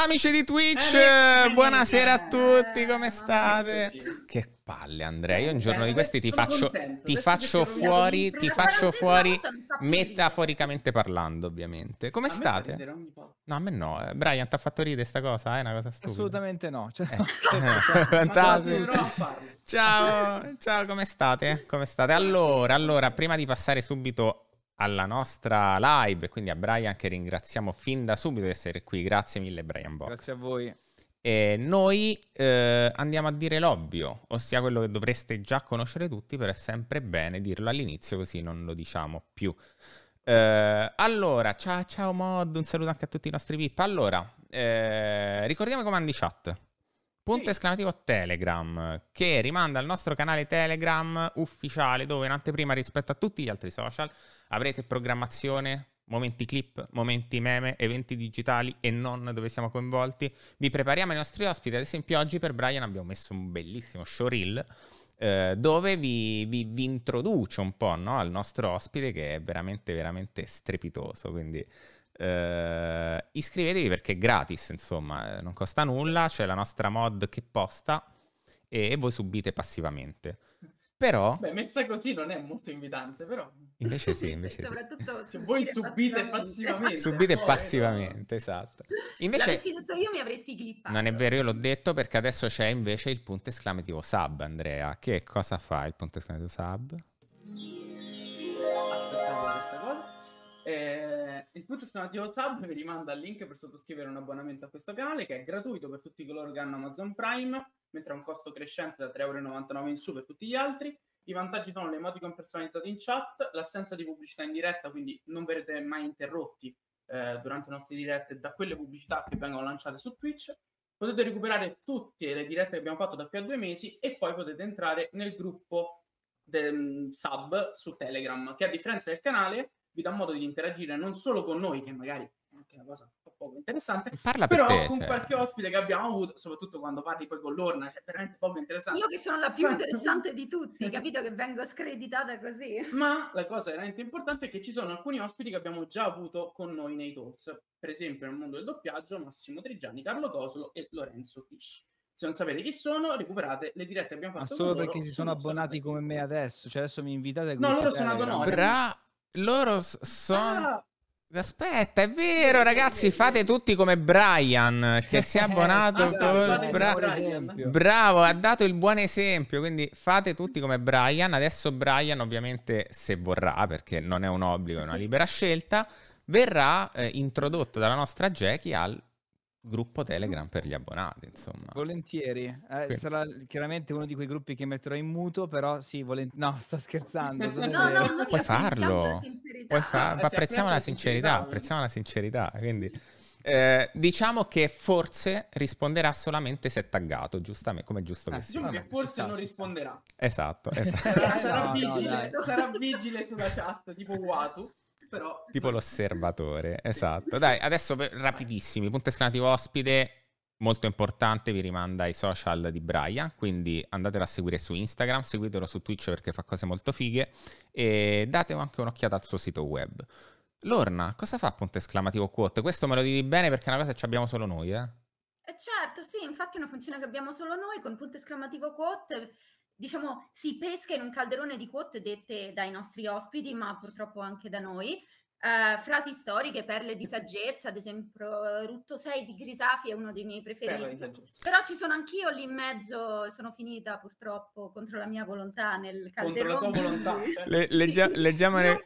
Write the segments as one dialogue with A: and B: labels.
A: Eh, amici di Twitch, buonasera a eh, tutti, come state? Che palle Andrea, io un giorno di questi ti faccio, ti faccio fuori, ti faccio fuori metaforicamente parlando ovviamente. Come state? No, a me no, Brian ti ha fatto ridere sta cosa, è una cosa stupida.
B: Assolutamente no. Cioè, eh. fantastico. Ciao,
A: ciao, come state? Come state? Allora, allora, prima di passare subito alla nostra live, quindi a Brian che ringraziamo fin da subito di essere qui. Grazie mille Brian
B: Bock. Grazie a voi.
A: E noi eh, andiamo a dire l'ovvio, ossia quello che dovreste già conoscere tutti, però è sempre bene dirlo all'inizio così non lo diciamo più. Eh, allora, ciao ciao mod, un saluto anche a tutti i nostri VIP. Allora, eh, ricordiamo i comandi chat. Punto sì. esclamativo Telegram, che rimanda al nostro canale Telegram ufficiale dove in anteprima rispetto a tutti gli altri social Avrete programmazione, momenti clip, momenti meme, eventi digitali e non dove siamo coinvolti. Vi prepariamo i nostri ospiti, ad esempio oggi per Brian abbiamo messo un bellissimo showreel eh, dove vi, vi, vi, introduce un po' no? al nostro ospite che è veramente, veramente strepitoso, quindi... Uh, iscrivetevi perché è gratis, insomma, eh, non costa nulla, c'è la nostra mod che posta e voi subite passivamente. Però... Beh,
C: messa così non è molto invitante, però...
A: Invece sì, invece
C: Soprattutto Se voi subite passivamente. Subite poi,
A: passivamente, no? esatto. Invece... L'avessi
C: detto
D: io mi avresti clippato. Non
A: è vero, io l'ho detto perché adesso c'è invece il punto esclamativo sub, Andrea. Che cosa fa il punto esclamativo sub?
C: Aspettavo questa cosa. Eh, il punto esclamativo sub vi rimanda al link per sottoscrivere un abbonamento a questo canale che è gratuito per tutti coloro che hanno Amazon Prime mentre ha un costo crescente da 3,99 euro in su per tutti gli altri. I vantaggi sono le emoticon personalizzate in chat, l'assenza di pubblicità in diretta, quindi non verrete mai interrotti eh, durante le nostre dirette da quelle pubblicità che vengono lanciate su Twitch. Potete recuperare tutte le dirette che abbiamo fatto da qui a due mesi e poi potete entrare nel gruppo del mm, sub su Telegram, che a differenza del canale vi dà modo di interagire non solo con noi, che magari che una cosa poco interessante. Parla però per te, con cioè. qualche ospite che abbiamo avuto, soprattutto quando parli poi con l'Orna, cioè veramente poco interessante. Io che sono la più
D: interessante di tutti, capito che vengo screditata così. Ma
C: la cosa veramente importante è che ci sono alcuni ospiti che abbiamo già avuto con noi nei talks, per esempio nel mondo del doppiaggio Massimo Trigiani, Carlo Cosolo e Lorenzo Fisci se non sapete chi sono, recuperate le dirette che abbiamo fatto. Ma solo perché loro, si sono
B: abbonati come me adesso, cioè adesso mi invitate No, loro sono ad onore. Bra- loro sono... Ah, Aspetta, è vero, ragazzi,
A: fate tutti come Brian che si è abbonato. ah, col... Bra... Bravo, ha dato il buon esempio. Quindi fate tutti come Brian. Adesso Brian, ovviamente, se vorrà, perché non è un obbligo, è una libera scelta, verrà eh, introdotto dalla nostra Jackie al gruppo Telegram per gli abbonati, insomma.
B: Volentieri. Eh, sarà chiaramente uno di quei gruppi che metterò in muto, però sì, volent- no, sto scherzando. no, no, no, puoi farlo. Puoi fa- ah, cioè, apprezziamo la sincerità,
A: sincerità apprezziamo la sincerità, quindi eh, diciamo che forse risponderà solamente se taggato, giustamente, come giusto eh, che sia. Diciamo che
C: forse sta, non risponderà.
A: Esatto, esatto. sarà, sarà, no,
C: vigile, no, sarà vigile sulla chat, tipo Watu. Però...
A: Tipo l'osservatore, esatto. Dai, adesso rapidissimi, punto esclamativo ospite, molto importante, vi rimanda ai social di Brian, quindi andatelo a seguire su Instagram, seguitelo su Twitch perché fa cose molto fighe e date anche un'occhiata al suo sito web. Lorna, cosa fa punto esclamativo quote? Questo me lo dici bene perché è una cosa che abbiamo solo noi, eh?
D: Eh certo, sì, infatti è una funzione che abbiamo solo noi con punto esclamativo quote diciamo, si pesca in un calderone di quote dette dai nostri ospiti, ma purtroppo anche da noi, Uh, frasi storiche, perle di saggezza, ad esempio Rutto 6 di Grisafi è uno dei miei preferiti. Però ci sono anch'io lì in mezzo, sono finita purtroppo contro la mia volontà nel calderone. Volontà, cioè. Le, sì.
A: leggiamone,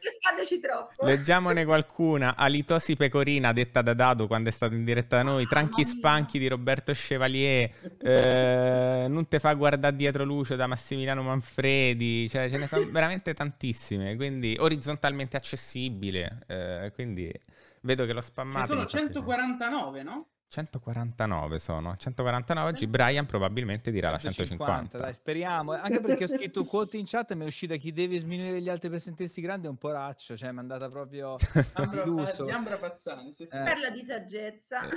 A: leggiamone qualcuna, Alitosi Pecorina detta da Dado quando è stato in diretta da noi, ah, Tranchi Spanchi di Roberto Chevalier, eh, Non te fa guardare dietro Lucio da Massimiliano Manfredi, cioè ce ne sono veramente tantissime, quindi orizzontalmente accessibile. Eh, quindi vedo che l'ho spammato. sono
C: 149, no?
A: 149 sono 149 oggi Brian probabilmente dirà 150, la 150 dai
B: speriamo eh, anche perché ho scritto quote in chat mi è uscita chi deve sminuire gli altri per sentirsi grande è un poraccio cioè mi è andata proprio di Ambra Pazzani sì, eh. parla di
C: saggezza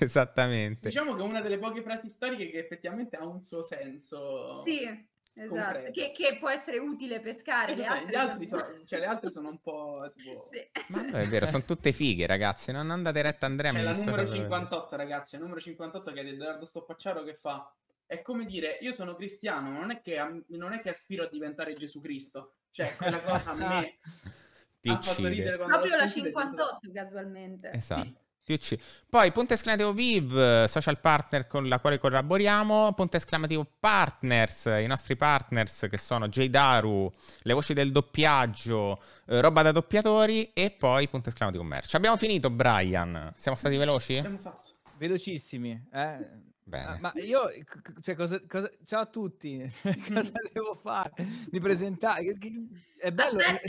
A: esattamente
C: diciamo che è una delle poche frasi storiche che effettivamente ha un suo senso sì
D: Esatto, che, che, può essere utile pescare. Esatto, le, altre sono... cioè,
C: le altre sono un po'... Tipo... Sì. Ma no, è vero, sono
A: tutte fighe ragazzi, non andate retta Andrea. C'è la numero 58
C: ragazzi, la numero 58 che è di Edoardo Stoppacciaro che fa... È come dire, io sono cristiano, non è che, non è che aspiro a diventare Gesù Cristo. Cioè, quella cosa a me... Ti ha uccide. fatto ridere
D: quando Proprio la 58 casualmente. Esatto. Sì.
A: CUC. Poi punto esclamativo VIV, social partner con la quale collaboriamo, punto esclamativo partners, i nostri partners che sono Jdaru, le voci del doppiaggio, eh, roba da doppiatori e poi punto esclamativo merch. Abbiamo finito Brian, siamo stati veloci? Abbiamo
B: fatto. Velocissimi, eh? Ah, ma io, cioè, cosa, cosa, ciao a tutti, cosa devo fare? Mi presentare? È bello, è,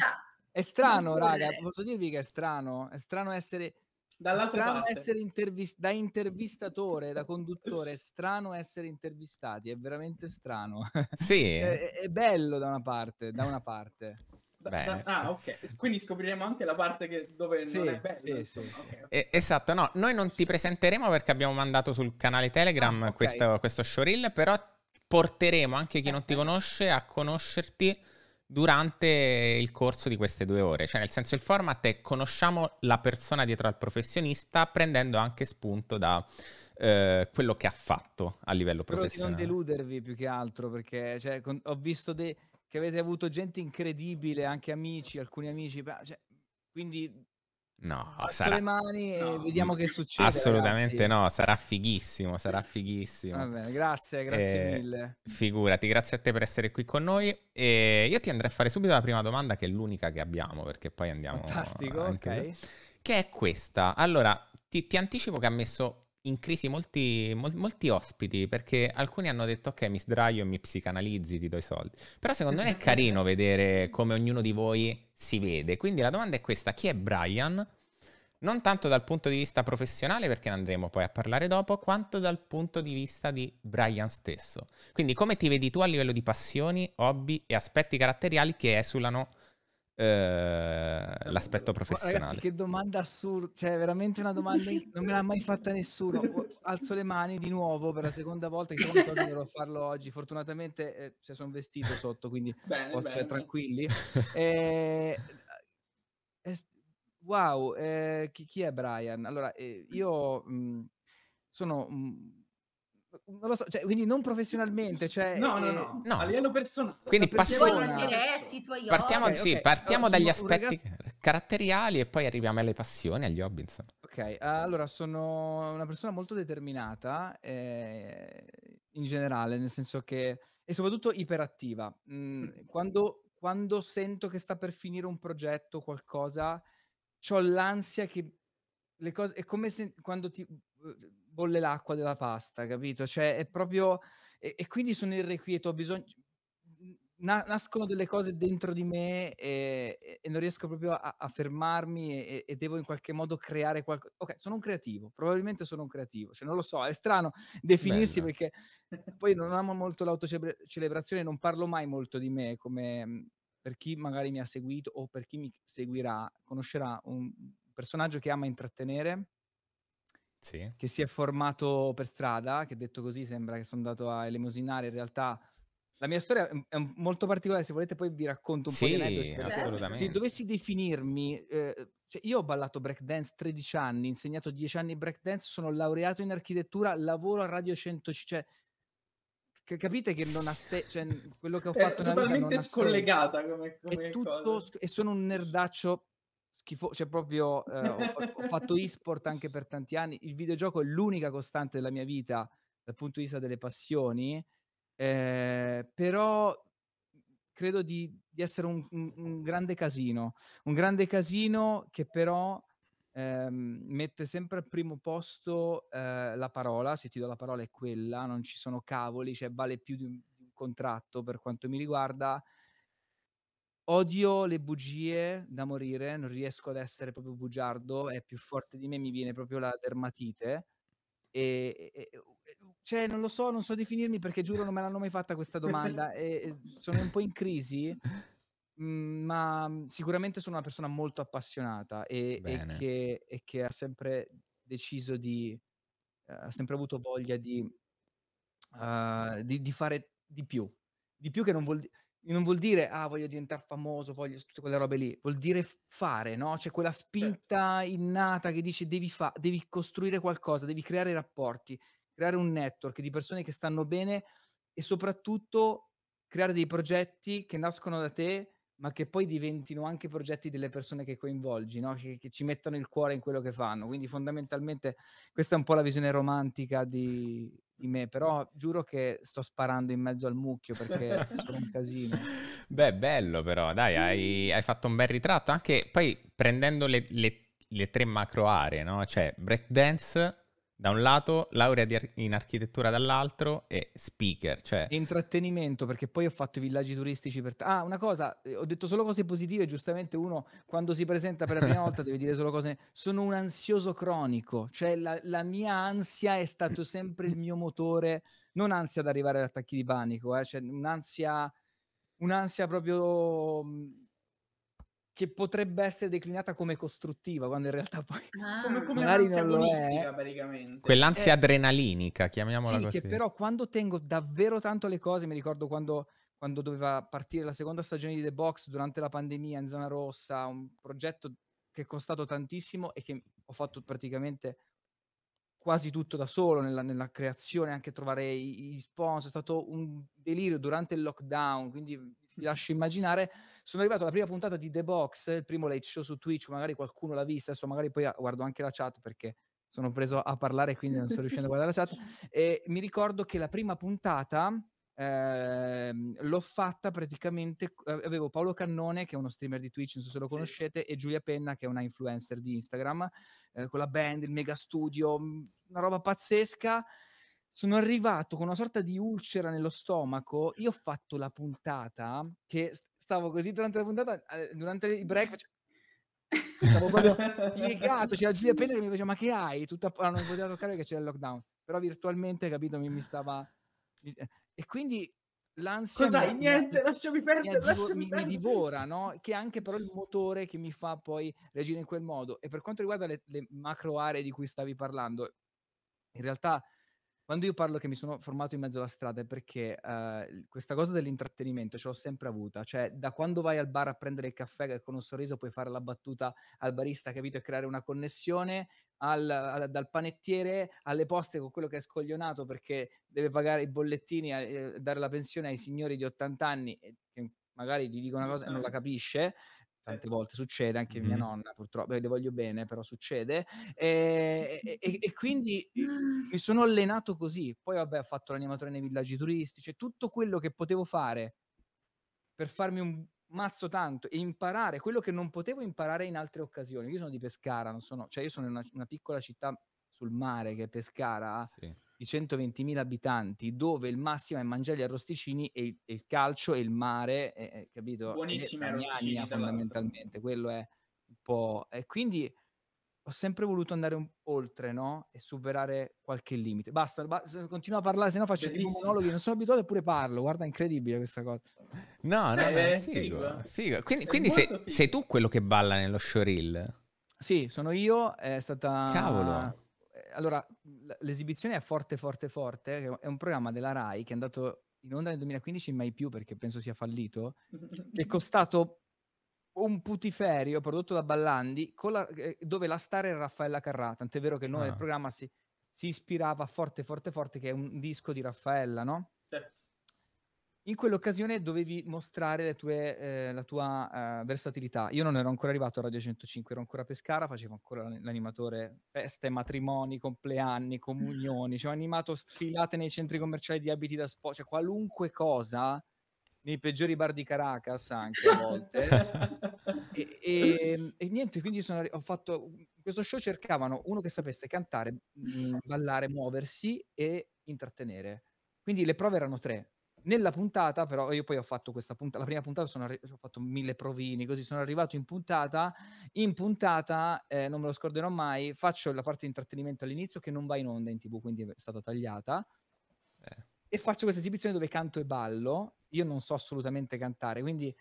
B: è, strano, raga, posso dirvi che è strano, è strano essere Dall'altra strano parte. essere intervist- da intervistatore, da conduttore, è strano essere intervistati, è veramente strano.
A: Sì. è,
B: è, bello da una parte, da una parte. Da, ah, ok. Quindi scopriremo
C: anche la parte che, dove sì, non è bello. Sì, sì, okay,
A: okay. esatto, no, noi non ti presenteremo perché abbiamo mandato sul canale ah, Telegram ah, okay. questo, questo showreel, però porteremo anche chi eh, non ti eh. conosce a conoscerti durante il corso di queste due ore. Cioè, nel senso, il format è conosciamo la persona dietro al professionista, prendendo anche spunto da eh, quello che ha fatto a livello Spero professionale. Spero di
B: non deludervi più che altro, perché cioè, con, ho visto de- che avete avuto gente incredibile, anche amici, alcuni amici, cioè, quindi
A: No, Passo sarà... le
B: mani no. vediamo che mm, succede. Assolutamente
A: ragazzi. no, sarà fighissimo, sarà fighissimo. Vabbè, grazie, grazie eh, mille. Figurati, grazie a te per essere qui con noi. E io ti andrei a fare subito la prima domanda, che è l'unica che abbiamo, perché poi andiamo... Fantastico, ok. Io, che è questa. Allora, ti, ti anticipo che ha messo in crisi molti, mol, molti, ospiti perché alcuni hanno detto ok mi sdraio e mi psicanalizzi, ti do i soldi. Però secondo me è carino vedere come ognuno di voi si vede. Quindi la domanda è questa, chi è Brian? Non tanto dal punto di vista professionale, perché ne andremo poi a parlare dopo, quanto dal punto di vista di Brian stesso. Quindi come ti vedi tu a livello di passioni, hobby e aspetti caratteriali che esulano Ehm, l'aspetto professionale. Ragazzi, che
B: domanda assurda, cioè veramente una domanda, in... non me l'ha mai fatta nessuno. Alzo le mani di nuovo per la seconda volta che sono dovrò farlo oggi. Fortunatamente eh, cioè, sono vestito sotto, quindi bene, posso cioè, essere tranquilli. Eh, eh wow, eh, chi, chi, è Brian? Allora, eh, io mh, sono... Mh, non lo so, cioè, quindi non professionalmente, cioè, no, no, eh, no, no, a livello personale. Quindi passiamo, eh, partiamo, okay, sì, okay. partiamo allora, dagli aspetti ragazzo...
A: caratteriali e poi arriviamo alle passioni, agli hobby, insomma.
B: Ok, allora sono una persona molto determinata eh, in generale, nel senso che, e soprattutto iperattiva. Mm, mm. quando, quando sento che sta per finire un progetto, qualcosa, ho l'ansia che le cose, è come se quando ti bolle l'acqua della pasta, capito? Cioè, è proprio... E, e quindi sono irrequieto, ho bisogno... Na- nascono delle cose dentro di me eh, e, e non riesco proprio a, a fermarmi e, e, devo in qualche modo creare qualcosa. Ok, sono un creativo, probabilmente sono un creativo, cioè non lo so, è strano definirsi Bello. perché poi non amo molto l'autocelebrazione, non parlo mai molto di me come mm, per chi magari mi ha seguito o per chi mi seguirà, conoscerà un personaggio che ama intrattenere sì. che si è formato per strada, che detto così sembra che sono andato a elemosinare, in realtà la mia storia è molto particolare, se volete poi vi racconto un sì, po' di assolutamente. Se dovessi definirmi, eh, cioè io ho ballato breakdance 13 anni, insegnato 10 anni breakdance, sono laureato in architettura, lavoro a Radio 100, cioè capite che non ha senso, cioè, quello che ho fatto è nella totalmente scollegata come, come e, tutto, e sono un nerdaccio schifo, cioè proprio eh, ho, ho, fatto esport anche per tanti anni, il videogioco è l'unica costante della mia vita dal punto di vista delle passioni, eh, però mhmm, credo di, di essere un, un, un, grande casino, un grande casino che però ehm, mette sempre al primo posto eh, la parola, se ti do la parola è quella, non ci sono cavoli, cioè vale più di un, di un contratto per quanto mi riguarda, odio le bugie da morire, non riesco ad essere proprio bugiardo, è più forte di me, mi viene proprio la dermatite. E, e, cioè, non lo so, non so definirmi perché giuro non me l'hanno mai fatta questa domanda. e, sono un po' in crisi, mhmm, ma mhmm, sicuramente sono una persona molto appassionata e, e che, che, ha sempre deciso di, eh, ha sempre avuto voglia di, uh, di, di fare di più. Di più che non vuol dire non vuol dire ah voglio diventare famoso, voglio tutte quelle robe lì, vuol dire fare, no? C'è quella certo. spinta innata che dice devi, fa- devi costruire qualcosa, devi creare rapporti, creare un network di persone che stanno bene e soprattutto creare dei progetti che nascono da te ma che poi diventino anche progetti delle persone che coinvolgi, no? che, che, ci mettono il cuore in quello che fanno. Quindi fondamentalmente questa è un po' la visione romantica di, di me, però giuro che sto sparando in mezzo al mucchio perché sono un casino.
A: Beh, bello però, dai, hai, hai, fatto un bel ritratto, anche poi prendendo le, le, le tre macro aree, no? cioè breakdance, da un lato, laurea ar- in architettura dall'altro e speaker, cioè...
B: Intrattenimento, perché poi ho fatto i villaggi turistici per... T- ah, una cosa, eh, ho detto solo cose positive, giustamente uno quando si presenta per la prima volta deve dire solo cose... Sono un ansioso cronico, cioè la, la mia ansia è stato sempre il mio motore, non ansia ad arrivare ad attacchi di panico, eh, cioè un'ansia, un'ansia proprio che potrebbe essere declinata come costruttiva, quando in realtà poi ah, come, come magari non lo è. Praticamente. Quell'ansia
A: eh, adrenalinica, chiamiamola sì, così. che però
B: quando tengo davvero tanto le cose, mi ricordo quando, quando doveva partire la seconda stagione di The Box durante la pandemia in zona rossa, un progetto che è costato tantissimo e che ho fatto praticamente quasi tutto da solo nella, nella creazione, anche trovare gli sponsor, è stato un delirio durante il lockdown, quindi vi lascio immaginare. Sono arrivato alla prima puntata di The Box, il primo late show su Twitch, magari qualcuno l'ha vista, adesso magari poi ah, guardo anche la chat perché sono preso a parlare quindi non sto riuscendo a guardare la chat. E mi ricordo che la prima puntata eh, l'ho fatta praticamente, eh, avevo Paolo Cannone che è uno streamer di Twitch, non so se lo conoscete, sì. e Giulia Penna che è una influencer di Instagram, eh, con la band, il mega studio, una roba pazzesca sono arrivato con una sorta di ulcera nello stomaco. Io ho fatto la puntata che stavo così durante la puntata, eh, durante il break. Facevo... Stavo proprio piegato, c'era Giulia Pena che mi diceva ma che hai? Tutta... Ah, non poteva toccare che c'era il lockdown, però virtualmente, capito, mi, mi stava... Eh, e quindi l'ansia... Cos'hai? Mi, niente, mi,
C: lasciami perdere, mi, lasciami mi, mi divora,
B: no? Che è anche però il motore che mi fa poi reagire in quel modo. E per quanto riguarda le, le macro aree di cui stavi parlando, in realtà quando io parlo che mi sono formato in mezzo alla strada è perché uh, questa cosa dell'intrattenimento ce l'ho sempre avuta, cioè da quando vai al bar a prendere il caffè che con un sorriso puoi fare la battuta al barista, capito, e creare una connessione, al, al, dal panettiere alle poste con quello che è scoglionato perché deve pagare i bollettini, eh, dare la pensione ai signori di 80 anni, eh, che magari gli dicono una cosa e non la capisce, tante volte succede, anche mia nonna purtroppo, le voglio bene, però succede, e, e, e quindi mi sono allenato così, poi vabbè ho fatto l'animatore nei villaggi turistici, tutto quello che potevo fare per farmi un mazzo tanto e imparare quello che non potevo imparare in altre occasioni. Io sono di Pescara, non sono, cioè io sono in una, una piccola città sul mare che è Pescara. Sì di 120.000 abitanti, dove il massimo è mangiare gli arrosticini e il, il calcio e il mare, eh, eh capito? Buonissima eh, arrosticini. Fondamentalmente, quello è un po'... E quindi ho sempre voluto andare un, oltre, no? E superare qualche limite. Basta, basta continuo a parlare, se no faccio Bellissimo. tipo monologhi, non sono abituato eppure parlo. Guarda, è incredibile questa cosa. No, no, eh, no, eh, figo, figo. Quindi, quindi sei, sei, tu
A: quello che balla nello showreel?
B: Sì, sono io, è stata... Cavolo! allora, l'esibizione è Forte Forte Forte, è un programma della RAI che è andato in onda nel 2015 mai più perché penso sia fallito, che è costato un putiferio prodotto da Ballandi la, eh, dove la star era Raffaella Carrà, tant'è vero che il nome ah. del programma si, si, ispirava a Forte Forte Forte che è un disco di Raffaella, no? Certo in quell'occasione dovevi mostrare tue, eh, la tua eh, versatilità. Io non ero ancora arrivato a Radio 105, ero ancora a Pescara, facevo ancora l'animatore feste, matrimoni, compleanni, comunioni, cioè ho animato sfilate nei centri commerciali di abiti da sport, cioè qualunque cosa, nei peggiori bar di Caracas anche a volte. e, e, ehm, e, niente, quindi sono, ho fatto... Questo show cercavano uno che sapesse cantare, mm, ballare, muoversi e intrattenere. Quindi le prove erano tre nella puntata, però, io poi ho fatto questa puntata, la prima puntata arri- ho fatto mille provini, così sono arrivato in puntata. In puntata, eh, non me lo scorderò mai, faccio la parte di intrattenimento all'inizio che non va in onda in tv, quindi è stata tagliata. Eh. E faccio questa esibizione dove canto e ballo. Io non so assolutamente cantare, quindi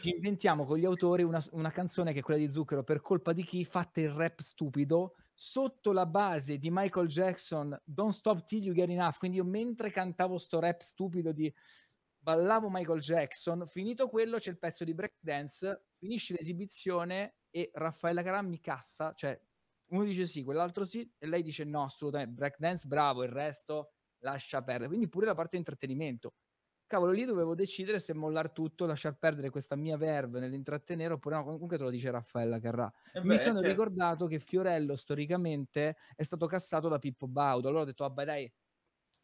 B: ci inventiamo con gli autori una, una canzone che è quella di Zucchero per colpa di chi, fatta il rap stupido sotto la base di Michael Jackson Don't Stop Till You Get Enough quindi io mentre cantavo sto rap stupido di ballavo Michael Jackson finito quello c'è il pezzo di breakdance finisce l'esibizione e Raffaella Carrà mi cassa cioè uno dice sì, quell'altro sì e lei dice no assolutamente breakdance bravo il resto lascia perdere quindi pure la parte di intrattenimento cavolo, lì dovevo decidere se mollar tutto, lasciar perdere questa mia verve nell'intrattenere oppure no, comunque te lo dice Raffaella Carrà. Eh beh, Mi sono certo. ricordato che Fiorello storicamente è stato cassato da Pippo Baudo, allora ho detto, vabbè dai,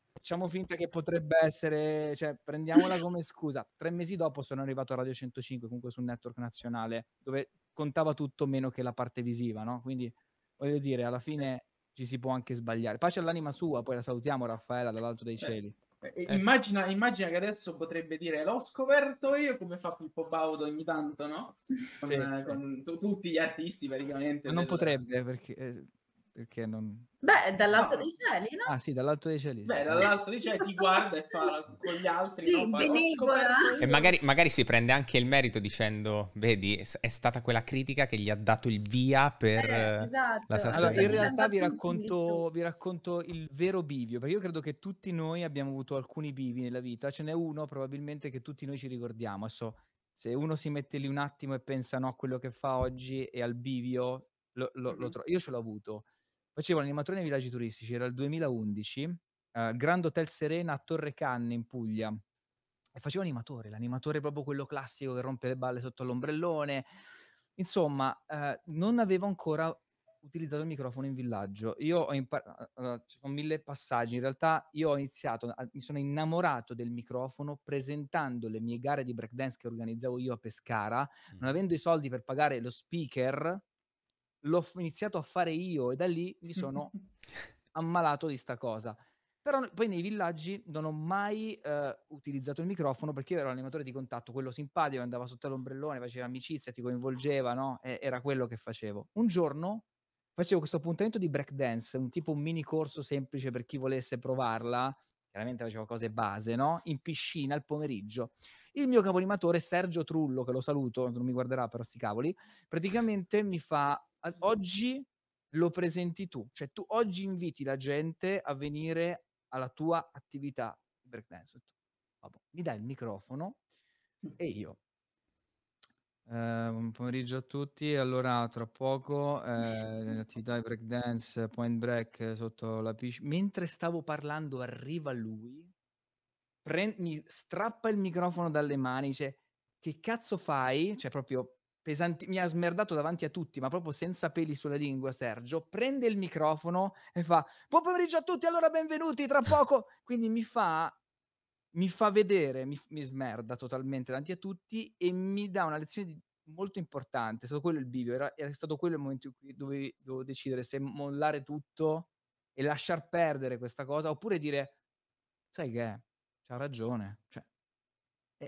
B: facciamo finta che potrebbe essere, cioè prendiamola come scusa. Tre mesi dopo sono arrivato a Radio 105, comunque sul network nazionale, dove contava tutto meno che la parte visiva, no? Quindi voglio dire, alla fine ci si può anche sbagliare. Pace all'anima sua, poi la salutiamo Raffaella dall'alto dei cieli.
C: Eh, eh immagina, immagina, che adesso potrebbe dire l'ho scoperto io come fa Pippo Baudo ogni tanto, no? Con, sì, con sì. tutti gli artisti
B: praticamente. Ma non potrebbe perché eh, perché non...
D: Beh, dall'alto no. dei cieli, no?
B: Ah sì, dall'alto dei cieli. Beh, sì. dall'alto dei cieli
C: ti guarda e fa con gli altri. Sì, no? fa, oh, e magari,
A: magari, si prende anche il merito dicendo, vedi, è stata quella critica che gli ha dato il via per eh, eh esatto. la sua allora, storia. In
B: realtà vi racconto, vi racconto, il vero bivio, perché io credo che tutti noi abbiamo avuto alcuni bivi nella vita. Ce n'è uno probabilmente che tutti noi ci ricordiamo. Adesso, se uno si mette lì un attimo e pensa no, a quello che fa oggi e al bivio, lo, lo, mm-hmm. lo tro- io ce l'ho avuto Facevo l'animatore nei villaggi turistici, era il 2011, eh, Grand Hotel Serena a Torre Canne in Puglia. E facevo animatore, l'animatore proprio quello classico che rompe le balle sotto l'ombrellone. Insomma, eh, non avevo ancora utilizzato il microfono in villaggio. Io ho imparato, allora, eh, eh, ci sono mille passaggi, in realtà io ho iniziato, a, mi sono innamorato del microfono presentando le mie gare di breakdance che organizzavo io a Pescara, mm. non avendo i soldi per pagare lo speaker, l'ho iniziato a fare io e da lì mi sono ammalato di sta cosa. Però poi nei villaggi non ho mai eh, utilizzato il microfono perché io ero l'animatore di contatto, quello simpatico, andava sotto l'ombrellone, faceva amicizia, ti coinvolgeva, no? E, era quello che facevo. Un giorno facevo questo appuntamento di breakdance, un tipo un mini corso semplice per chi volesse provarla, chiaramente facevo cose base, no? In piscina al pomeriggio. Il mio capo animatore Sergio Trullo, che lo saluto, non mi guarderà però sti cavoli, praticamente mi fa oggi lo presenti tu, cioè tu oggi inviti la gente a venire alla tua attività di breakdance. Mi dai il microfono e io. Eh, buon pomeriggio a tutti, allora tra poco eh, attività di breakdance, point break eh, sotto la piscina. Mentre stavo parlando arriva lui, prend- mi strappa il microfono dalle mani, dice che cazzo fai? Cioè proprio pesanti- mi ha smerdato davanti a tutti, ma proprio senza peli sulla lingua, Sergio, prende il microfono e fa buon pomeriggio a tutti, allora benvenuti tra poco. Quindi mi fa, mi fa vedere, mi, mi smerda totalmente davanti a tutti e mi dà una lezione di molto importante, è stato quello il bivio, era, era, stato quello il momento in cui dovevo, decidere se mollare tutto e lasciar perdere questa cosa oppure dire, sai che, c'ha ragione, cioè,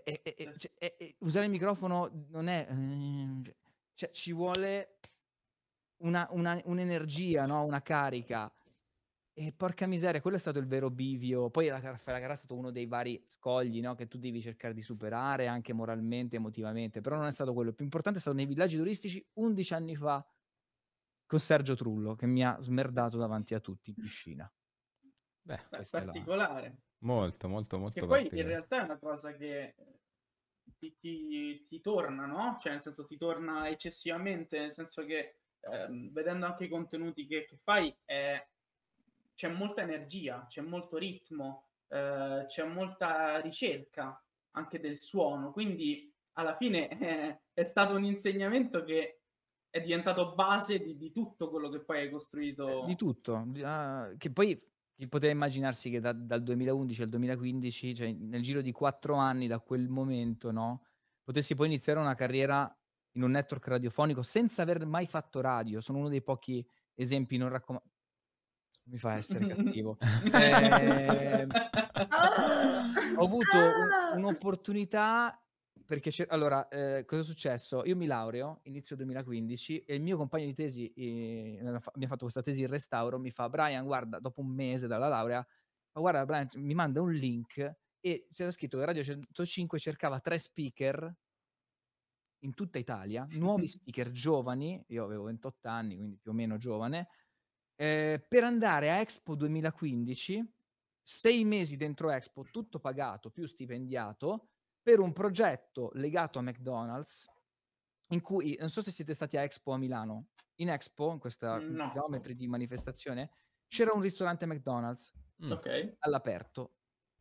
B: e, eh. cioè, e, e, usare il microfono non è... Ehm, cioè, cioè, ci vuole una, una, un'energia, no? una carica. E porca miseria, quello è stato il vero bivio. Poi la Raffaella Carrà è stato uno dei vari scogli no? che tu devi cercare di superare anche moralmente, emotivamente, però non è stato quello. Il più importante è stato nei villaggi turistici 11 anni fa con Sergio Trullo che mi ha smerdato davanti a tutti in piscina.
A: Beh,
C: Beh particolare. La...
B: Molto, molto, molto. Che poi in
C: realtà è una cosa che eh, ti, ti, ti, torna, no? Cioè, nel senso, ti torna eccessivamente, nel senso che ehm, vedendo anche i contenuti che, che fai, eh, c'è molta energia, c'è molto ritmo, eh, c'è molta ricerca anche del suono. Quindi, alla fine eh, è stato un insegnamento che è diventato base di, di tutto quello che poi hai costruito. Eh, di
B: tutto, uh, che poi chi poteva immaginarsi che da, dal 2011 al 2015, cioè nel giro di quattro anni da quel momento, no, potessi poi iniziare una carriera in un network radiofonico senza aver mai fatto radio. Sono uno dei pochi esempi non raccomandati. Mi fa essere cattivo. eh, ho avuto un, un'opportunità perché c'è, allora, eh, cosa è successo? Io mi laureo inizio 2015 e il mio compagno di tesi eh, mi ha fatto questa tesi in restauro. Mi fa: Brian, guarda, dopo un mese dalla laurea, ma guarda, Brian mi manda un link e c'era scritto che Radio 105 cercava tre speaker in tutta Italia, nuovi speaker giovani. Io avevo 28 anni, quindi più o meno giovane, eh, per andare a Expo 2015, sei mesi dentro Expo, tutto pagato più stipendiato per un progetto legato a McDonald's in cui, non so se siete stati a Expo a Milano, in Expo, in questa no. chilometri di manifestazione, c'era un ristorante McDonald's mm. okay. all'aperto.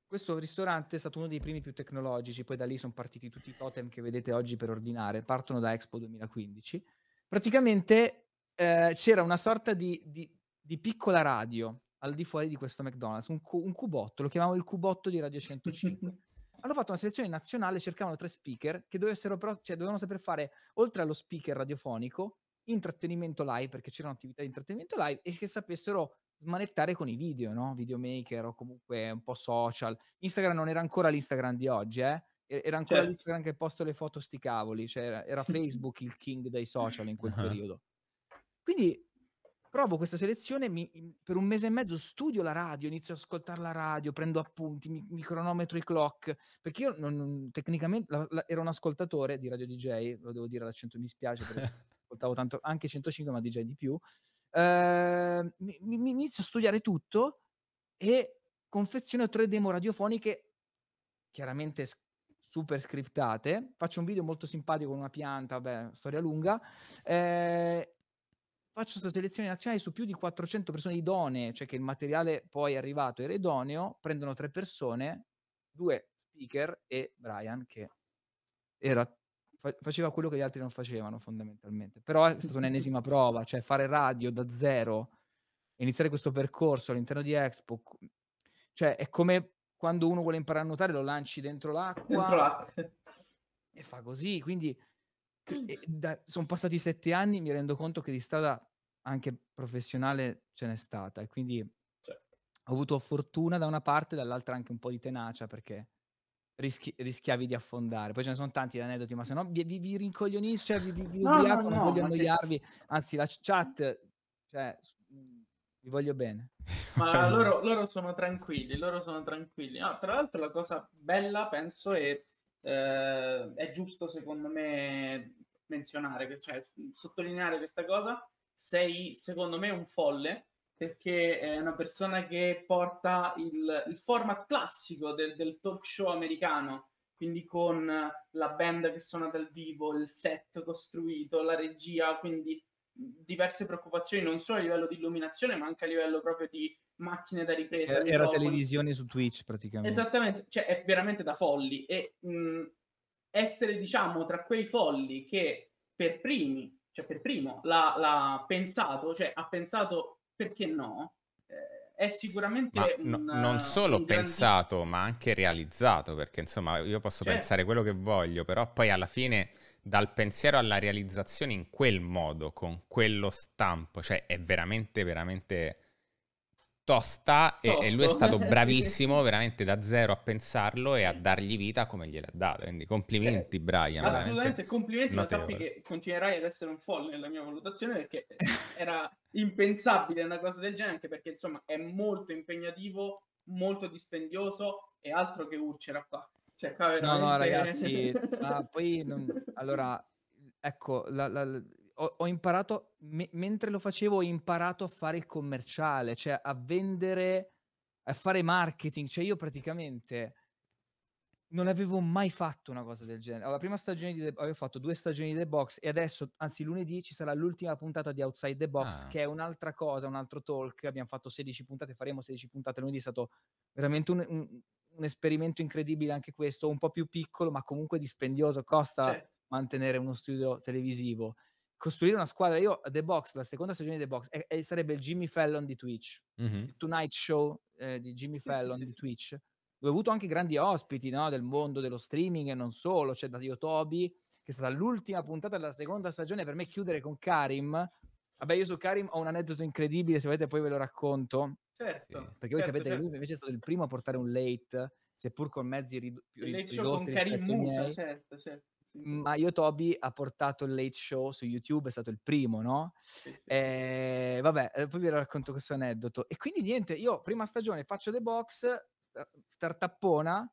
B: Questo ristorante è stato uno dei primi più tecnologici, poi da lì sono partiti tutti i totem che vedete oggi per ordinare, partono da Expo 2015. Praticamente eh, c'era una sorta di, di, di, piccola radio al di fuori di questo McDonald's, un, cu- un cubotto, lo chiamavo il cubotto di Radio 105. hanno fatto una selezione nazionale, cercavano tre speaker che dovessero però, cioè, dovevano saper fare, oltre allo speaker radiofonico, intrattenimento live, perché c'erano attività di intrattenimento live, e che sapessero smanettare con i video, no? Videomaker o comunque un po' social. Instagram non era ancora l'Instagram di oggi, eh? Era ancora certo. l'Instagram che ha posto le foto sti cavoli, cioè era, era Facebook il king dei social in quel uh-huh. periodo. Quindi provo questa selezione, mi, per un mese e mezzo studio la radio, inizio ad ascoltare la radio, prendo appunti, mi, mi cronometro i clock, perché io non, non, tecnicamente la, la, ero un ascoltatore di Radio DJ, lo devo dire l'accento mi spiace perché ascoltavo tanto, anche 105 ma DJ di più, eh, mi, mi, inizio a studiare tutto e confeziono tre demo radiofoniche chiaramente super scriptate, faccio un video molto simpatico con una pianta, vabbè, storia lunga, eh, faccio questa selezione nazionale su più di 400 persone idonee, cioè che il materiale poi arrivato era idoneo, prendono tre persone, due speaker e Brian che era, fa- faceva quello che gli altri non facevano fondamentalmente, però è stata un'ennesima prova, cioè fare radio da zero iniziare questo percorso all'interno di Expo, cioè è come quando uno vuole imparare a nuotare lo lanci dentro l'acqua, dentro l'acqua. e fa così, quindi sono passati sette anni, mi rendo conto che di strada anche professionale ce n'è stata e quindi certo. ho avuto fortuna da una parte, dall'altra anche un po' di tenacia perché rischi- rischiavi di affondare. Poi ce ne sono tanti aneddoti, ma se no vi, vi, vi rincoglionisce, vi, vi, vi ubriaco, no, no, non voglio annoiarvi. Che... Anzi, la chat, cioè, mhmm, vi voglio bene. Ma
C: loro, loro, sono tranquilli, loro sono tranquilli. Ah, tra l'altro la cosa bella, penso, è eh, è giusto secondo me menzionare, cioè sottolineare questa cosa, sei secondo me un folle perché è una persona che porta il, il format classico del, del, talk show americano, quindi con la band che suona dal vivo, il set costruito, la regia, quindi diverse preoccupazioni non solo a livello di illuminazione ma anche a livello proprio di macchine da ripresa. Era, era televisione
B: su Twitch praticamente.
C: Esattamente, cioè è veramente da folli e mh, mm, essere diciamo tra quei folli che per primi, cioè per primo l'ha, l'ha pensato, cioè ha pensato perché no, eh, è sicuramente ma un, no, non eh, solo pensato
A: ma anche realizzato perché insomma io posso certo. pensare quello che voglio però poi alla fine dal pensiero alla realizzazione in quel modo con quello stampo cioè è veramente veramente tosta e, e, lui è stato bravissimo sì. veramente da zero a pensarlo e a dargli vita come gliel'ha dato quindi complimenti eh, Brian assolutamente complimenti ma sappi
C: che continuerai ad essere un folle nella mia valutazione perché era impensabile una cosa del genere anche perché insomma è molto impegnativo molto dispendioso e altro che Urcera qua cioè qua veramente no no ragazzi ma
B: poi non... allora ecco la, la, ho, ho imparato, me, mentre lo facevo, ho imparato a fare il commerciale, cioè a vendere, a fare marketing. Cioè io praticamente non avevo mai fatto una cosa del genere. Alla prima stagione di The, avevo fatto due stagioni di The Box e adesso, anzi lunedì, ci sarà l'ultima puntata di Outside The Box, ah. che è un'altra cosa, un altro talk. Abbiamo fatto 16 puntate, faremo 16 puntate lunedì, è stato veramente un, un, un esperimento incredibile anche questo, un po' più piccolo ma comunque dispendioso, costa certo. mantenere uno studio televisivo costruire una squadra. Io, The Box, la seconda stagione di The Box, è, è, sarebbe il Jimmy Fallon di Twitch, mm-hmm. il Tonight Show eh, di Jimmy Fallon sì, sì, di Twitch, dove ho avuto anche grandi ospiti no, del mondo dello streaming e non solo. C'è da Yotobi, che è stata l'ultima puntata della seconda stagione. Per me, chiudere con Karim. Vabbè, io su Karim ho un aneddoto incredibile, se volete poi ve lo racconto.
E: Certo. Perché certo, voi sapete certo. che lui certo. invece è
B: stato il primo a portare un late, seppur con mezzi più ridotti. Il late show con Karim Musa,
C: certo, certo
B: ma io Tobi ha portato il Late Show su YouTube, è stato il primo, no? Sì, sì. E, eh, vabbè, eh, poi vi racconto questo aneddoto. E quindi niente, io prima stagione faccio The Box, startuppona,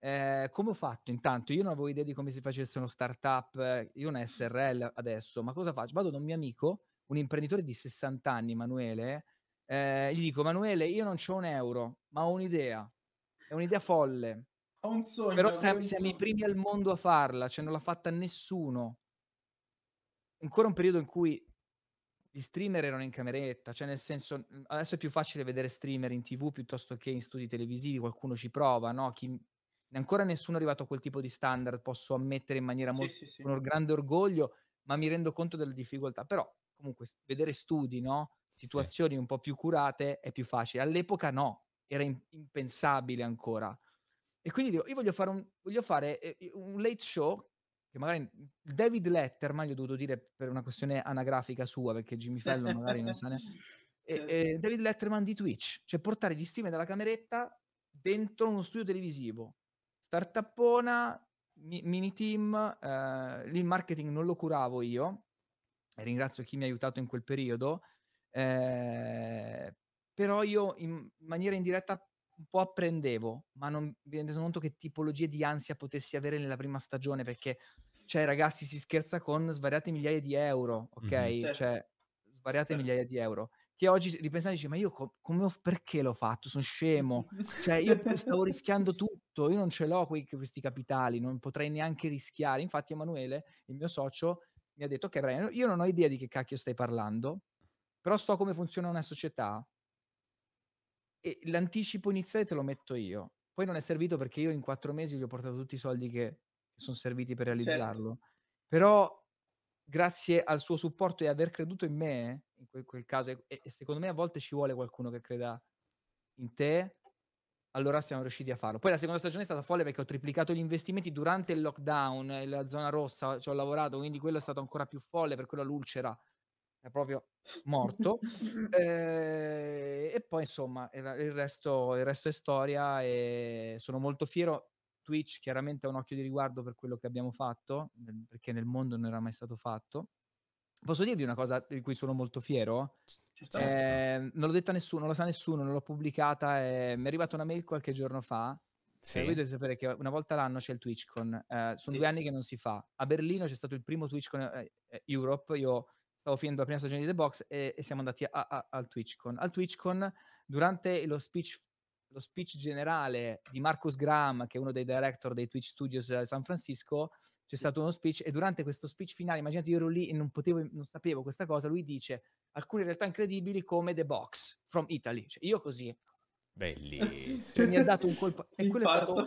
B: eh, come ho fatto intanto? Io non avevo idea di come si facesse uno startup, io una SRL adesso, ma cosa faccio? Vado da un mio amico, un imprenditore di 60 anni, Emanuele, eh, gli dico Emanuele, io non ho un euro, ma ho un'idea, è un'idea folle.
C: Ho un sogno. Però siamo, siamo i primi
B: al mondo a farla, cioè non l'ha fatta nessuno. Ancora un periodo in cui gli streamer erano in cameretta, cioè nel senso mhmm, adesso è più facile vedere streamer in tv piuttosto che in studi televisivi, qualcuno ci prova, no? Chi... Ancora nessuno è arrivato a quel tipo di standard, posso ammettere in maniera sì, molto sì, sì. con grande orgoglio, ma mi rendo conto delle difficoltà, però comunque vedere studi, no? Situazioni un po' più curate è più facile. All'epoca no, era impensabile ancora. E quindi dico, io voglio fare, un, voglio fare eh, un, late show che magari mhmm, David Letterman, gli ho dovuto dire per una questione anagrafica sua, perché Jimmy Fallon magari non sa neanche. Certo. E, David Letterman di Twitch, cioè portare gli stime dalla cameretta dentro uno studio televisivo. Startuppona, mi- mini team, eh, il marketing non lo curavo io, ringrazio chi mi ha aiutato in quel periodo, eh, però io in maniera indiretta un po' apprendevo, ma non mi rendevo conto che tipologie di ansia potessi avere nella prima stagione, perché, cioè, ragazzi, si scherza con svariate migliaia di euro, ok? Mm-hmm, certo. Cioè, svariate certo. migliaia di euro. Che oggi ripensando dici, ma io co- come ho, perché l'ho fatto? Sono scemo. cioè, io stavo rischiando tutto, io non ce l'ho quei, questi capitali, non potrei neanche rischiare. Infatti Emanuele, il mio socio, mi ha detto, ok Brian, io non ho idea di che cacchio stai parlando, però so come funziona una società, e l'anticipo iniziale te lo metto io. Poi non è servito perché io in quattro mesi gli ho portato tutti i soldi che sono serviti per certo. realizzarlo. Certo. Però grazie al suo supporto e aver creduto in me, in quel, quel caso, e, e, secondo me a volte ci vuole qualcuno che creda in te, allora siamo riusciti a farlo. Poi la seconda stagione è stata folle perché ho triplicato gli investimenti durante il lockdown, eh, la zona rossa, ci ho lavorato, quindi quello è stato ancora più folle, per quello l'ulcera è proprio morto. eh, e poi insomma il resto, il resto è storia e sono molto fiero. Twitch chiaramente ha un occhio di riguardo per quello che abbiamo fatto, perché nel mondo non era mai stato fatto. Posso dirvi una cosa di cui sono molto fiero? Certo. Eh, non l'ho detta a nessuno, non lo sa nessuno, non l'ho pubblicata. Eh, mi è arrivata una mail qualche giorno fa. Sì. voi dovete sapere che una volta l'anno c'è il TwitchCon, eh, sono sì. due anni che non si fa. A Berlino c'è stato il primo TwitchCon eh, eh, Europe, io stavo finendo la prima stagione di The Box e, e siamo andati a, a, al TwitchCon. Al TwitchCon, durante lo speech, lo speech generale di Marcus Graham, che è uno dei director dei Twitch Studios di eh, San Francisco, c'è stato uno speech e durante questo speech finale, immaginate io ero lì e non potevo, non sapevo questa cosa, lui dice alcune realtà incredibili come The Box, From Italy. Cioè, io così... Bellissimo. Cioè, mi ha dato un colpo... E quello è stato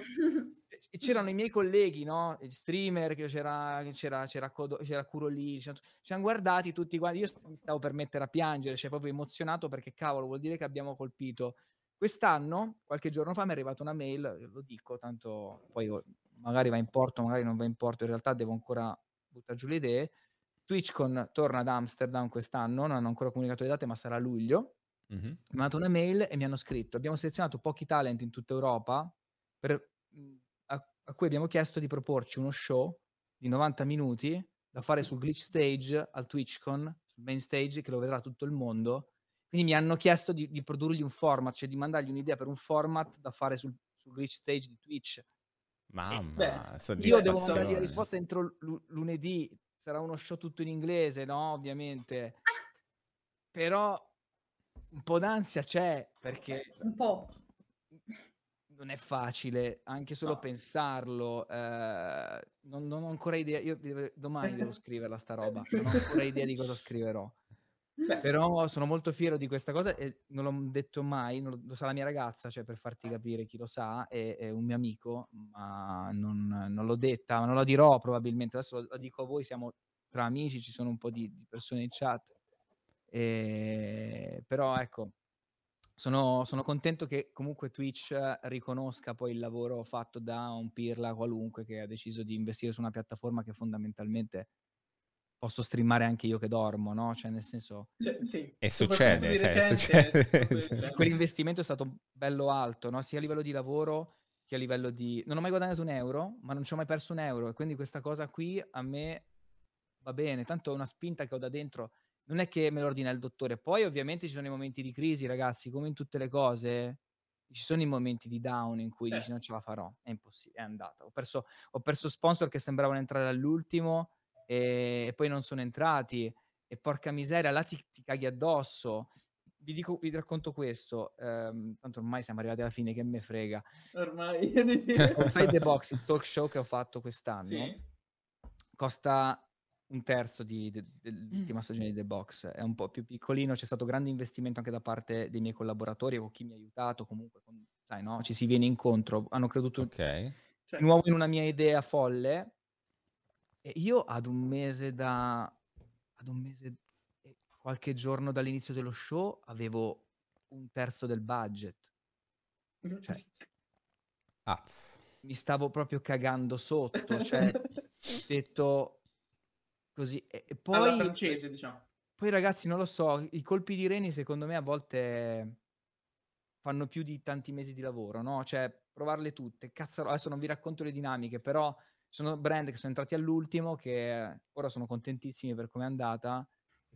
B: c'erano i miei colleghi, no? Il streamer, c'era, c'era, c'era, Codo, c'era Curo lì, ci siamo guardati tutti quanti. Io mi stavo per mettere a piangere, cioè proprio emozionato perché cavolo, vuol dire che abbiamo colpito. Quest'anno, qualche giorno fa, mi è arrivata una mail, lo dico, tanto poi magari va in porto, magari non va in porto, in realtà devo ancora buttare giù le idee. TwitchCon torna ad Amsterdam quest'anno, non hanno ancora comunicato le date, ma sarà a luglio. Mm-hmm. Mi hanno mandato una mail e mi hanno scritto: Abbiamo selezionato pochi talent in tutta Europa per mhmm, a cui abbiamo chiesto di proporci uno show di 90 minuti da fare sul glitch stage al TwitchCon, sul main stage che lo vedrà tutto il mondo. Quindi mi hanno chiesto di, di produrgli un format, cioè di mandargli un'idea per un format da fare sul, sul glitch stage di Twitch. Mamma, e, beh, io devo mandargli la risposta entro lunedì, sarà uno show tutto in inglese, no? Ovviamente. Ah. Però un po' d'ansia c'è perché... Un po' non è facile anche solo no. pensarlo. Eh, non, non, ho ancora idea. Io domani devo scriverla sta roba, non ho ancora idea di cosa scriverò. Beh. Però sono molto fiero di questa cosa e non l'ho detto mai, lo, lo, sa la mia ragazza, cioè per farti capire chi lo sa, è, è un mio amico, ma non, non l'ho detta, non la dirò probabilmente, adesso la dico a voi, siamo tra amici, ci sono un po' di, di persone in chat, e, eh, però ecco, sono, sono, contento che comunque Twitch eh, riconosca poi il lavoro fatto da un pirla qualunque che ha deciso di investire su una piattaforma che fondamentalmente posso streamare anche io che dormo, no? Cioè, nel senso... Cioè, sì. E succede, cioè, succede. succede. Quell'investimento è stato bello alto, no? Sia a livello di lavoro che a livello di... Non ho mai guadagnato un euro, ma non ci ho mai perso un euro. E quindi questa cosa qui a me va bene. Tanto è una spinta che ho da dentro non è che me lo ordina il dottore. Poi ovviamente ci sono i momenti di crisi, ragazzi, come in tutte le cose, ci sono i momenti di down in cui eh. dici non ce la farò, è impossibile, è andata. Ho perso, ho perso sponsor che sembravano entrare all'ultimo e, e, poi non sono entrati e porca miseria, là ti, ti caghi addosso. Vi, dico, vi racconto questo, ehm, tanto ormai siamo arrivati alla fine, che me frega. Ormai. Outside the Box, il talk show che ho fatto quest'anno, sì. costa un terzo di, de, dell'ultima stagione di The Box, è un po' più piccolino, c'è stato grande investimento anche da parte dei miei collaboratori o chi mi ha aiutato, comunque, con, sai, no? ci si viene incontro, hanno creduto okay. di cioè nuovo in una mia idea folle. E io ad un mese da... ad un mese... qualche giorno dall'inizio dello show avevo un terzo del budget. Cioè, mi stavo proprio cagando sotto, cioè, detto Così. E poi, Alla francese, diciamo. Poi ragazzi, non lo so, i colpi di reni secondo me a volte fanno più di tanti mesi di lavoro, no? Cioè, provarle tutte. Cazzo, adesso non vi racconto le dinamiche, però sono brand che sono entrati all'ultimo, che ora sono contentissimi per come è andata.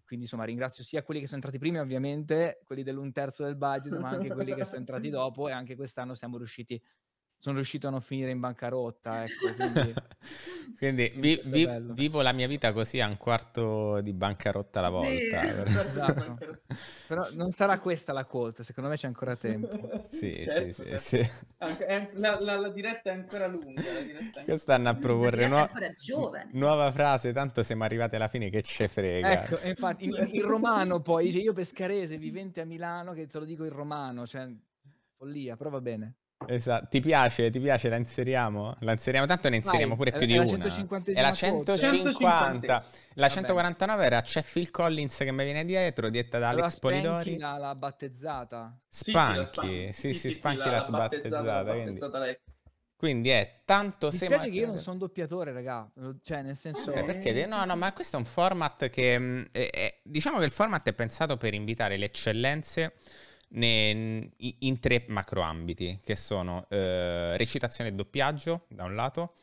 B: Quindi, insomma, ringrazio sia quelli che sono entrati prima, ovviamente, quelli dell'un terzo del budget, ma anche quelli che sono entrati dopo. E anche quest'anno siamo riusciti sono riuscito a non finire in bancarotta. Ecco, quindi, quindi vi, vi,
A: vivo la mia vita così a un quarto di bancarotta alla volta. Sì, esatto.
B: esatto. Però non sarà questa la quota, secondo me c'è ancora tempo. Sì, certo, sì, certo.
C: sì. la, la, la, diretta è ancora lunga. È Quest'anno a proporre nuova,
A: nuova frase, tanto siamo arrivati alla fine che ce frega. Ecco,
C: infatti, in, in romano
B: poi, dice, io pescarese vivente a Milano, che te lo dico in romano, cioè follia, però va bene.
A: Esatto, ti piace, ti piace, la inseriamo? La inseriamo, tanto ne inseriamo Vai, pure è, più è di una. È la 150. 150. La 149 era c'è Phil Collins che mi viene dietro, detta da Alex la Polidori.
B: La, la battezzata. Spanchi, sì, sì, Spanchi la, la sbattezzata. quindi.
A: Quindi è tanto Mi spiace che
B: io non sono doppiatore, raga. Cioè, nel senso. Eh, perché? No, no, ma
A: questo è un format che. Mm, è, è, diciamo che il format è pensato per invitare le eccellenze ne, in tre macroambiti, che sono eh, recitazione e doppiaggio, da un lato,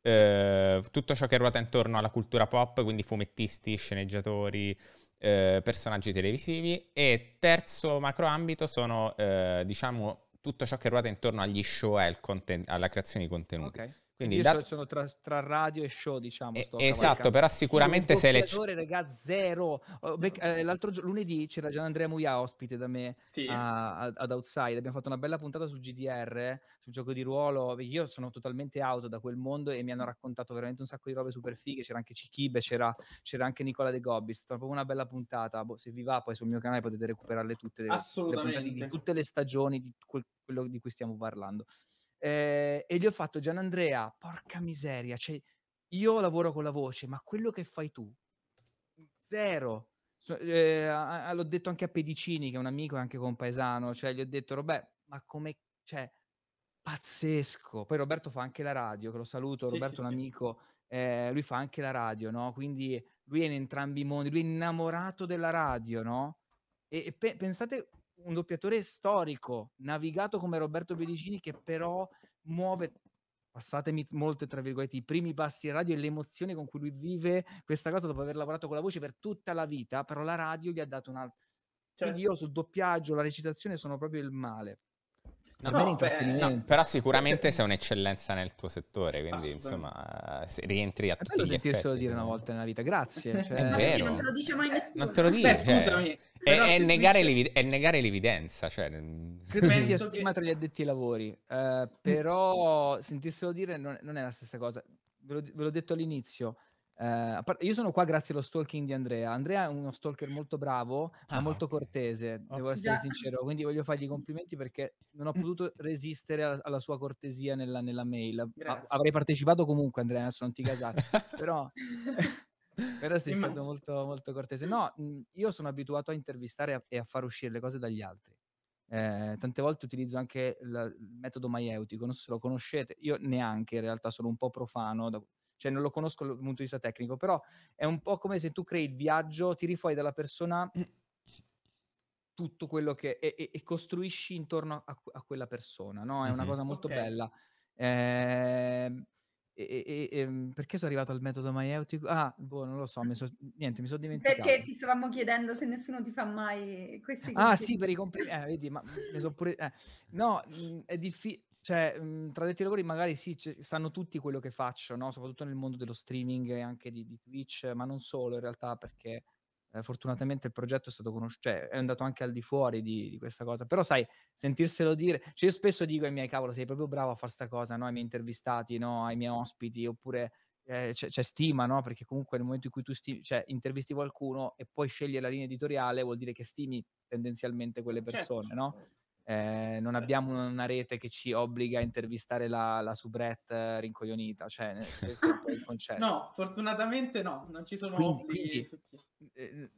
A: eh, tutto ciò che ruota intorno alla cultura pop, quindi fumettisti, sceneggiatori, eh, personaggi televisivi, e terzo macroambito sono, eh, diciamo, tutto ciò che ruota intorno agli show e conten- alla creazione di contenuti. Okay.
B: Quindi io da... sono tra, tra, radio e show, diciamo. Eh, esatto, però sicuramente se le... Raga, zero. Oh, eh, l'altro lunedì c'era Andrea Muia ospite da me sì. a, ad Outside. Abbiamo fatto una bella puntata sul GDR, sul gioco di ruolo. Io sono totalmente out da quel mondo e mi hanno raccontato veramente un sacco di robe super fighe. C'era anche Cichibe, c'era, c'era anche Nicola De Gobbi. È stata proprio una bella puntata. Boh, se vi va, poi sul mio canale potete recuperarle tutte. Assolutamente. Le di, di tutte le stagioni di quel, quello di cui stiamo parlando eh, e gli ho fatto Gianandrea, porca miseria, cioè, io lavoro con la voce, ma quello che fai tu, zero. So, eh, l'ho detto anche a Pedicini, che è un amico e anche compaesano, cioè gli ho detto, Roberto, ma come, cioè, pazzesco. Poi Roberto fa anche la radio, che lo saluto, sì, Roberto sì, è un sì. amico, eh, lui fa anche la radio, no? Quindi lui è in entrambi i mondi, lui è innamorato della radio, no? E, e pe- pensate un doppiatore storico, navigato come Roberto Pedicini, che però muove passatemi molte tra virgolette i primi passi in radio e l'emozione con cui lui vive questa cosa dopo aver lavorato con la voce per tutta la vita però la radio gli ha dato un altro certo. quindi io sul doppiaggio la recitazione sono proprio il male No, no, beh, no, però sicuramente
A: sei un'eccellenza nel tuo settore, quindi insomma rientri a tutti. È bello sentirselo
B: dire una volta nella vita, grazie. Cioè... Non te
D: lo dice mai eh, nessuno. Non te lo dice.
A: Beh, cioè... È, è, negare è, negare l'evidenza. Cioè... Mm.
B: Credo ci sia stima tra gli addetti ai lavori, eh, però sentirselo dire non, non, è la stessa cosa. Ve, lo, ve l'ho detto all'inizio. Eh, io sono qua grazie allo stalking di Andrea. Andrea è uno stalker molto bravo, ah, molto okay. cortese, devo essere sincero. Quindi voglio fargli i complimenti perché non ho potuto resistere alla, alla sua cortesia nella, nella mail. A, avrei partecipato comunque, Andrea, adesso non ti casare. però Però sì, è stato molto, molto cortese. No, mhmm, io sono abituato a intervistare e a far uscire le cose dagli altri. Eh, tante volte utilizzo anche la, il metodo maieutico, non so se lo conoscete, io neanche in realtà sono un po' profano, da, cioè non lo conosco dal punto di vista tecnico, però è un po' come se tu crei il viaggio, tiri fuori dalla persona tutto quello che... e, e, e costruisci intorno a, a, quella persona, no? È una mm-hmm. cosa molto okay. bella. Eh, e, e, e, ehm, perché sono arrivato al metodo maieutico? Ah, boh, non lo so, mi so, niente, mi sono dimenticato. Perché ti
D: stavamo chiedendo se nessuno ti fa mai questi Ah, sì, per
B: i complimenti. Eh, vedi, ma ne so pure... Eh. No, mhmm, è difficile... Cioè, mhmm, tra detti lavori magari sì, c- sanno tutti quello che faccio, no? Soprattutto nel mondo dello streaming e anche di, di Twitch, ma non solo in realtà, perché eh, fortunatamente il progetto è stato conosciuto, cioè è andato anche al di fuori di, di, questa cosa, però sai, sentirselo dire, cioè io spesso dico ai miei cavolo sei proprio bravo a fare questa cosa, no? ai miei intervistati, no? ai miei ospiti, oppure eh, c'è, c'è, stima, no? perché comunque nel momento in cui tu stimi, cioè, intervisti qualcuno e poi scegli la linea editoriale vuol dire che stimi tendenzialmente quelle certo, persone, certo. no? Eh, non certo. abbiamo una rete che ci obbliga a intervistare la, la subrette rincoglionita, cioè questo è un po' il concetto. No, fortunatamente no, non ci sono quindi, obblighi. Quindi, eh,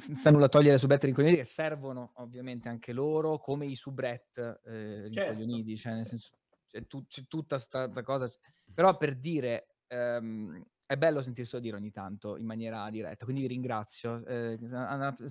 B: senza nulla togliere le subrette rincoglionite che servono ovviamente anche loro come i subrette eh, certo. rincoglioniti, certo. cioè nel senso c'è, tu, c'è tutta questa cosa, però per dire ehm, è bello sentirselo dire ogni tanto in maniera diretta, quindi vi ringrazio. Eh,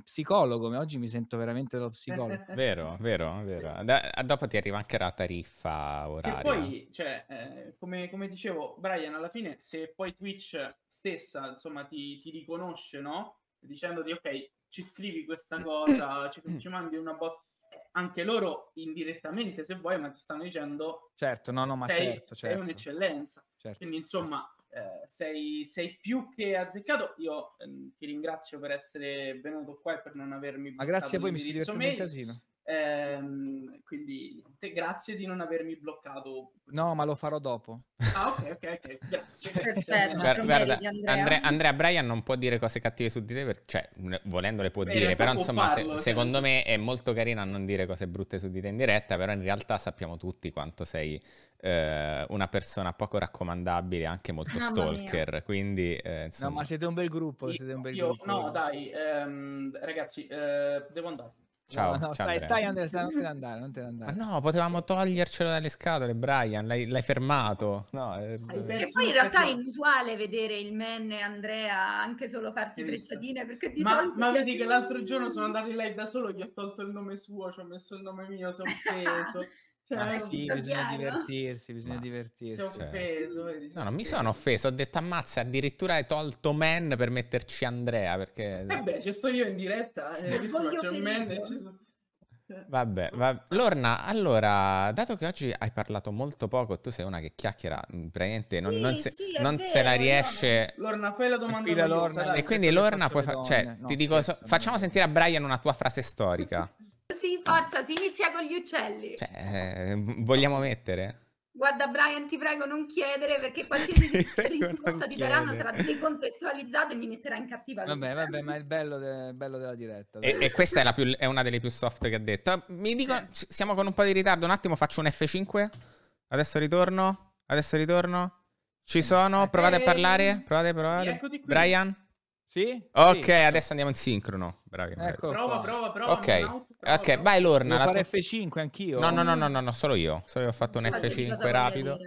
B: psicologo, ma oggi mi sento veramente lo psicologo.
A: vero, vero, vero. Da, dopo ti arriva anche la tariffa oraria. E poi,
C: cioè, eh, come, come, dicevo, Brian, alla fine se poi Twitch stessa, insomma, ti, ti riconosce, no? Dicendoti, ok, ci scrivi questa cosa, ci, ci mandi una bozza anche loro indirettamente se vuoi, ma ti stanno dicendo
B: certo, no, no, ma sei, certo, certo.
C: un'eccellenza. Certo, Quindi insomma, eh, sei, sei, più che azzeccato. Io eh, ti ringrazio per essere venuto qua e per non avermi. Ma grazie a voi, mi sono divertito un casino. Ehm, quindi te, grazie di non
B: avermi bloccato. No, ma lo farò dopo. Ah, ok, ok, ok,
C: grazie. Andrea. Andrea, Andrea
A: Bryan non può dire cose cattive su di te, per, cioè, volendole può Beh, dire, però insomma, farlo, se, secondo certo. me è molto carino a non dire cose brutte su di te in diretta, però in realtà sappiamo tutti quanto sei eh, una persona poco raccomandabile, anche molto stalker, quindi eh, insomma... No, ma siete
B: un bel gruppo, io, siete un bel io, gruppo.
C: No, dai, ehm, ragazzi, eh, devo andare. Ciao, no,
A: ciao stai, stai,
B: Andrea, stai, non te ne andare, non te ne andare.
A: Ma no, potevamo togliercelo dalle scatole, Brian, l'hai, l'hai fermato. No, eh,
C: perché poi in realtà è inusuale vedere
D: il men e Andrea anche solo farsi frecciatine, perché di ma, solito... Ma
C: vedi che l'altro giorno sono andato lei da solo, gli ho tolto il nome suo, ci ho messo il nome mio, sono peso. Ah, cioè, ah, sì, bisogna chiaro. divertirsi, bisogna Ma divertirsi. Sono cioè. offeso. No, non mi sono
A: offeso, ho detto ammazza, addirittura hai tolto Man per metterci Andrea, perché... Vabbè,
C: ci sto io in diretta, eh, faccio Man e ci sono...
A: Vabbè, vabbè, Lorna, allora, dato che oggi hai parlato molto poco, tu sei una che chiacchiera, mhmm, praticamente sì, non, non, se, sì, non vero, se, la riesce...
C: Lorna, fai la domanda da Lorna. e quindi Lorna puoi... Fa- cioè, no, ti
A: dico, so, facciamo sentire a Brian una tua frase storica.
D: Sì, forza, si inizia con gli uccelli. Cioè,
A: eh, vogliamo mettere?
D: Guarda Brian, ti prego non chiedere perché qualsiasi risposta ti daranno sarà decontestualizzata e mi metterà in cattiva luce. Vabbè,
B: vabbè, ma è il bello, de bello della diretta. E, e, questa
A: è, più, è, una delle più soft che ha detto. Mi dico, eh. siamo con un po' di ritardo, un attimo faccio un F5. Adesso ritorno, adesso ritorno. Ci eh, sono, eh, provate a parlare, provate a parlare. Ecco Brian? Sì? Ok, sì. adesso andiamo in sincrono. Bravi. Ecco prova, prova, prova. Ok, prova, ok, prova. vai Lorna. Devo fare tu... F5 anch'io? No, no, no, no, no, no, solo io. Solo io ho fatto un F5 rapido.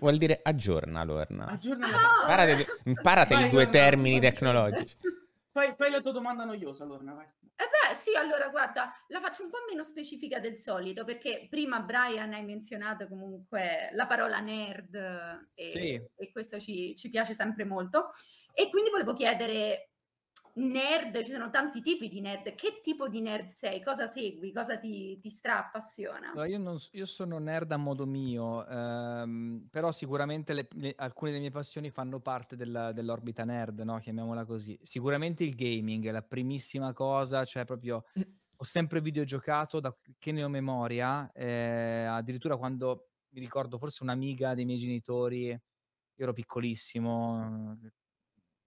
A: Vuol dire aggiorna, Lorna. Aggiorna. Ah! Imparate, imparate vai, i due guarda, tecnologici. tecnologici.
C: Fai, fai, la tua domanda noiosa, Lorna, vai. Eh
D: beh, sì, allora, guarda, la faccio un po' meno specifica del solito, perché prima Brian hai menzionato comunque la parola nerd e, sì. e questo ci, ci piace sempre molto. E quindi volevo chiedere, nerd, ci sono tanti tipi di nerd, che tipo di nerd sei? Cosa segui? Cosa ti, ti strappassiona?
B: Allora, io, non, io sono nerd a modo mio, ehm, però sicuramente le, le, alcune delle mie passioni fanno parte della, dell'orbita nerd, no? chiamiamola così. Sicuramente il gaming è la primissima cosa, cioè proprio... ho sempre videogiocato da che ne ho memoria, eh, addirittura quando mi ricordo forse un'amica dei miei genitori, io ero piccolissimo,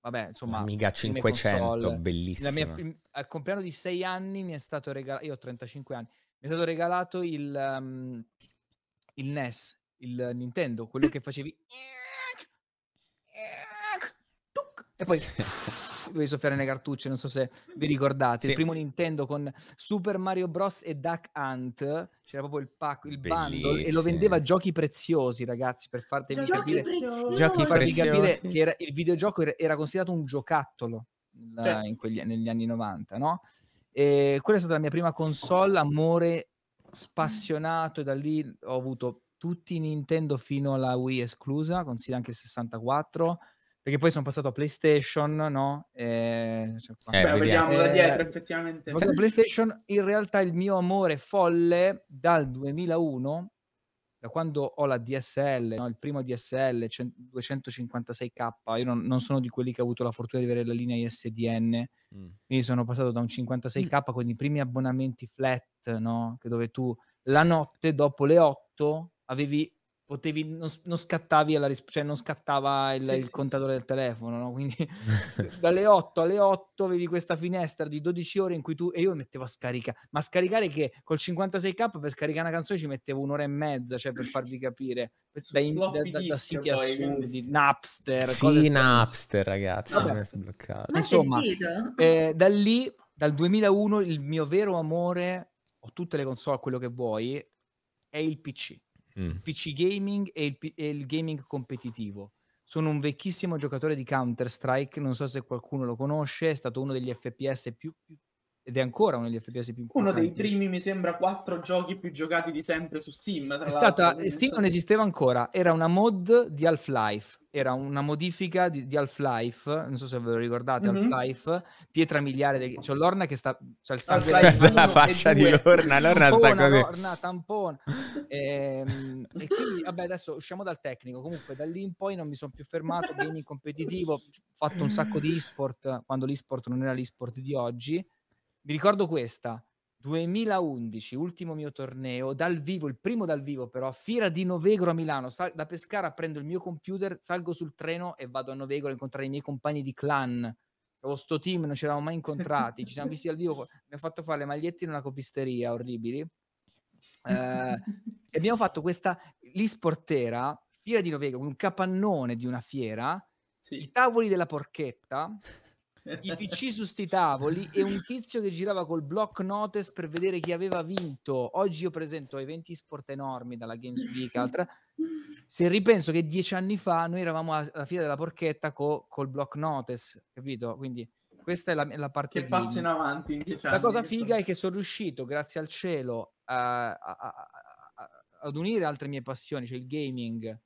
B: Vabbè, insomma, Amiga 500, console. bellissima. Mia, al compleanno di 6 anni mi è stato regalato, io ho 35 anni, mi è stato regalato il, um, il NES, il Nintendo, quello che facevi... E poi dovevi soffiare le cartucce, non so se vi ricordate. Sì. Il primo Nintendo con Super Mario Bros. e Duck Hunt, c'era proprio il pacco, il Bellissimo. bundle, e lo vendeva a giochi preziosi, ragazzi, per farti capire, farvi capire che era, il videogioco era considerato un giocattolo la, quegli, negli anni 90, no? E quella è stata la mia prima console, amore spassionato, e da lì ho avuto tutti Nintendo fino alla Wii esclusa, considera anche il 64, perché poi sono passato a PlayStation, no? E... Ehm, cioè, eh, vediamo da eh, dietro, eh, effettivamente. Sono PlayStation, in realtà il mio amore folle dal 2001, da quando ho la DSL, no? il primo DSL 256k, io non, non, sono di quelli che ho avuto la fortuna di avere la linea ISDN, mm. quindi sono passato da un 56k mm. con i primi abbonamenti flat, no? Che dove tu la notte dopo le 8 avevi potevi, non, non scattavi alla risposta, cioè non scattava il, sì, il sì, contatore sì. del telefono, no? quindi dalle 8 alle 8 avevi questa finestra di 12 ore in cui tu, e io mettevo a scaricare, ma a scaricare che col 56k per scaricare una canzone ci mettevo un'ora e mezza, cioè per farvi capire, da, in, da, da, da siti assurdi, Napster, sì,
A: Napster
B: ragazzi, no, mi sbloccato. Insomma, eh, da lì, dal 2001, il mio vero amore, ho tutte le console, quello che vuoi, è il PC mm. PC gaming e il, e il, gaming competitivo. Sono un vecchissimo giocatore di Counter-Strike, non so se qualcuno lo conosce, è stato uno degli FPS più, più ed è ancora uno degli FPS più importanti. Uno dei
C: primi, mi sembra, quattro giochi più giocati di sempre su Steam. È stata, Steam non esisteva
B: ancora, era una mod di Half-Life, era una modifica di, di Half-Life, non so se ve lo ricordate, mm-hmm. Half-Life, pietra miliare, de... c'è Lorna che sta, c'è il sangue. la faccia di Lorna, Lorna sta così. Lorna, tampone. e, ehm, e quindi, vabbè, adesso usciamo dal tecnico, comunque da lì in poi non mi sono più fermato, vieni competitivo, ho fatto un sacco di eSport, quando l'e-sport non era l'eSport di oggi, mi ricordo questa, 2011, ultimo mio torneo, dal vivo, il primo dal vivo però, Fiera di Novegro a Milano, Sal- da Pescara prendo il mio computer, salgo sul treno e vado a Novegro a incontrare i miei compagni di clan. Avevo sto team, non ci eravamo mai incontrati, ci siamo visti dal vivo, mi ha fatto fare le magliette in una copisteria, orribili. Eh, e abbiamo fatto questa l'isportera, Fiera di Novegro, un capannone di una fiera, sì. i tavoli della porchetta i PC su sti tavoli e un tizio che girava col block notice per vedere chi aveva vinto. Oggi io presento eventi sport enormi dalla Games Week, altra. Se ripenso che dieci anni fa noi eravamo alla fila della porchetta co- col block notice, capito? Quindi questa è la, la parte che passo in avanti. In la anni, cosa figa è che sono riuscito, grazie al cielo, a, a, a, ad unire altre mie passioni, cioè il gaming,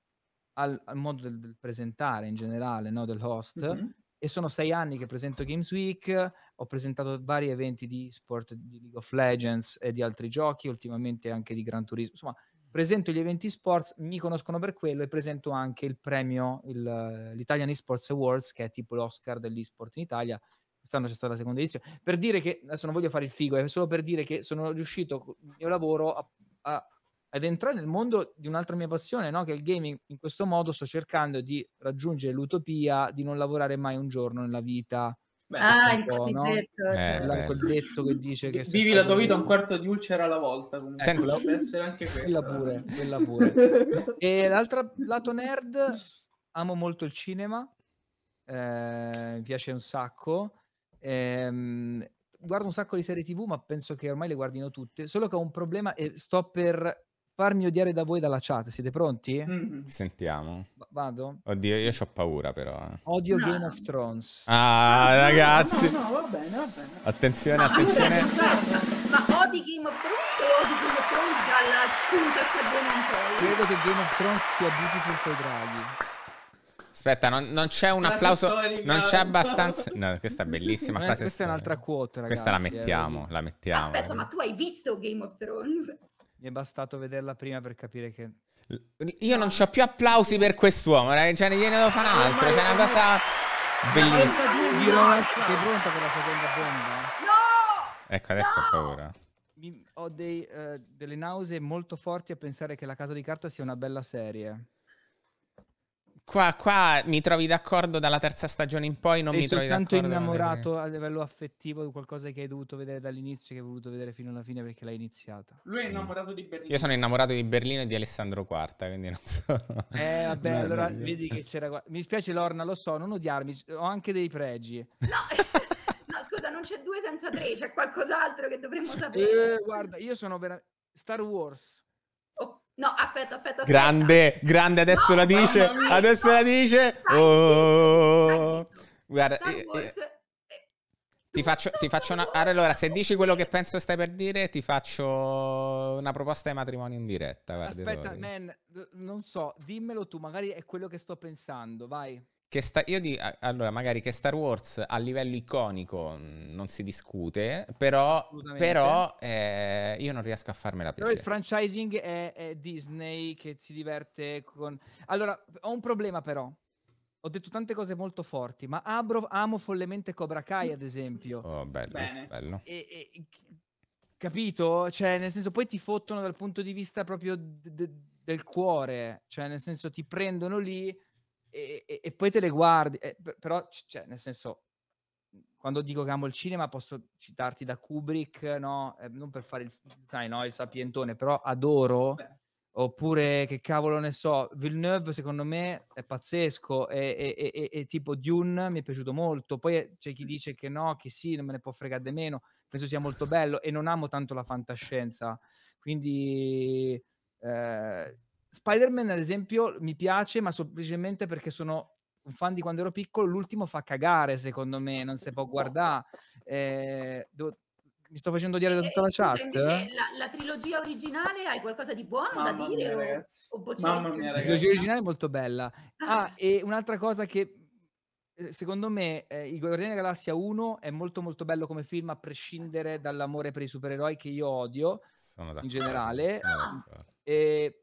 B: al, al modo del, del, presentare in generale, no? del host. Mm-hmm e sono sei anni che presento Games Week, ho presentato vari eventi di sport di League of Legends e di altri giochi, ultimamente anche di Gran Turismo, insomma presento gli eventi sports, mi conoscono per quello e presento anche il premio, il, l'Italian Esports Awards, che è tipo l'Oscar dell'esport in Italia, quest'anno c'è stata la seconda edizione, per dire che, adesso non voglio fare il figo, è solo per dire che sono riuscito, con il mio lavoro, a, a ad entrare nel mondo di un'altra mia passione, no? che è il gaming. In questo modo sto cercando di raggiungere l'utopia di non lavorare mai un giorno nella vita. Beh, ah, il cosiddetto, no? Eh, cioè. eh, quel detto che dice che vivi la tua vita un quarto
C: di ulcera alla volta. Comunque. Senti, ecco, potrebbe essere anche quella pure. Quella
B: pure. e l'altro lato nerd, amo molto il cinema, eh, mi piace un sacco. Eh, guardo un sacco di serie tv, ma penso che ormai le guardino tutte. Solo che ho un problema e sto per farmi odiare da voi dalla chat. Siete pronti? Mm.
A: Sentiamo. V vado? Oddio, io ho paura però. Eh. Odio no.
B: Game of Thrones. Ah, ah no, ragazzi. No, no, va bene, va bene. Attenzione, ma attenzione.
D: Ma odi Game of Thrones o odi Game of Thrones dalla quinta stagione in poi?
A: Credo
B: che Game of Thrones sia Beautiful per Draghi.
A: Aspetta, non, non c'è un applauso. Non c'è abbastanza. No, questa è bellissima. Eh, questa è un'altra quota. Ragazzi, questa la eh, mettiamo, eh, la mettiamo. Aspetta, ma
D: tu hai visto Game of Thrones?
B: Mi è bastato vederla prima per capire che...
A: Io non ho più applausi per quest'uomo, eh, cioè ne viene da fare un altro, c'è cioè, una cosa bellissima. Sei
B: pronta per la seconda bomba? No!
A: Ecco, adesso no! ho paura.
B: ho dei, uh, delle nausee molto forti a pensare che La Casa di Carta sia una bella serie.
A: Qua, qua, mi trovi d'accordo dalla terza stagione in poi. Non Sei mi trovi d'accordo. Sei soltanto innamorato
B: a livello affettivo di qualcosa che hai dovuto vedere dall'inizio, che hai voluto vedere fino alla fine perché l'hai iniziata. Lui è innamorato di Berlino. Io sono
A: innamorato di Berlino e di Alessandro
B: IV, quindi non so. Eh, vabbè, no, allora no. vedi che c'era. Mi spiace, Lorna, lo so, non odiarmi, ho anche dei pregi. No!
D: no scusa, non c'è due senza tre, c'è qualcos'altro
B: che dovremmo eh, sapere. Eh, guarda, io sono veramente. Star Wars, No, aspetta, aspetta, aspetta.
A: Grande, grande, adesso no, la dice, adesso no. la dice. Oh. Guarda, ti faccio, ti faccio, una... Allora, se dici quello che penso stai per dire, ti faccio una proposta di matrimonio in diretta. Guarda, Aspetta,
B: man, non so, dimmelo tu, magari è quello che sto pensando, vai.
A: Che sta, io di, allora, magari che Star Wars a livello iconico non si discute, però, però eh, io non riesco a farmela piacere. Però
B: il franchising è, è Disney che si diverte con... Allora, ho un problema però ho detto tante cose molto forti, ma abro, amo follemente Cobra Kai, ad esempio. Oh, bello, Bene. bello. E, e, capito? Cioè, nel senso, poi ti fottono dal punto di vista proprio de, de, del cuore, cioè, nel senso, ti prendono lì e, e, e poi te le guardi, eh, però cioè, nel senso, mhmm, quando dico che amo il cinema posso citarti da Kubrick, no? Eh, non per fare il, sai, no? il sapientone, però adoro, Beh. oppure che cavolo ne so, Villeneuve secondo me è pazzesco e, tipo Dune mi è piaciuto molto, poi eh, c'è chi dice che no, che sì, non me ne può fregare di meno, penso sia molto bello e non amo tanto la fantascienza, quindi... Eh, Spider-Man, ad esempio, mi piace, ma semplicemente perché sono un fan di quando ero piccolo. L'ultimo fa cagare, secondo me, non si può esatto. guardare. Eh, devo, mi sto facendo odiare da tutta la chat. Invece, eh?
D: la, la, trilogia originale hai qualcosa di buono Mamma da dire? Mia, o, o
B: Mamma mia, la trilogia originale è molto bella. Ah, ah e un'altra cosa che eh, secondo me eh, I Guardiani della Galassia 1 è molto molto bello come film a prescindere dall'amore per i supereroi che io odio in generale. Ah. E,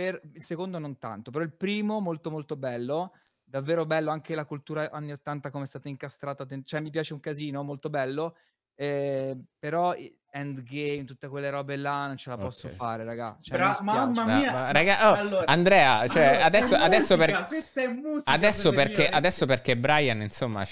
B: per il secondo non tanto, però il primo molto molto bello, davvero bello anche la cultura anni 80 come è stata incastrata, cioè mi piace un casino, molto bello, eh, però Endgame, tutte quelle robe là, non ce la posso okay. fare, raga. Cioè, Bra- mamma mia, ma, raga,
A: oh, allora, Andrea, cioè, allora, adesso, adesso, musica,
C: per... adesso, perché, adesso
A: perché Brian, insomma,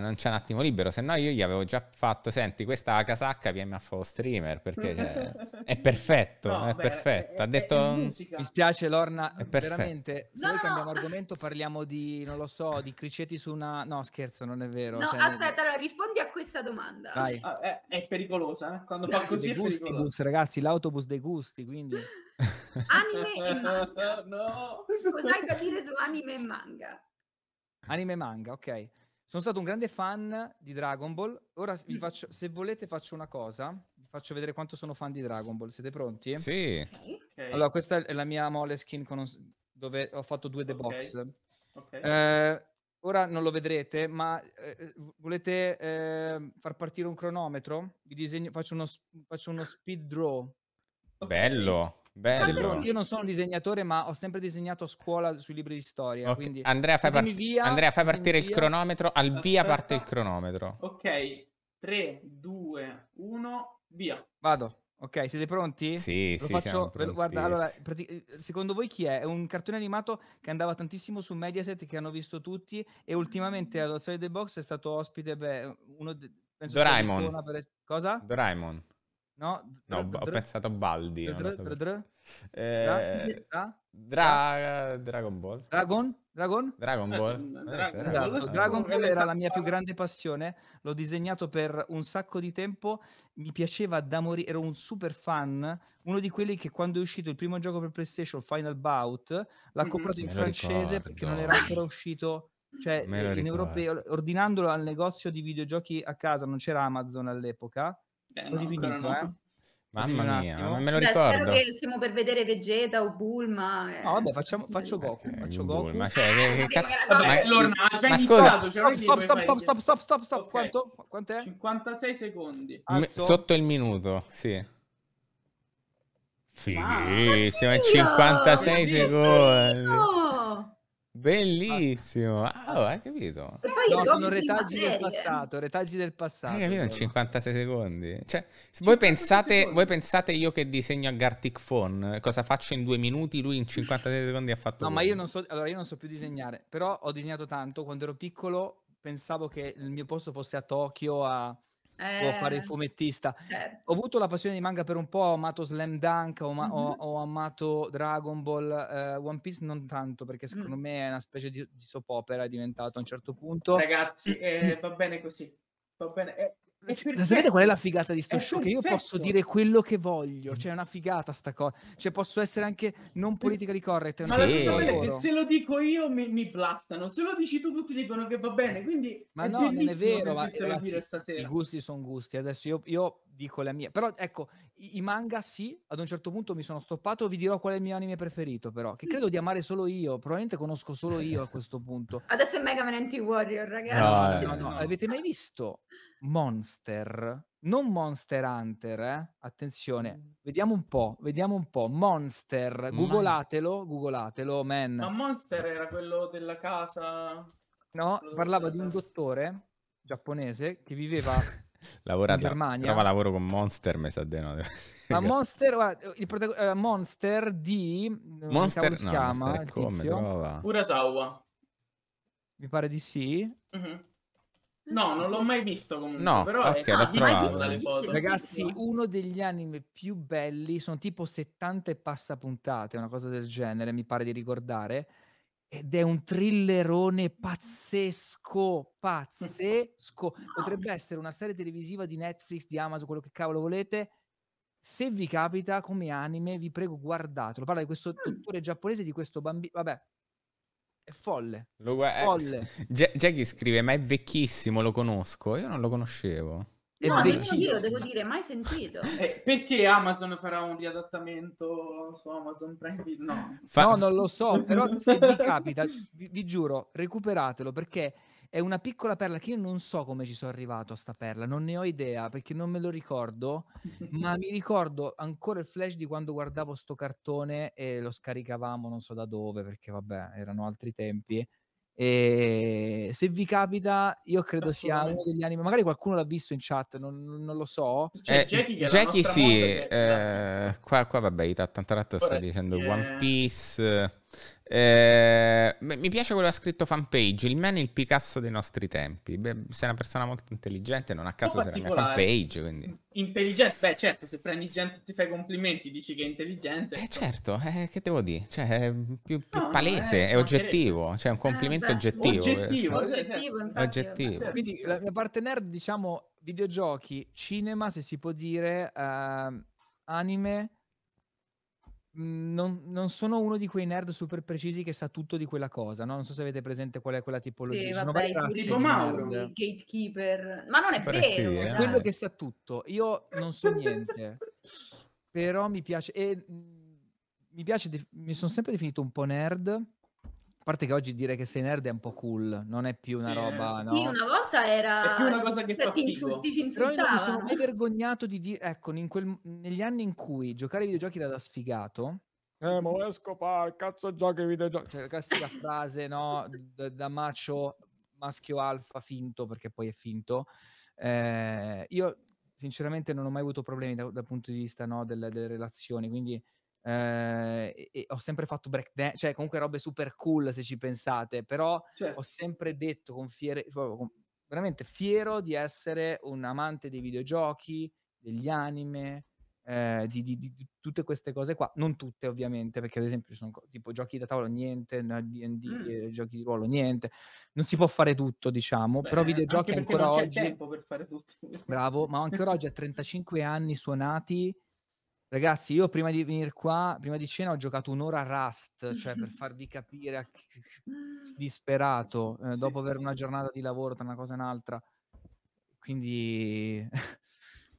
A: non c'è un attimo libero, se no io gli avevo già fatto, senti, questa casacca viene a fare streamer perché cioè, è perfetto, no, è beh, perfetto. È, ha detto, mi
B: spiace, Lorna, veramente. Se no, noi cambiamo no. argomento, parliamo di non lo so, di criceti su una, no, scherzo, non è vero. No, cioè, aspetta,
D: allora, rispondi a questa domanda. Ah, è, è
C: pericolosa, eh. Quando fa così... Gustibus,
B: ragazzi, l'autobus dei gusti, quindi...
D: Anime e manga. no! Cos'hai da dire su anime e manga?
B: Anime e manga, ok. Sono stato un grande fan di Dragon Ball. Ora vi mm. faccio, se volete, faccio una cosa. Vi faccio vedere quanto sono fan di Dragon Ball. Siete pronti? Sì. Okay. Okay. Allora, questa è la mia Moleskin con un, dove ho fatto due The okay. Box. Okay. Eh, Ora non lo vedrete, ma eh, eh volete eh, far partire un cronometro? Vi disegno, faccio, uno, faccio uno speed draw.
A: Bello, bello. Io
B: non sono un disegnatore, ma ho sempre disegnato a scuola sui libri di storia. Okay. Andrea, fai part- via, Andrea, fai partire il cronometro.
A: Al Aspetta. via parte il cronometro.
B: Ok,
C: 3, 2, 1,
B: via. Vado. Ok, siete pronti? Sì, Lo sì, faccio, pronti, guarda, allora, secondo voi chi è? È un cartone animato che andava tantissimo su Mediaset, che hanno visto tutti, e ultimamente alla storia del box è stato ospite, beh, uno... De, penso Doraemon. Per... Cosa?
A: Doraemon.
B: No, no ho pensato
A: a Baldi. Dr- dr- dr- dr- Dra Dragon Ball. Dragon? Dragon? Dragon Ball. Eh,
B: eh, Dragon, esatto, Dragon Ball era la mia più esatto. grande passione, l'ho disegnato per un sacco di tempo, mi piaceva da morire, ero un super fan, uno di quelli che quando è uscito il primo gioco per PlayStation, Final Bout, l'ha comprato in me francese perché non era ancora uscito, cioè eh, in europeo, ordinandolo al negozio di videogiochi a casa, non c'era Amazon all'epoca, eh, così no, finito, no. eh
A: Mamma mia, non me lo Beh, ricordo. Spero
D: che siamo per vedere Vegeta o Bulma.
C: Eh. No, vabbè, facciamo, faccio Goku. Eh, faccio Goku. Ma cioè, che, cazzo... ma, ma, scusa, cioè, stop, stop, stop, stop, stop, stop, stop, okay. Quanto? Quanto è? 56 secondi. Alzo. Sotto
A: il minuto, sì. Fighissimo, wow. 56 Oddio, secondi. Oddio. Bellissimo, ah, hai capito?
E: no, sono retaggi del passato,
A: retaggi del passato. Hai capito? In 56 secondi. Cioè, voi pensate, secondi. voi pensate io che disegno a Gartic Phone, cosa faccio in due minuti, lui in 56 secondi ha fatto... No, quello. ma io non,
B: so, allora io non so più disegnare, però ho disegnato tanto, quando ero piccolo pensavo che il mio posto fosse a Tokyo, a Può fare il ehm, fumettista. Certo. Ho avuto la passione di manga per un po', ho amato Slam Dunk, ho, mm-hmm. ho, ho amato Dragon Ball, uh, One Piece non tanto, perché secondo mm. me è una specie di, di soap opera, è diventato a un certo punto. Ragazzi, eh,
C: va bene così. Va bene. Eh, Sapete qual è la figata di sto è show? Che io posso dire quello
B: che voglio, mm. cioè è una figata sta cosa, cioè posso essere anche non politica di corretta. Ma sì. sapete, se
C: lo dico io mi, mi, blastano, se lo dici tu tutti dicono che va bene,
B: quindi ma no, non è vero, ma ragazzi, eh, i gusti sono gusti, adesso io, io dico la mia, però ecco, i, I, manga sì, ad un certo punto mi sono stoppato, vi dirò qual è il mio anime preferito però, che sì. credo di amare solo io, probabilmente conosco solo io a questo punto.
D: Adesso è Mega Man Anti-Warrior, ragazzi. No, eh, no, no, no.
B: Avete mai visto Monster? Non Monster Hunter, eh? attenzione. Mm. Vediamo un po', vediamo un po'. Monster, googolatelo, googolatelo, man. Ma Monster era quello della casa... No, parlava di un dottore giapponese che viveva Lavora in Germania. Trova
A: lavoro con Monster, mi sa di no. Ma
B: Monster, il protagonista uh, Monster di Monster si no, Monster come trova? Urasawa. Mi pare di sì.
C: Mm-hmm. No, non l'ho mai visto comunque. No, però okay, è bellissimo Ragazzi,
B: uno degli anime più belli, sono tipo 70 e passa puntate, una cosa del genere, mi pare di ricordare ed è un thrillerone pazzesco, pazzesco. Potrebbe essere una serie televisiva di Netflix, di Amazon, quello che cavolo volete. Se vi capita come anime, vi prego guardatelo. Parla di questo mm. dottore giapponese, di questo bambino. Vabbè, è folle.
A: Lo guarda. Eh, folle. G- Jackie scrive, ma è vecchissimo, lo conosco. Io non lo conoscevo no, io
B: dire, devo dire, mai
C: sentito. Eh, perché Amazon farà un riadattamento su Amazon Prime? No,
B: Fa... no non lo so, però se vi capita, vi, vi, giuro, recuperatelo perché è una piccola perla che io non so come ci sono arrivato a sta perla, non ne ho idea perché non me lo ricordo, ma mi ricordo ancora il flash di quando guardavo sto cartone e lo scaricavamo non so da dove perché vabbè, erano altri tempi e ehm, se vi capita, io credo sia uno degli anime. Magari qualcuno l'ha visto in chat, non, non lo so. Cioè, eh, Jackie, Jackie sì,
A: eh, qua, qua vabbè, Tantarat sta dicendo One Piece. Eh, mi piace quello che ha scritto fanpage. Il man è il Picasso dei nostri tempi. Beh, sei una persona molto intelligente, non a caso sei una fanpage. Quindi.
C: Intelligente, beh, certo, se prendi gente e ti fai complimenti, dici che è intelligente. Eh,
A: certo, eh, che devo dire? Cioè, è più, più no, palese, eh, è oggettivo. Cioè, è un eh, complimento beh, oggettivo. Eh, oggettivo, cioè,
B: oggettivo, certo. infatti, oggettivo. Certo. Quindi la mia parte nerd, diciamo, videogiochi, cinema, se si può dire, uh, anime Mhmm, non, non, sono uno di quei nerd super precisi che sa tutto di quella cosa, no? Non so se avete presente qual è quella tipologia. Sì, vabbè, tipo Mauro, il
D: gatekeeper. Ma non è Super vero! Sì, eh? Quello
B: che sa tutto. Io non so niente, però mi piace... E, mhmm, mi piace, mi sono sempre definito un po' nerd, a parte che oggi dire che sei nerd è un po' cool, non è più una sì, eh. roba. No? Sì, una
D: volta era. È più una cosa che Se cioè, fa ti insulti, ci Però io mi sono mai
B: vergognato di dire. Ecco, quel... negli anni in cui giocare ai videogiochi era da sfigato. Eh, ma vuoi scopare? Cazzo, giochi ai videogiochi. Cioè, la classica frase, no? Da, da macio, maschio alfa finto, perché poi è finto. Eh, io, sinceramente, non ho mai avuto problemi da, dal punto di vista no, delle, delle relazioni. Quindi eh, e, ho sempre fatto breakdance, cioè comunque robe super cool se ci pensate, però certo. ho sempre detto con fiere, veramente fiero di essere un amante dei videogiochi, degli anime, eh, di, di, di, tutte queste cose qua, non tutte ovviamente, perché ad esempio ci sono tipo giochi da tavolo niente, D&D, mm. Eh, giochi di ruolo niente, non si può fare tutto diciamo, Beh, però videogiochi ancora non c'è oggi... tempo
C: per fare tutto.
B: Bravo, ma ancora oggi a 35 anni suonati Ragazzi, io prima di venire qua, prima di cena, ho giocato un'ora a Rust, cioè per farvi capire disperato, eh, dopo sì, aver una giornata di lavoro tra una cosa e un'altra. Quindi...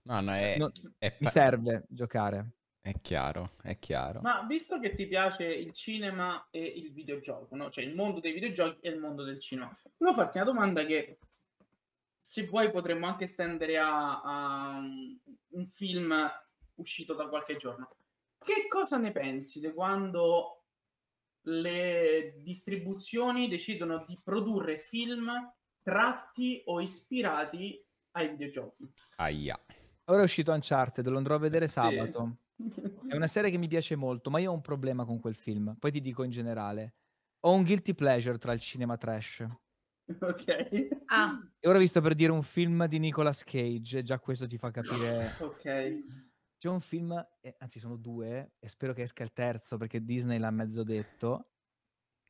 B: No, no, è, no, è... mi serve giocare. È chiaro, è chiaro.
C: Ma visto che ti piace il cinema e il videogioco, no? cioè il mondo dei videogiochi e il mondo del cinema, volevo farti una domanda che se vuoi potremmo anche estendere a, a mm, un film uscito da qualche giorno. Che cosa ne pensi di quando le distribuzioni decidono di produrre film tratti o ispirati ai videogiochi?
B: Aia. Ora è uscito Uncharted, lo andrò a vedere sabato. Sì.
C: È una serie
B: che mi piace molto, ma io ho un problema con quel film. Poi ti dico in generale. Ho un guilty pleasure tra il cinema trash.
C: Ok.
B: Ah. E ora visto per dire un film di Nicolas Cage, già questo ti fa capire. ok. C'è un film, eh, anzi sono due, e spero che esca il terzo perché Disney l'ha mezzo detto,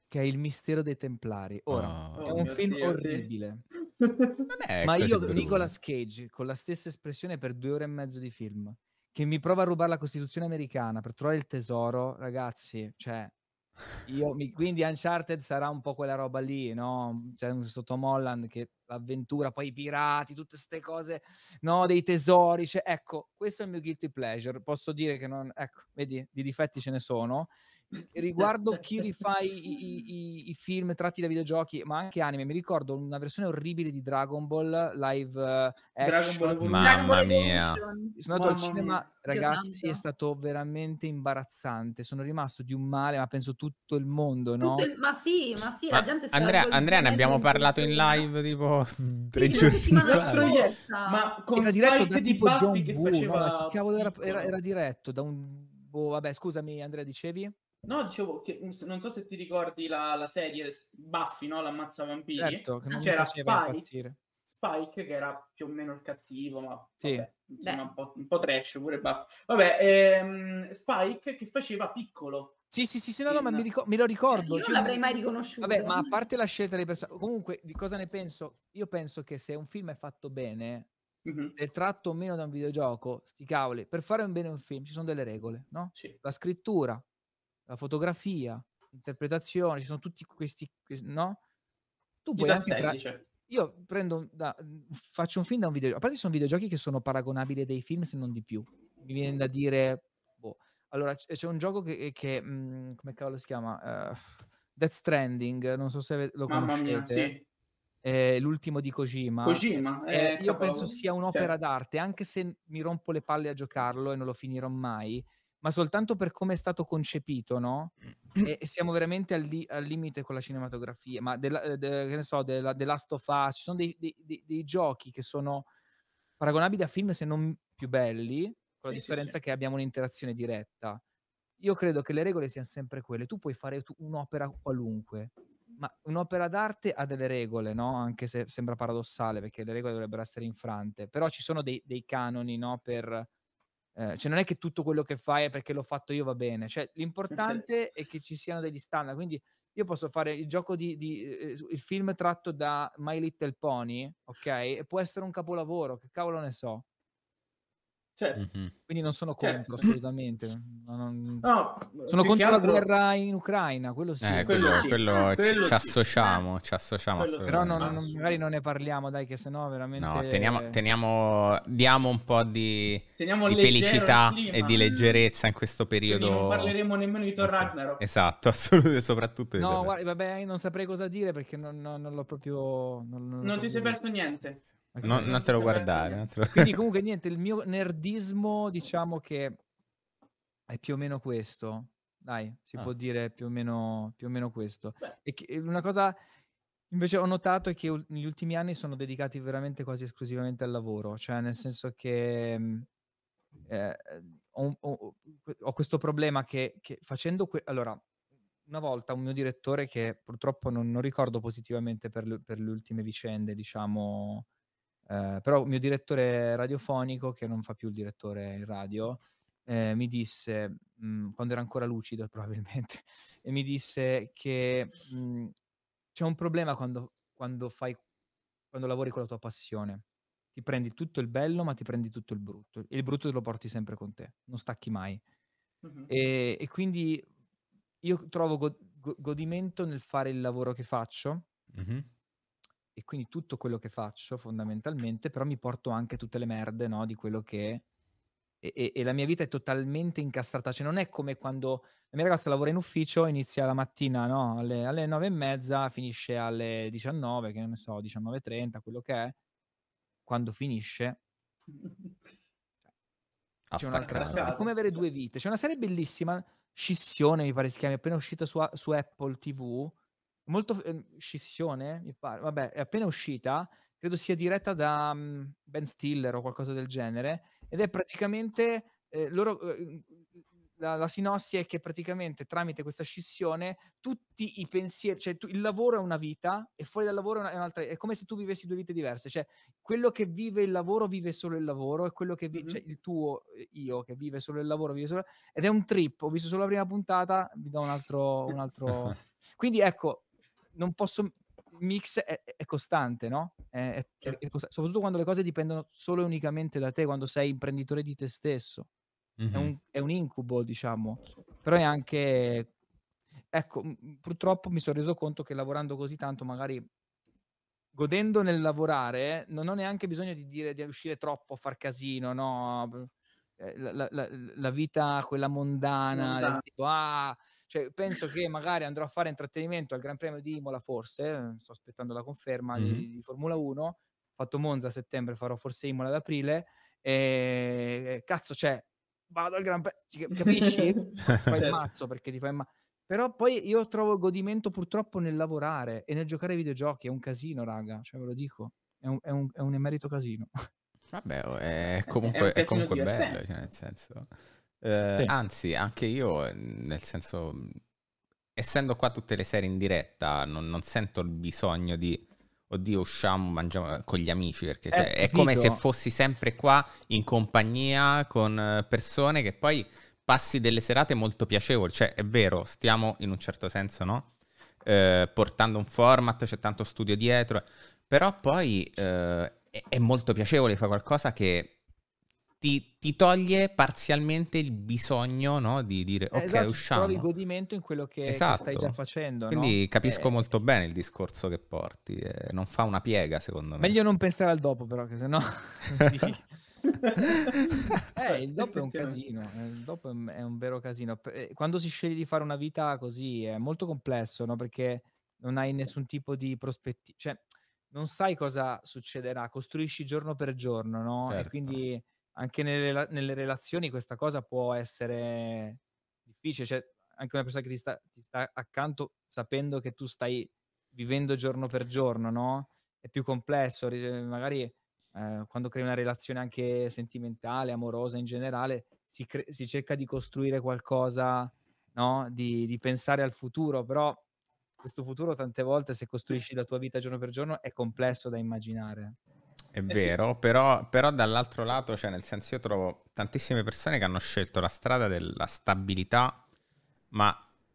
B: che è Il mistero dei Templari. Ora, ah. oh, è un film Dio, orribile. Sì. Eh, Ma io, Nicolas Cage, con la stessa espressione per due ore e mezzo di film, che mi prova a rubare la Costituzione americana per trovare il tesoro, ragazzi, cioè... Io, mi, quindi Uncharted sarà un po' quella roba lì, no? C'è un sottomollan che avventura, poi i pirati, tutte queste cose, no? Dei tesori, cioè, ecco, questo è il mio guilty pleasure. Posso dire che non, ecco, vedi, di difetti ce ne sono riguardo chi rifà i, i, i, i, film tratti da videogiochi, ma anche anime, mi ricordo una versione orribile di Dragon Ball live action. Eh, Dragon Ball Mamma mia. Sono andato Mamma al cinema, mia. ragazzi, è stato veramente imbarazzante. Sono rimasto di un male, ma penso tutto il mondo, no? Tutto il...
D: Ma sì, ma sì, ma la gente sta Andrea, Andrea ne abbiamo
B: parlato in live
A: tipo tre sì, giorni
B: fa. Ma con era diretto da tipo John Woo, faceva... no? era, era, era diretto da un Boh, vabbè, scusami, Andrea, dicevi? No, dicevo,
C: che, mm, non so se ti ricordi la, la serie Buffy, no? L'ammazza vampiri. Certo, che non C'era Spike, impazzire. Spike, che era più o meno il cattivo, ma
B: sì. vabbè,
C: un, po', un, po', trash pure Buffy. Vabbè, ehm, Spike che faceva piccolo. Sì, sì, sì, sì no, no, ma
B: mi, ric- me lo eh, ricordo. Io non cioè, l'avrei mai riconosciuto. Vabbè, ma a parte la scelta dei personaggi, comunque, di cosa ne penso? Io penso che se un film è fatto bene, mm-hmm. è tratto o meno da un videogioco, sti cavoli, per fare un bene un film ci sono delle regole, no? Sì. La scrittura, la fotografia, l'interpretazione, ci sono tutti questi, no? Tu puoi anche tra... Cioè? Io prendo da, faccio un film da un videogioco. A parte sono videogiochi che sono paragonabili a dei film, se non di più. Mi viene da dire boh. Allora, c'è un gioco che, eh, che mh, mm, come cavolo si chiama? Uh, Death Stranding, non so se lo Mamma Mia, sì. Eh, l'ultimo di Kojima. Kojima eh, eh, io penso sia un'opera certo. d'arte, anche se mi rompo le palle a giocarlo e non lo finirò mai ma soltanto per come è stato concepito, no? Mm. E, siamo veramente al, li, al, limite con la cinematografia, ma della, eh, de, che ne so, della, The Last of Us, ci sono dei, dei, dei, dei, giochi che sono paragonabili a film se non più belli, con la sì, differenza sì, sì. che abbiamo un'interazione diretta. Io credo che le regole siano sempre quelle, tu puoi fare tu un'opera qualunque, ma un'opera d'arte ha delle regole, no? Anche se sembra paradossale, perché le regole dovrebbero essere infrante, però ci sono dei, canoni, no? Per Ehm, cioè non è che tutto quello che fai è perché l'ho fatto io va bene, cioè l'importante è che ci siano degli standard, quindi io posso fare il gioco di, di eh, il film tratto da My Little Pony, ok? E può essere un capolavoro, che cavolo ne so. Certo. Mm-hmm. Quindi non sono certo. contro certo. assolutamente. Non... No, sono contro altro... la guerra in Ucraina, quello sì. Eh, quello, quello, sì. quello, quello ci,
A: associamo, eh. ci associamo. Eh, Però non,
B: non, magari non ne parliamo, dai, che sennò veramente... No, teniamo,
A: teniamo diamo un po' di, di felicità e di leggerezza in questo periodo. Quindi non parleremo
B: nemmeno di Thor Ragnarok.
A: Esatto, assolutamente, soprattutto di No, guarda,
B: vabbè, non saprei cosa dire perché non, non l'ho proprio... Non, l'ho proprio ti sei perso niente. Non, non, te lo
C: guardare. Non te lo... Quindi
B: comunque niente, il mio nerdismo diciamo che è più o meno questo. Dai, si ah. può dire più o meno, più o meno questo. Che, una cosa invece ho notato è che u- negli ultimi anni sono dedicati veramente quasi esclusivamente al lavoro, cioè nel senso che mm, eh, eh, ho, ho, ho, questo problema che, che facendo... Que- allora, una volta un mio direttore che purtroppo non, non ricordo positivamente per, l- per le ultime vicende, diciamo eh, però il mio direttore radiofonico, che non fa più il direttore in radio, eh, mi disse, mh, mm, quando era ancora lucido probabilmente, e mi disse che mh, mm, c'è un problema quando, quando, fai, quando lavori con la tua passione. Ti prendi tutto il bello, ma ti prendi tutto il brutto. E il brutto te lo porti sempre con te, non stacchi mai. Uh-huh. E, e, quindi io trovo go- godimento nel fare il lavoro che faccio, uh-huh e quindi tutto quello che faccio fondamentalmente, però mi porto anche tutte le merde no, di quello che... E, e, e, la mia vita è totalmente incastrata, cioè non è come quando la mia ragazza lavora in ufficio, inizia la mattina no, alle, alle 9 e mezza, finisce alle 19, che ne so, 19.30, quello che è, quando finisce...
E: C'è una, è
B: come avere due vite. C'è una serie bellissima, Scissione mi pare si chiami, appena uscita su, su Apple TV, molto ehm, scissione, mi pare, vabbè, è appena uscita, credo sia diretta da um, Ben Stiller o qualcosa del genere, ed è praticamente eh, loro, eh, mhmm, la, la, sinossi è che praticamente tramite questa scissione tutti i pensieri, cioè tu, il lavoro è una vita e fuori dal lavoro è, una, è un'altra, è come se tu vivessi due vite diverse, cioè quello che vive il lavoro vive solo il lavoro e quello che vive, mm-hmm. cioè, il tuo eh, io che vive solo il lavoro vive solo, ed è un trip, ho visto solo la prima puntata, vi do un altro... Un altro... Quindi ecco, non posso... Il mix è, è costante, no? È, è, certo. costante. Soprattutto quando le cose dipendono solo e unicamente da te, quando sei imprenditore di te stesso. Mm-hmm. Un, è, un, incubo, diciamo. Però è anche... Ecco, purtroppo mi sono reso conto che lavorando così tanto, magari godendo nel lavorare, non ho neanche bisogno di, dire, di uscire troppo, a far casino, no? Eh, la, la, la, vita quella mondana, mondana. Tipo, ah, cioè, penso che magari andrò a fare intrattenimento al Gran Premio di Imola, forse, eh, sto aspettando la conferma mm-hmm. di, di, Formula 1, ho fatto Monza a settembre, farò forse Imola ad aprile, e cazzo, cioè, vado al Gran Premio, capisci? fai certo. mazzo perché ti fai ma- Però poi io trovo godimento purtroppo nel lavorare e nel giocare ai videogiochi, è un casino, raga, cioè ve lo dico, è un, è un, è un emerito casino. Vabbè, oh, è comunque, è, è comunque bello, cioè
A: nel senso. Eh, sì. Anzi, anche io, nel senso, essendo qua tutte le serie in diretta, non, non sento il bisogno di oddio, usciamo, mangiamo eh, con gli amici, perché cioè, eh, è come se fossi sempre qua in compagnia con eh, persone che poi passi delle serate molto piacevoli. Cioè, è vero, stiamo in un certo senso, no? Eh, portando un format, c'è tanto studio dietro, però poi eh, è, molto piacevole, fa qualcosa che ti, ti, toglie parzialmente il bisogno no? di dire eh, ok esatto, usciamo. Trovi il
B: godimento in quello che, esatto. che stai già esatto. facendo. Quindi no? capisco eh.
A: molto bene il discorso che porti, eh, non fa una piega
B: secondo me. Meglio non pensare al dopo però, che sennò... eh, il dopo è un casino, eh, il dopo è un vero casino. Eh, quando si sceglie di fare una vita così è molto complesso, no? perché non hai nessun tipo di prospettiva. Cioè, non sai cosa succederà, costruisci giorno per giorno, no? Certo. E quindi anche nelle, nelle, relazioni questa cosa può essere difficile, cioè anche una persona che ti sta, ti sta accanto sapendo che tu stai vivendo giorno per giorno, no? È più complesso, eh, magari eh, quando crei una relazione anche sentimentale, amorosa in generale, si, cre- si cerca di costruire qualcosa, no? Di, di pensare al futuro, però questo futuro tante volte se costruisci la tua vita giorno per giorno è complesso da immaginare.
A: È eh vero, sì. però, però, dall'altro lato, cioè nel senso io trovo tantissime persone che hanno scelto la strada della stabilità, ma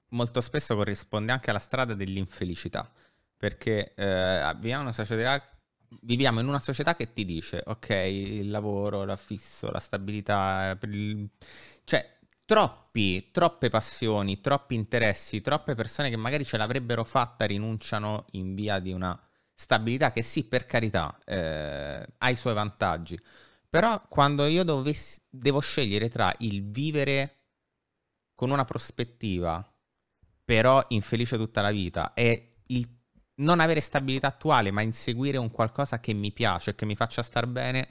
A: molto spesso corrisponde anche alla strada dell'infelicità, perché eh, viviamo, una società, viviamo in una società che ti dice, ok, il lavoro, l'affisso, la stabilità, il... cioè troppi, troppe passioni, troppi interessi, troppe persone che magari ce l'avrebbero fatta rinunciano in via di una stabilità che sì, per carità, eh, ha i suoi vantaggi. Però quando io dovessi, devo scegliere tra il vivere con una prospettiva, però infelice tutta la vita, e il non avere stabilità attuale, ma inseguire un qualcosa che mi piace, che mi faccia star bene,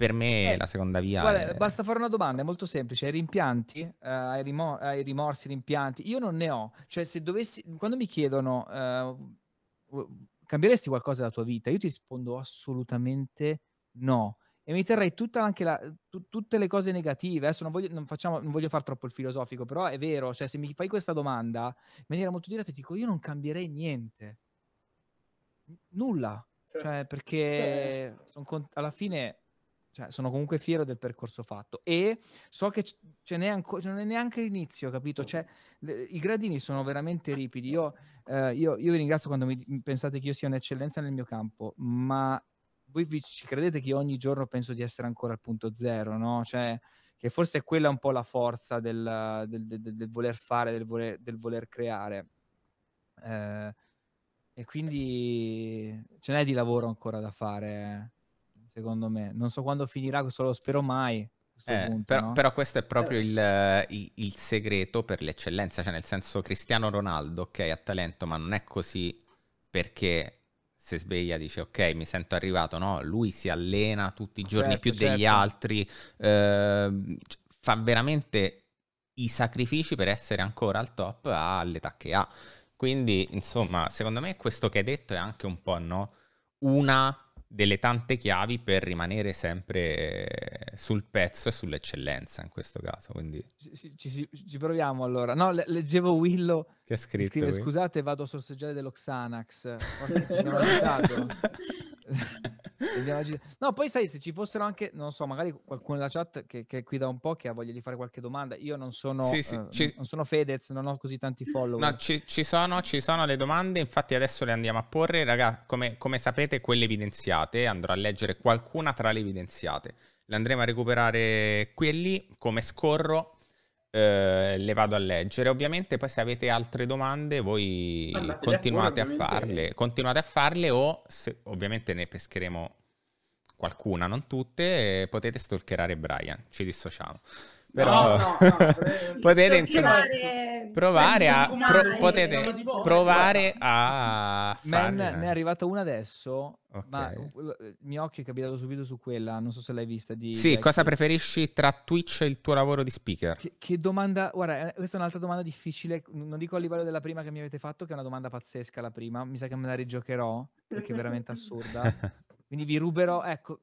A: per me eh, la seconda via. Guarda, è... Eh.
B: Basta fare una domanda, è molto semplice. Hai rimpianti? Uh, hai, rimor- hai, rimorsi, rimpianti? Io non ne ho. Cioè, se dovessi, quando mi chiedono, uh, cambieresti qualcosa della tua vita? Io ti rispondo assolutamente no. E mi terrei tutta la, t- tutte le cose negative. Adesso non voglio, non, facciamo, non voglio fare troppo il filosofico, però è vero. Cioè, se mi fai questa domanda in maniera molto diretta, ti dico: io non cambierei niente. N- nulla. Cioè, perché con- alla fine cioè, sono comunque fiero del percorso fatto e so che ce n'è ancora, non è neanche l'inizio, capito? Cioè, le- I gradini sono veramente ripidi. Io, eh, io, io vi ringrazio quando mi pensate che io sia un'eccellenza nel mio campo, ma voi vi, ci credete che io ogni giorno penso di essere ancora al punto zero, no? Cioè, che forse è quella un po' la forza del, del, del, del voler fare, del voler, voler creare. Eh, e quindi ce n'è di lavoro ancora da fare eh secondo me. Non so quando finirà, questo lo spero mai. Eh, punto, però, no? però, questo è proprio eh.
A: il, eh, il, il, segreto per l'eccellenza, cioè nel senso Cristiano Ronaldo, ok, ha talento, ma non è così perché si sveglia dice ok mi sento arrivato, no, lui si allena tutti i giorni certo, più certo. degli altri, eh, fa veramente i sacrifici per essere ancora al top all'età che ha. Quindi insomma secondo me questo che hai detto è anche un po' no? una delle tante chiavi per rimanere sempre eh, sul pezzo e sull'eccellenza in questo
B: caso. Quindi... Ci, ci, ci proviamo allora. No, le, leggevo Willow che, scritto, che scrive qui? scusate vado a sorseggiare dello Xanax. Ho no, poi sai, se ci fossero anche, non so, magari qualcuno nella chat che, che è qui da un po' che ha voglia di fare qualche domanda. Io non sono, sì, sì, eh, ci... non sono Fedez, non ho così tanti follower. No,
A: ci, ci, sono, ci sono le domande, infatti adesso le andiamo a porre. Raga, come, come sapete, quelle evidenziate, andrò a leggere qualcuna tra le evidenziate. Le andremo a recuperare qui e lì, come scorro eh, le vado a leggere. Ovviamente poi se avete altre domande voi Andate continuate a, pure, a farle, continuate a farle o se, ovviamente ne pescheremo qualcuna, non tutte, potete stalkerare Brian, ci
B: dissociamo però no, no, no. potete insomma provare a pro, potete provare a Man, ne è arrivata una adesso okay. ma il mio occhio è capitato subito su quella non so se l'hai vista di Sì, Black cosa
A: preferisci tra Twitch e il tuo lavoro di speaker? Che,
B: che, domanda guarda, eh, questa è un'altra domanda difficile, non dico a livello della prima che mi avete fatto che è una domanda pazzesca la prima, mi sa che me la rigiocherò perché è veramente assurda. Quindi vi ruberò, ecco,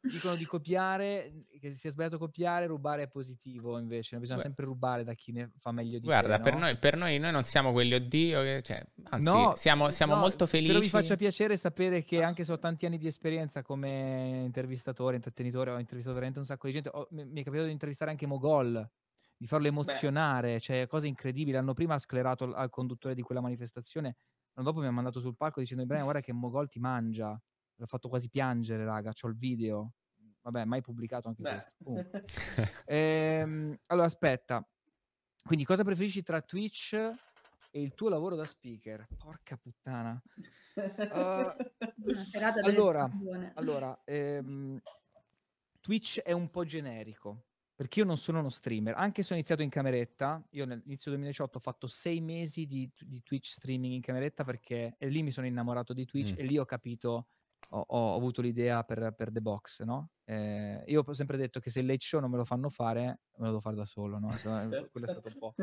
B: dicono di copiare, mhmm, che si è sbagliato copiare, rubare è positivo invece, bisogna Beh. sempre rubare da chi ne fa meglio di Guarda, te, per, noi,
A: per noi, noi non siamo quelli oddio, che, cioè, anzi no, siamo, siamo no, molto felici. Però vi faccia
B: piacere sapere che anche se ho tanti anni di esperienza come intervistatore, intrattenitore, ho intervistato veramente un sacco di gente, ho, mi è capitato di intervistare anche Mogol, di farlo emozionare, Beh. cioè cose incredibili, l'anno prima ha sclerato al conduttore di quella manifestazione, l'anno dopo mi ha mandato sul palco dicendo Ibrahim guarda che Mogol ti mangia l'ho fatto quasi piangere, raga, ho il video. Vabbè, mai pubblicato anche Beh. questo. ehm, allora, aspetta. Quindi, cosa preferisci tra Twitch e il tuo lavoro da speaker? Porca puttana. Uh, allora, allora ehm, Twitch è un po' generico perché io non sono uno streamer, anche se ho iniziato in cameretta, io nell'inizio 2018 ho fatto sei mesi di, di Twitch streaming in cameretta perché lì mi sono innamorato di Twitch mm. e lì ho capito ho, ho avuto l'idea per, per, The Box, no? Eh, io ho sempre detto che se il late show non me lo fanno fare, me lo devo fare da solo, no? Eh, certo. Quello è stato un po'.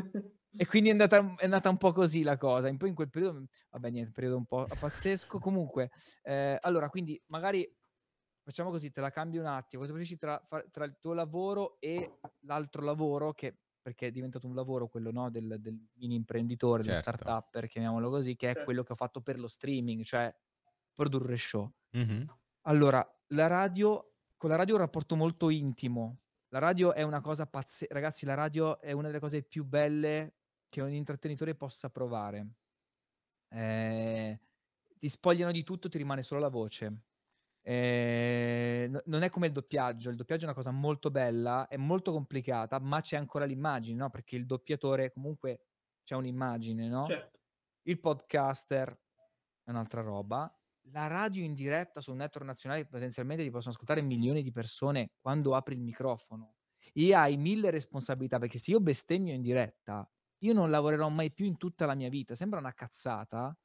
B: e quindi è andata, è andata, un po' così la cosa. In, poi in quel periodo, mhmm, vabbè, niente, periodo un po' pazzesco. Comunque, eh, allora, quindi magari facciamo così, te la cambio un attimo. Cosa preferisci tra, tra, il tuo lavoro e l'altro lavoro che perché è diventato un lavoro quello no, del, del mini imprenditore, certo. dello startup, chiamiamolo così, che è certo. quello che ho fatto per lo streaming, cioè produrre show. Mm-hmm. Allora, la radio, con la radio ho un rapporto molto intimo. La radio è una cosa pazzesca, ragazzi, la radio è una delle cose più belle che un intrattenitore possa provare. Eh, ti spogliano di tutto, ti rimane solo la voce. Eh, non è come il doppiaggio, il doppiaggio è una cosa molto bella, è molto complicata, ma c'è ancora l'immagine, no? Perché il doppiatore comunque c'è un'immagine, no? Certo. Il podcaster è un'altra roba la radio in diretta sul network nazionale potenzialmente ti possono ascoltare milioni di persone quando apri il microfono e hai mille responsabilità perché se io bestemmio in diretta io non lavorerò mai più in tutta la mia vita sembra una cazzata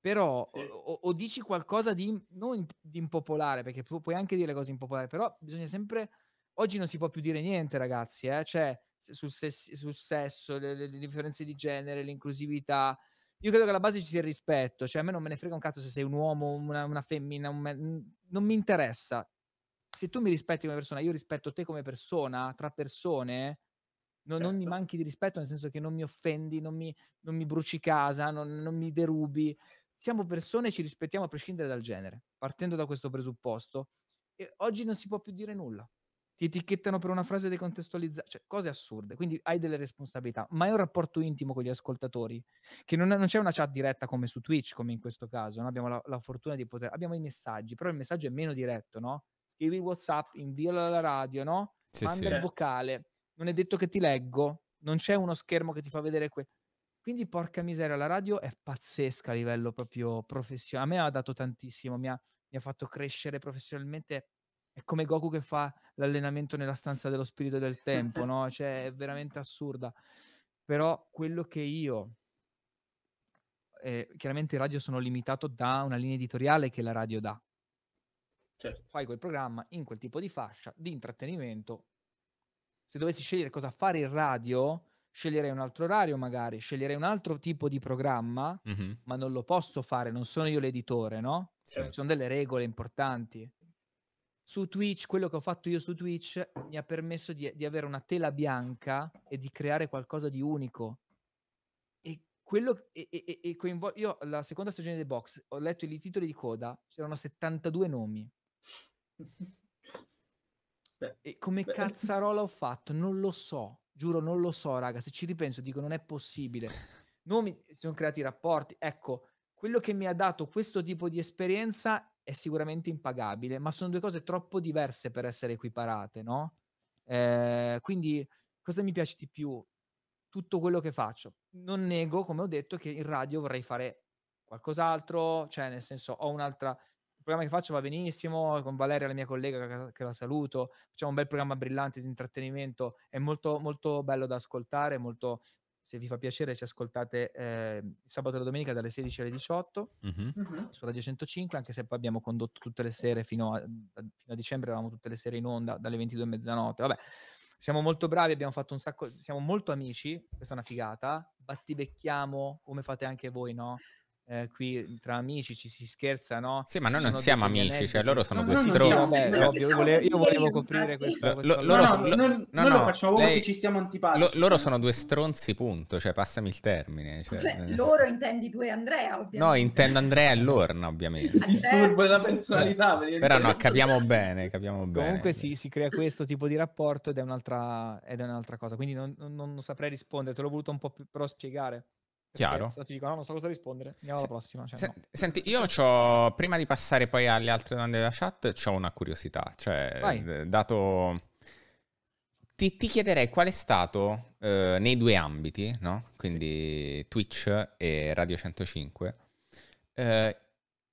B: però sì. o, o, dici qualcosa di non di impopolare perché tu puoi anche dire le cose impopolari però bisogna sempre oggi non si può più dire niente ragazzi eh? cioè sul, ses- sul sesso le, le differenze di genere l'inclusività io credo che alla base ci sia il rispetto, cioè a me non me ne frega un cazzo se sei un uomo, una, una femmina, un me- non mi interessa. Se tu mi rispetti come persona, io rispetto te come persona, tra persone, non, certo. non mi certo. manchi di rispetto nel senso che non mi offendi, non mi, non mi bruci casa, non, non mi derubi. Siamo persone e ci rispettiamo a prescindere dal genere, partendo da questo presupposto. E oggi non si può più dire nulla ti etichettano per una frase decontestualizzata, cioè cose assurde, quindi hai delle responsabilità, ma è un rapporto intimo con gli ascoltatori, che non, non c'è una chat diretta come su Twitch, come in questo caso, no? abbiamo la, la, fortuna di poter, abbiamo i messaggi, però il messaggio è meno diretto, no? Scrivi WhatsApp, invialo alla radio, no? Sì, Manda sì. il vocale, non è detto che ti leggo, non c'è uno schermo che ti fa vedere quello. Quindi, porca miseria, la radio è pazzesca a livello proprio professionale. A me ha dato tantissimo, mi ha, mi ha fatto crescere professionalmente è come Goku che fa l'allenamento nella stanza dello spirito del tempo, no? Cioè, è veramente assurda. Però quello che io... Eh, chiaramente in radio sono limitato da una linea editoriale che la radio dà. Certo. Fai quel programma in quel tipo di fascia, di intrattenimento. Se dovessi scegliere cosa fare in radio, sceglierei un altro orario magari, sceglierei un altro tipo di programma, mm-hmm. ma non lo posso fare, non sono io l'editore, no? Certo. Ci sono delle regole importanti su Twitch, quello che ho fatto io su Twitch mi ha permesso di, di avere una tela bianca e di creare qualcosa di unico. E quello e, e, e coinvol- io la seconda stagione dei box ho letto i titoli di coda, c'erano 72 nomi. Beh, e come beh. Eh. cazzarola ho fatto? Non lo so, giuro non lo so, raga, se ci ripenso dico non è possibile. Nomi, si sono creati rapporti, ecco, quello che mi ha dato questo tipo di esperienza è sicuramente impagabile, ma sono due cose troppo diverse per essere equiparate, no? Eh, quindi cosa mi piace di più? Tutto quello che faccio. Non nego, come ho detto, che in radio vorrei fare qualcos'altro, cioè nel senso ho un'altra... Il programma che faccio va benissimo, con Valeria, la mia collega che la saluto, facciamo un bel programma brillante di intrattenimento, è molto, molto bello da ascoltare, molto, se vi fa piacere ci ascoltate eh, sabato e domenica dalle 16 alle 18
E: mm-hmm.
B: su Radio 105 anche se poi abbiamo condotto tutte le sere fino a, fino a dicembre eravamo tutte le sere in onda dalle 22 a mezzanotte vabbè siamo molto bravi, abbiamo fatto un sacco, siamo molto amici, questa è una figata, battibecchiamo come fate anche voi, no? eh, qui tra amici ci si scherza, no? Sì, ma noi non siamo amici, cioè loro sono no, questi no, no, io, volevo, io volevo coprire questo. Lo, lo, loro sono, lo, no,
A: no, lo facciamo lei... che ci siamo antipatici. loro sono due stronzi, punto, cioè passami il termine. Cioè... Cioè, loro
D: intendi tu e Andrea, ovviamente. No,
A: intendo Andrea e Lorna, ovviamente.
D: Disturbo
B: della
C: personalità. Però
A: no, capiamo bene, capiamo bene. Comunque
B: cioè. si, si, crea questo tipo di rapporto ed è un'altra, ed è un'altra cosa, quindi non, non, non saprei rispondere, te l'ho voluto un po' più però spiegare. Chiaro. Se ti dico, no, non so cosa rispondere. Andiamo alla prossima. Cioè, no.
A: Senti, io ho, prima di passare poi alle altre domande della chat, ho una curiosità. Cioè, Vai. dato... Ti, ti, chiederei qual è stato eh, nei due ambiti, no? quindi Twitch e Radio 105, eh,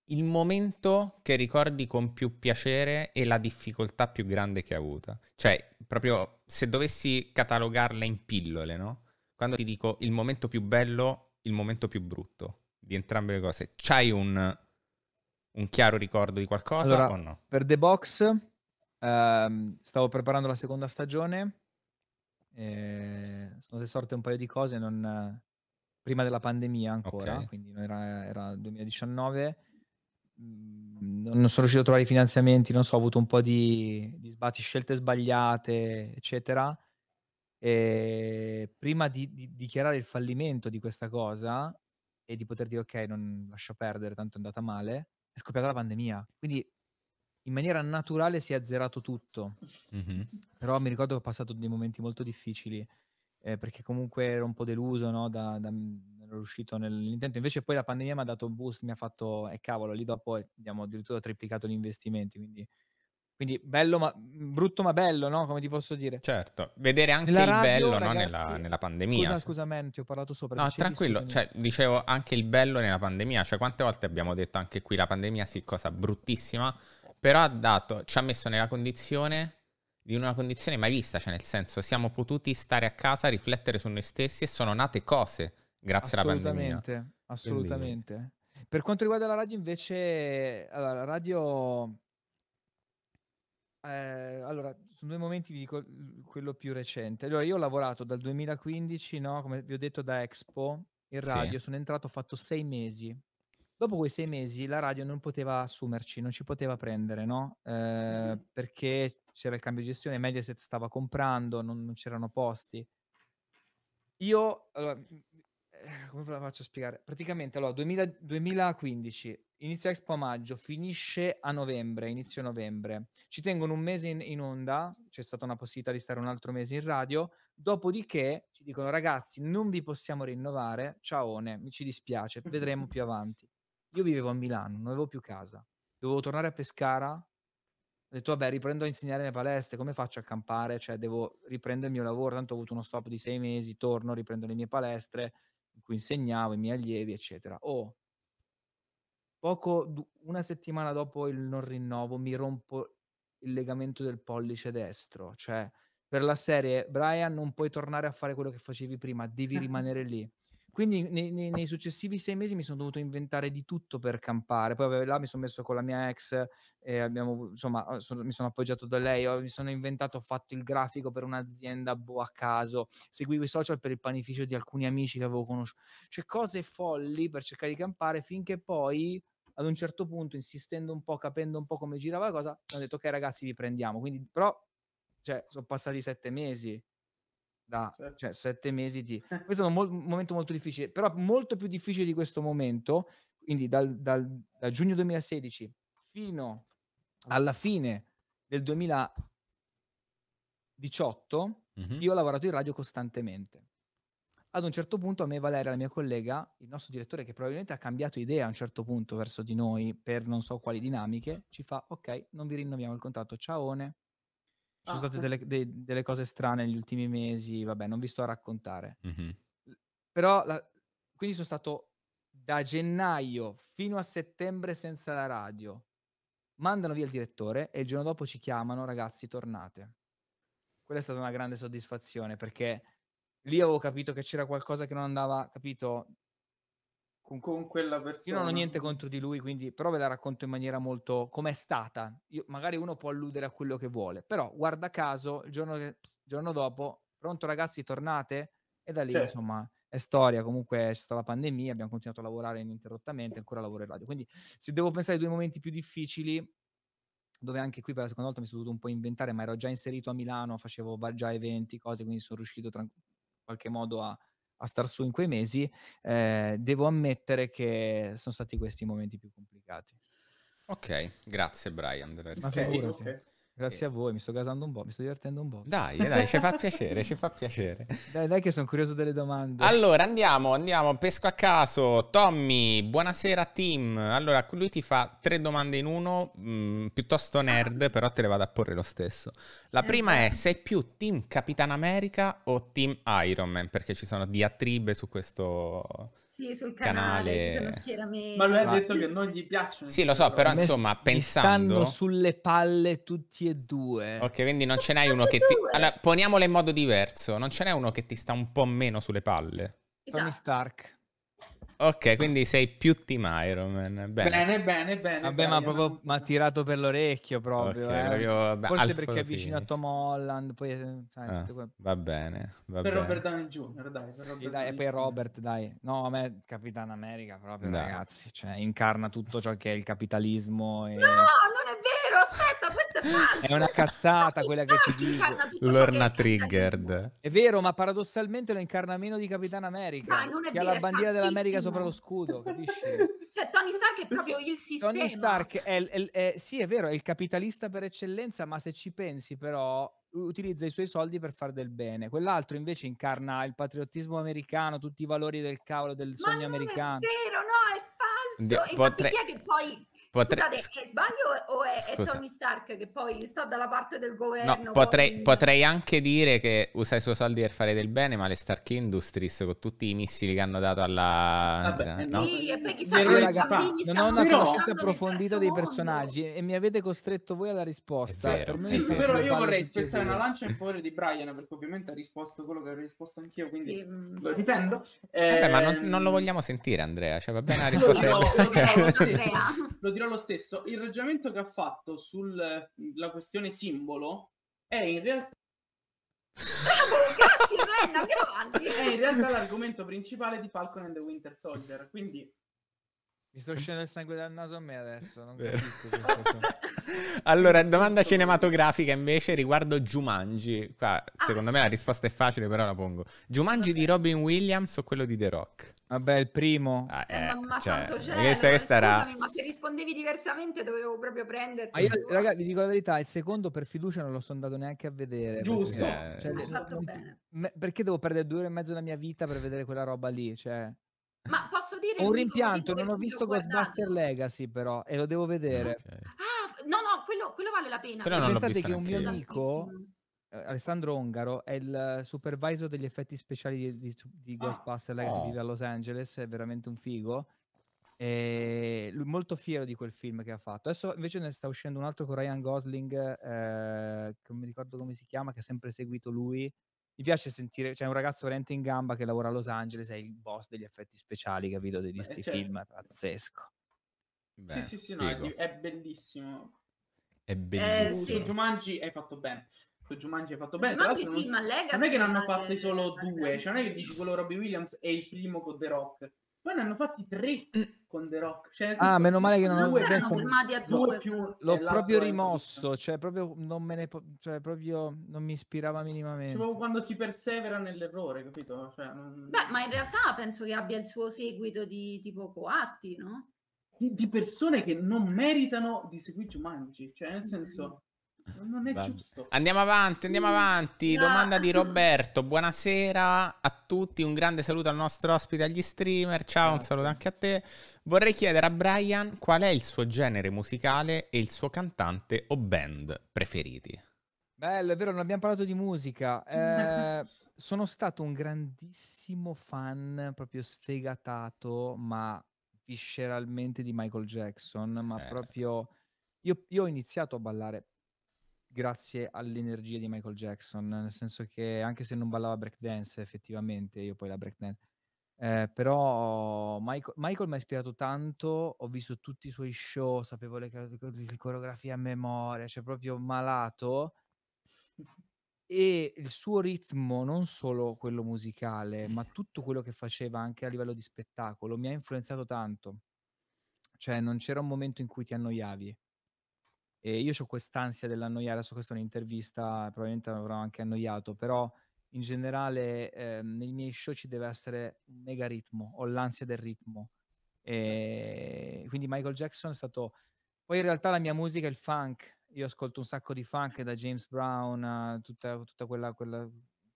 A: il momento che ricordi con più piacere e la difficoltà più grande che hai avuto. Cioè, proprio se dovessi catalogarla in pillole, no? quando ti dico il momento più bello il momento più brutto di entrambe le cose? C'hai un, un chiaro ricordo di qualcosa allora, o no?
B: Per The Box ehm, stavo preparando la seconda stagione, eh, sono state sorte un paio di cose non, prima della pandemia ancora, okay. quindi era, era 2019 mm, non sono riuscito a trovare i finanziamenti, non so, ho avuto un po' di, di sbatti, scelte sbagliate, eccetera. E ehm, prima di, di dichiarare il fallimento di questa cosa e di poter dire ok, non lascia perdere, tanto è andata male, è scoppiata la pandemia. Quindi in maniera naturale si è azzerato tutto. Mm-hmm. Però mi ricordo che ho passato dei momenti molto difficili, eh, perché comunque ero un po' deluso, no? Da, da, ero riuscito nell'intento. Invece poi la pandemia mi ha dato un boost, mi ha fatto, e eh, cavolo, lì dopo abbiamo addirittura triplicato gli investimenti, quindi quindi bello ma brutto ma bello, no? Come ti posso dire? Certo,
A: vedere anche nella il radio, bello ragazzi, no? nella, nella, pandemia. Scusa,
B: scusa, man, ti ho parlato sopra. No, dicevi, tranquillo, scusami.
A: cioè, dicevo anche il bello nella pandemia. Cioè, quante volte abbiamo detto anche qui la pandemia sì, cosa bruttissima, però ha dato, ci ha messo nella condizione di una condizione mai vista, cioè nel senso siamo potuti stare a casa, riflettere su noi stessi e sono nate cose grazie alla pandemia. Assolutamente, assolutamente.
B: Per quanto riguarda la radio invece, allora, la radio eh, allora, su due momenti vi dico quello più recente. Allora, io ho lavorato dal 2015, no? come vi ho detto, da Expo in radio, sì. sono entrato, ho fatto sei mesi. Dopo quei sei mesi la radio non poteva assumerci, non ci poteva prendere, no? Eh, mm-hmm. Perché c'era il cambio di gestione, Mediaset stava comprando, non, non c'erano posti. Io, allora, eh, come ve la faccio spiegare? Praticamente, allora, 2000, 2015 inizia Expo a maggio, finisce a novembre, inizio novembre. Ci tengono un mese in, in, onda, c'è stata una possibilità di stare un altro mese in radio, dopodiché ci dicono ragazzi non vi possiamo rinnovare, ciaone, mi ci dispiace, vedremo più avanti. Io vivevo a Milano, non avevo più casa, dovevo tornare a Pescara, ho detto vabbè riprendo a insegnare le palestre, come faccio a campare? Cioè devo riprendere il mio lavoro, tanto ho avuto uno stop di sei mesi, torno, riprendo le mie palestre in cui insegnavo, i miei allievi, eccetera. Oh, Poco, una settimana dopo il non rinnovo, mi rompo il legamento del pollice destro. Cioè, per la serie, Brian, non puoi tornare a fare quello che facevi prima, devi rimanere lì. Quindi nei, nei, nei, successivi sei mesi mi sono dovuto inventare di tutto per campare. Poi là mi sono messo con la mia ex, eh, abbiamo, insomma, sono, mi sono appoggiato da lei, ho, mi sono inventato, ho fatto il grafico per un'azienda boh a caso, seguivo i social per il panificio di alcuni amici che avevo conosciuto. Cioè cose folli per cercare di campare finché poi ad un certo punto, insistendo un po', capendo un po' come girava la cosa, hanno detto ok ragazzi vi prendiamo. Quindi, però, cioè, sono passati sette mesi. Da, cioè, sette mesi di... Questo è un, mo- momento molto difficile, però molto più difficile di questo momento, quindi dal, dal, da giugno 2016 fino alla fine del 2018 mm-hmm. io ho lavorato in radio costantemente. Ad un certo punto a me Valeria, la mia collega, il nostro direttore che probabilmente ha cambiato idea a un certo punto verso di noi per non so quali dinamiche, ci fa ok, non vi rinnoviamo il contratto, ciaone. Ci sono ah, state delle, de, delle, cose strane negli ultimi mesi, vabbè, non vi sto a raccontare. Mm-hmm. Però la, quindi sono stato da gennaio fino a settembre senza la radio. Mandano via il direttore e il giorno dopo ci chiamano, ragazzi, tornate. Quella è stata una grande soddisfazione perché lì avevo capito che c'era qualcosa che non andava, capito?
C: Con, con quella versione. Io non ho niente
B: contro di lui, quindi, però ve la racconto in maniera molto com'è stata. Io, magari uno può alludere a quello che vuole, però guarda caso, il giorno, che, giorno dopo, pronto ragazzi, tornate? E da lì, certo. insomma, è storia. Comunque c'è stata la pandemia, abbiamo continuato a lavorare ininterrottamente, ancora lavoro in radio. Quindi, se devo pensare ai due momenti più difficili, dove anche qui per la seconda volta mi sono dovuto un po' inventare, ma ero già inserito a Milano, facevo già eventi, cose, quindi sono riuscito tranquillo qualche modo a, a star su in quei mesi, eh, devo ammettere che sono stati questi i momenti più complicati.
A: Ok, grazie Brian della risposta.
B: okay. Grazie a voi, mi sto gasando un po', mi sto divertendo un po'. Dai, dai, ci fa piacere, ci fa piacere. Dai, dai che sono curioso delle domande.
A: Allora, andiamo, andiamo, pesco a caso. Tommy, buonasera team. Allora, lui ti fa tre domande in uno, mh, mm, piuttosto nerd, però te le vado a porre lo stesso. La prima è, sei più team Capitan America o team Iron Man? Perché ci sono diatribe su questo
C: sì, sul canale, canale... ci sono schieramenti. Ma lui ha detto
B: che non gli piacciono. Sì, lo so, però insomma, pensando... Stanno sulle palle tutti e due. Ok,
A: quindi non ce n'hai uno che ti... Allora, poniamole in modo diverso. Non ce n'è uno che ti sta un po' meno sulle palle.
B: Esatto. Tony Stark.
A: Ok, quindi sei più Team Iron Man. Bene, bene,
B: bene. bene Vabbè, bene, ma proprio mi ha tirato per l'orecchio proprio. Okay, eh. proprio vabbè, Forse perché finish. è vicino a Tom Holland. Poi, eh, sai, ah, Va bene. Va per bene. Robert Downey Jr., dai. Per Robert e, dai, e poi Robert, dai. No, a me Capitan America proprio, dai. ragazzi. Cioè, incarna tutto ciò che è il capitalismo. E... No, non è vero vero, aspetta, questo è falso. È una cazzata quella che ti dice. Lorna Triggered. È vero, ma paradossalmente lo incarna meno di Capitan America. Ma non è che vero, ha la bandiera dell'America sopra lo scudo, capisci?
D: Cioè, Tony Stark è proprio il sistema. Tony
B: Stark è, è, è, sì, è vero, è il capitalista per eccellenza, ma se ci pensi però utilizza i suoi soldi per fare del bene. Quell'altro invece incarna il patriottismo americano, tutti i valori del cavolo del ma sogno americano. ma non
D: è vero, no, è falso. De- Infatti potre... chi è che poi Potrei... Scusate, sbaglio o è, è, Tony Stark che poi sta dalla parte del governo? No, potrei, poi... potrei,
A: anche dire che usa i suoi soldi per fare del bene, ma le Stark Industries con tutti i missili che hanno dato alla... Vabbè, eh,
B: no? e poi chissà Vero, che raga, non ho una conoscenza approfondita dei personaggi e mi avete costretto voi alla risposta. sì, sì, però io vorrei spezzare una lancia
C: in favore di Brian perché ovviamente ha risposto quello che avrei risposto anch'io, quindi sì. Mm. lo dipendo. Eh... ma non, non, lo ehm, vogliamo
A: sentire Andrea, cioè va bene la risposta. Lo, di... lo, lo, lo, lo, lo, lo,
C: lo, dirò lo stesso, il ragionamento che ha fatto sulla questione simbolo è in realtà... Cazzo, è in realtà l'argomento principale di Falcon and the Winter
B: Soldier, quindi mi sto uscendo il sangue dal naso a me adesso. Non capisco
A: allora, domanda cinematografica invece riguardo Jumanji. Qua, ah. secondo me la risposta è facile, però la pongo. Jumanji okay. di Robin Williams o quello di The Rock? Vabbè, il
B: primo. Ah, eh, eh mamma cioè, santo cielo, questa, questa
D: ma se rispondevi diversamente dovevo proprio
B: prenderti. Ma io, raga, vi dico la verità, il secondo per fiducia non lo sono andato neanche a vedere. Giusto. Perché, cioè, eh, cioè, non, perché devo perdere due ore e mezzo della mia vita per vedere quella roba lì? Cioè...
D: Ma posso dire... un rimpianto,
B: non ho visto Ghostbuster Legacy però e lo devo vedere. Okay.
D: Ah, no, no, quello, quello, vale la pena. Pensate che un mio amico...
B: Eh, Alessandro Ongaro è il supervisor degli effetti speciali di, di, di ah. Ghostbuster Legacy oh. vive a Los Angeles, è veramente un figo. E eh, lui molto fiero di quel film che ha fatto. Adesso invece ne sta uscendo un altro con Ryan Gosling, eh, che non mi ricordo come si chiama, che ha sempre seguito lui, mi piace sentire, c'è un ragazzo veramente in gamba che lavora a Los Angeles, è il boss degli effetti speciali, capito, di questi certo. film, è certo. pazzesco. Beh, sì, sì, sì, no, è,
C: è, bellissimo.
B: È eh, bellissimo. Eh, sì.
C: Jumanji hai fatto bene. Jumanji hai fatto bene. Jumanji sì, non, ma Legacy non è che ne hanno fatti solo due, cioè non è che dici quello Robbie Williams è il primo con The Rock. Poi ne hanno fatti tre mm. con The Rock. Cioè, ah, meno male che non, non avevo questo. fermati a due. Più, l'ho proprio
B: rimosso, cioè proprio non me ne po- cioè proprio non mi ispirava minimamente. Cioè, quando si persevera nell'errore, capito? Cioè, non...
D: Beh, ma in realtà penso che abbia il suo seguito
C: di tipo coatti, no? Di, di persone che non meritano di seguirci mangi. cioè nel senso non è Va. giusto.
A: Andiamo avanti, andiamo avanti. No. Domanda di Roberto. Buonasera a tutti, un grande saluto al nostro ospite agli streamer. Ciao, un saluto anche a te. Vorrei chiedere a Brian qual è il suo genere musicale e il suo cantante o band preferiti.
B: Bello, è vero, non abbiamo parlato di musica. Eh, sono stato un grandissimo fan, proprio sfegatato, ma visceralmente di Michael Jackson, ma eh. proprio... Io, io, ho iniziato a ballare grazie all'energia di Michael Jackson, nel senso che anche se non ballava breakdance effettivamente, io poi la breakdance, eh, però Michael, mi ha ispirato tanto, ho visto tutti i suoi show, sapevo le, le coreografie a memoria, cioè proprio malato. e il suo ritmo, non solo quello musicale, ma tutto quello che faceva anche a livello di spettacolo, mi ha influenzato tanto. Cioè, non c'era un momento in cui ti annoiavi. E io ho quest'ansia dell'annoiare, su questa è un'intervista, probabilmente avrò anche annoiato, però in generale eh, nei miei show ci deve essere un mega ritmo, ho l'ansia del ritmo. E ehm, quindi Michael Jackson è stato... Poi in realtà la mia musica è il funk, io ascolto un sacco di funk da James Brown a tutta, tutta quella, quella,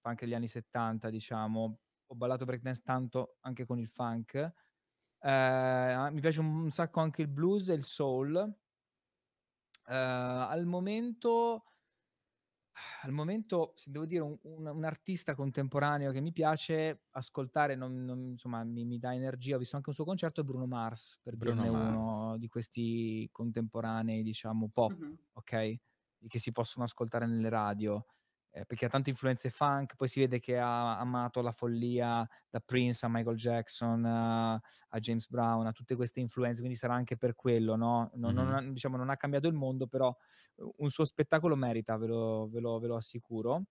B: funk degli anni 70, diciamo. Ho ballato breakdance tanto anche con il funk. Eh, mi piace un sacco anche il blues e il soul Uh, al momento, al momento, se devo dire, un, un, un artista contemporaneo che mi piace ascoltare, non, non, insomma, mi, mi, dà energia. Ho visto anche un suo concerto, è Bruno Mars, per Bruno dirne Mars. uno di questi contemporanei, diciamo, pop, uh-huh. ok? Che si possono ascoltare nelle radio eh, perché ha tante influenze funk, poi si vede che ha amato la follia da Prince a Michael Jackson a, a James Brown, a tutte queste influenze, quindi sarà anche per quello, no? Non, mm-hmm. non, diciamo, non ha cambiato il mondo, però un suo spettacolo merita, ve lo, ve lo, ve lo assicuro.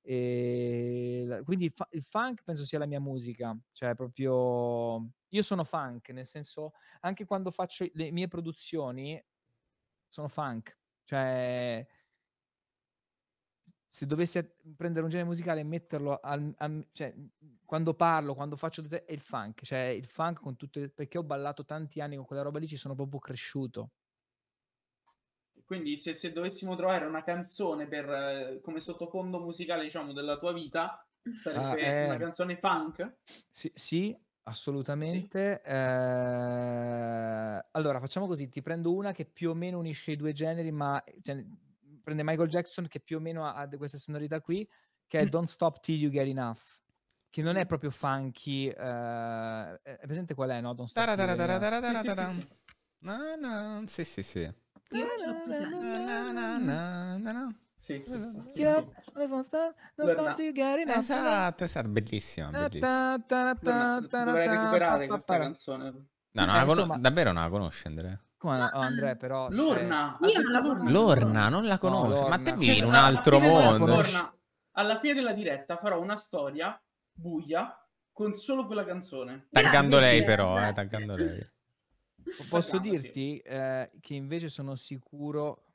B: E, quindi fa, il funk penso sia la mia musica, cioè proprio... Io sono funk, nel senso, anche quando faccio le mie produzioni sono funk, cioè se dovessi prendere un genere musicale e metterlo al, al, cioè, quando parlo, quando faccio è il funk, cioè il funk con tutte perché ho ballato tanti anni con quella roba lì, ci sono proprio cresciuto.
C: Quindi se, se dovessimo trovare una canzone per, eh, come sottofondo musicale, diciamo, della tua vita, sarebbe ah, eh, una canzone funk?
B: Sì, sì assolutamente. Sì. Eh, allora, facciamo così, ti prendo una che più o meno unisce i due generi, ma cioè, prende Michael Jackson che più o meno ha, ha queste sonorità qui, che è mm. Don't Stop Till You Get Enough, che non è mm. proprio funky. Uh, è presente qual è, no? Don't Stop Till You Get Enough.
C: No, no,
B: sì, sì, sì. Io no, sì, sì, sì, sì. Up, non sto, non sto esatto,
A: esatto, bellissima, bellissima.
B: Dovrei recuperare questa canzone. No, non eh, la con- insomma,
A: davvero non la conosco, Andrea?
B: Come no, ehm, Andrea, però. Lorna! Cioè... cioè
C: io non la conosco. Lorna, non la conosco. No, ma te vivi in un altro mondo. Lorna, alla fine della diretta farò una storia buia con solo quella canzone. Taggando lei, però.
B: Eh, taggando lei. Posso dirti eh, che invece sono sicuro.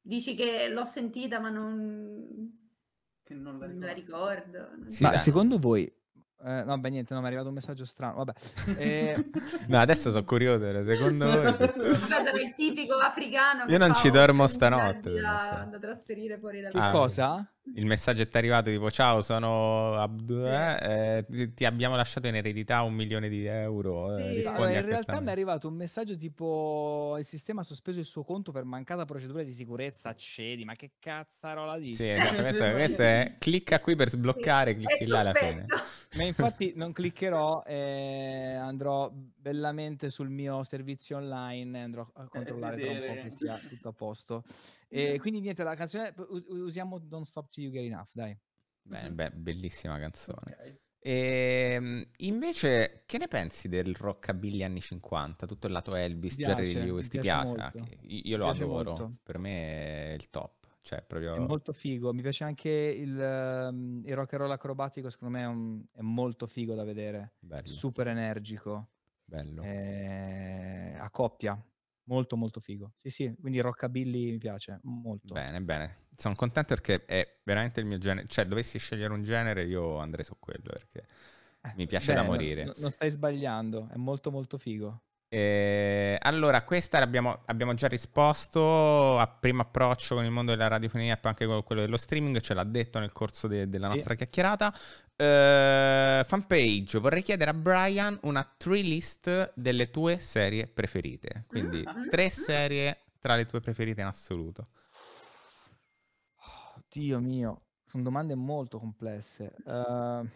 D: Dici che l'ho sentita, ma non. Che non la ricordo. Non la ricordo non sì, ma
B: secondo voi eh, no, beh, niente, no, mi è arrivato un messaggio strano. Vabbè. Eh...
A: no, adesso sono curioso. Secondo voi?
D: Sarà il tipico africano. Io non ci dormo stanotte. Da, da trasferire fuori da ah, Che
A: cosa? il messaggio è arrivato tipo ciao sono Abdu eh, eh, ti abbiamo lasciato in eredità un milione di euro eh, sì. eh, allora, in realtà mi è
B: arrivato un messaggio tipo il sistema ha sospeso il suo conto per mancata procedura di sicurezza cedi ma che cazzarola dici sì, esatto, questo, questo è
A: clicca qui per sbloccare sì. clicchi là alla fine
B: ma infatti non cliccherò eh, andrò bellamente sul mio servizio online andrò a eh, controllare tra un po' che sia tutto a posto. E quindi niente, la canzone usiamo Don't Stop Till You Get Enough, dai. Beh,
A: beh bellissima canzone. Okay. E, ehm, invece, che ne pensi del rockabilly anni 50? Tutto il lato Elvis, piace, Jerry Lewis, ti piace? piace? Ah, io lo piace adoro, molto. per me è il top. Cioè, proprio... È molto
B: figo, mi piace anche il, ehm, il rock and roll acrobatico, secondo me è, un, è molto figo da vedere, Bello. super energico. Bello. Eh, a coppia. Molto molto figo. Sì, sì, quindi Rockabilly mi piace molto.
A: Bene, bene. Sono contento perché è veramente il mio genere. Cioè, dovessi scegliere un genere, io andrei su quello perché eh, mi piace bene, da morire. Non no
B: stai sbagliando, è molto molto figo.
A: Eh, allora, questa l'abbiamo abbiamo già risposto a primo approccio con il mondo della radiofonia e poi anche con quello dello streaming, ce l'ha detto nel corso de- della sì. nostra chiacchierata. Eh, fanpage, vorrei chiedere a Brian una tree list delle tue serie preferite, quindi mm, mm, tre mm. serie tra le tue preferite in assoluto.
B: Oh, Dio mio, sono domande molto complesse. Uh...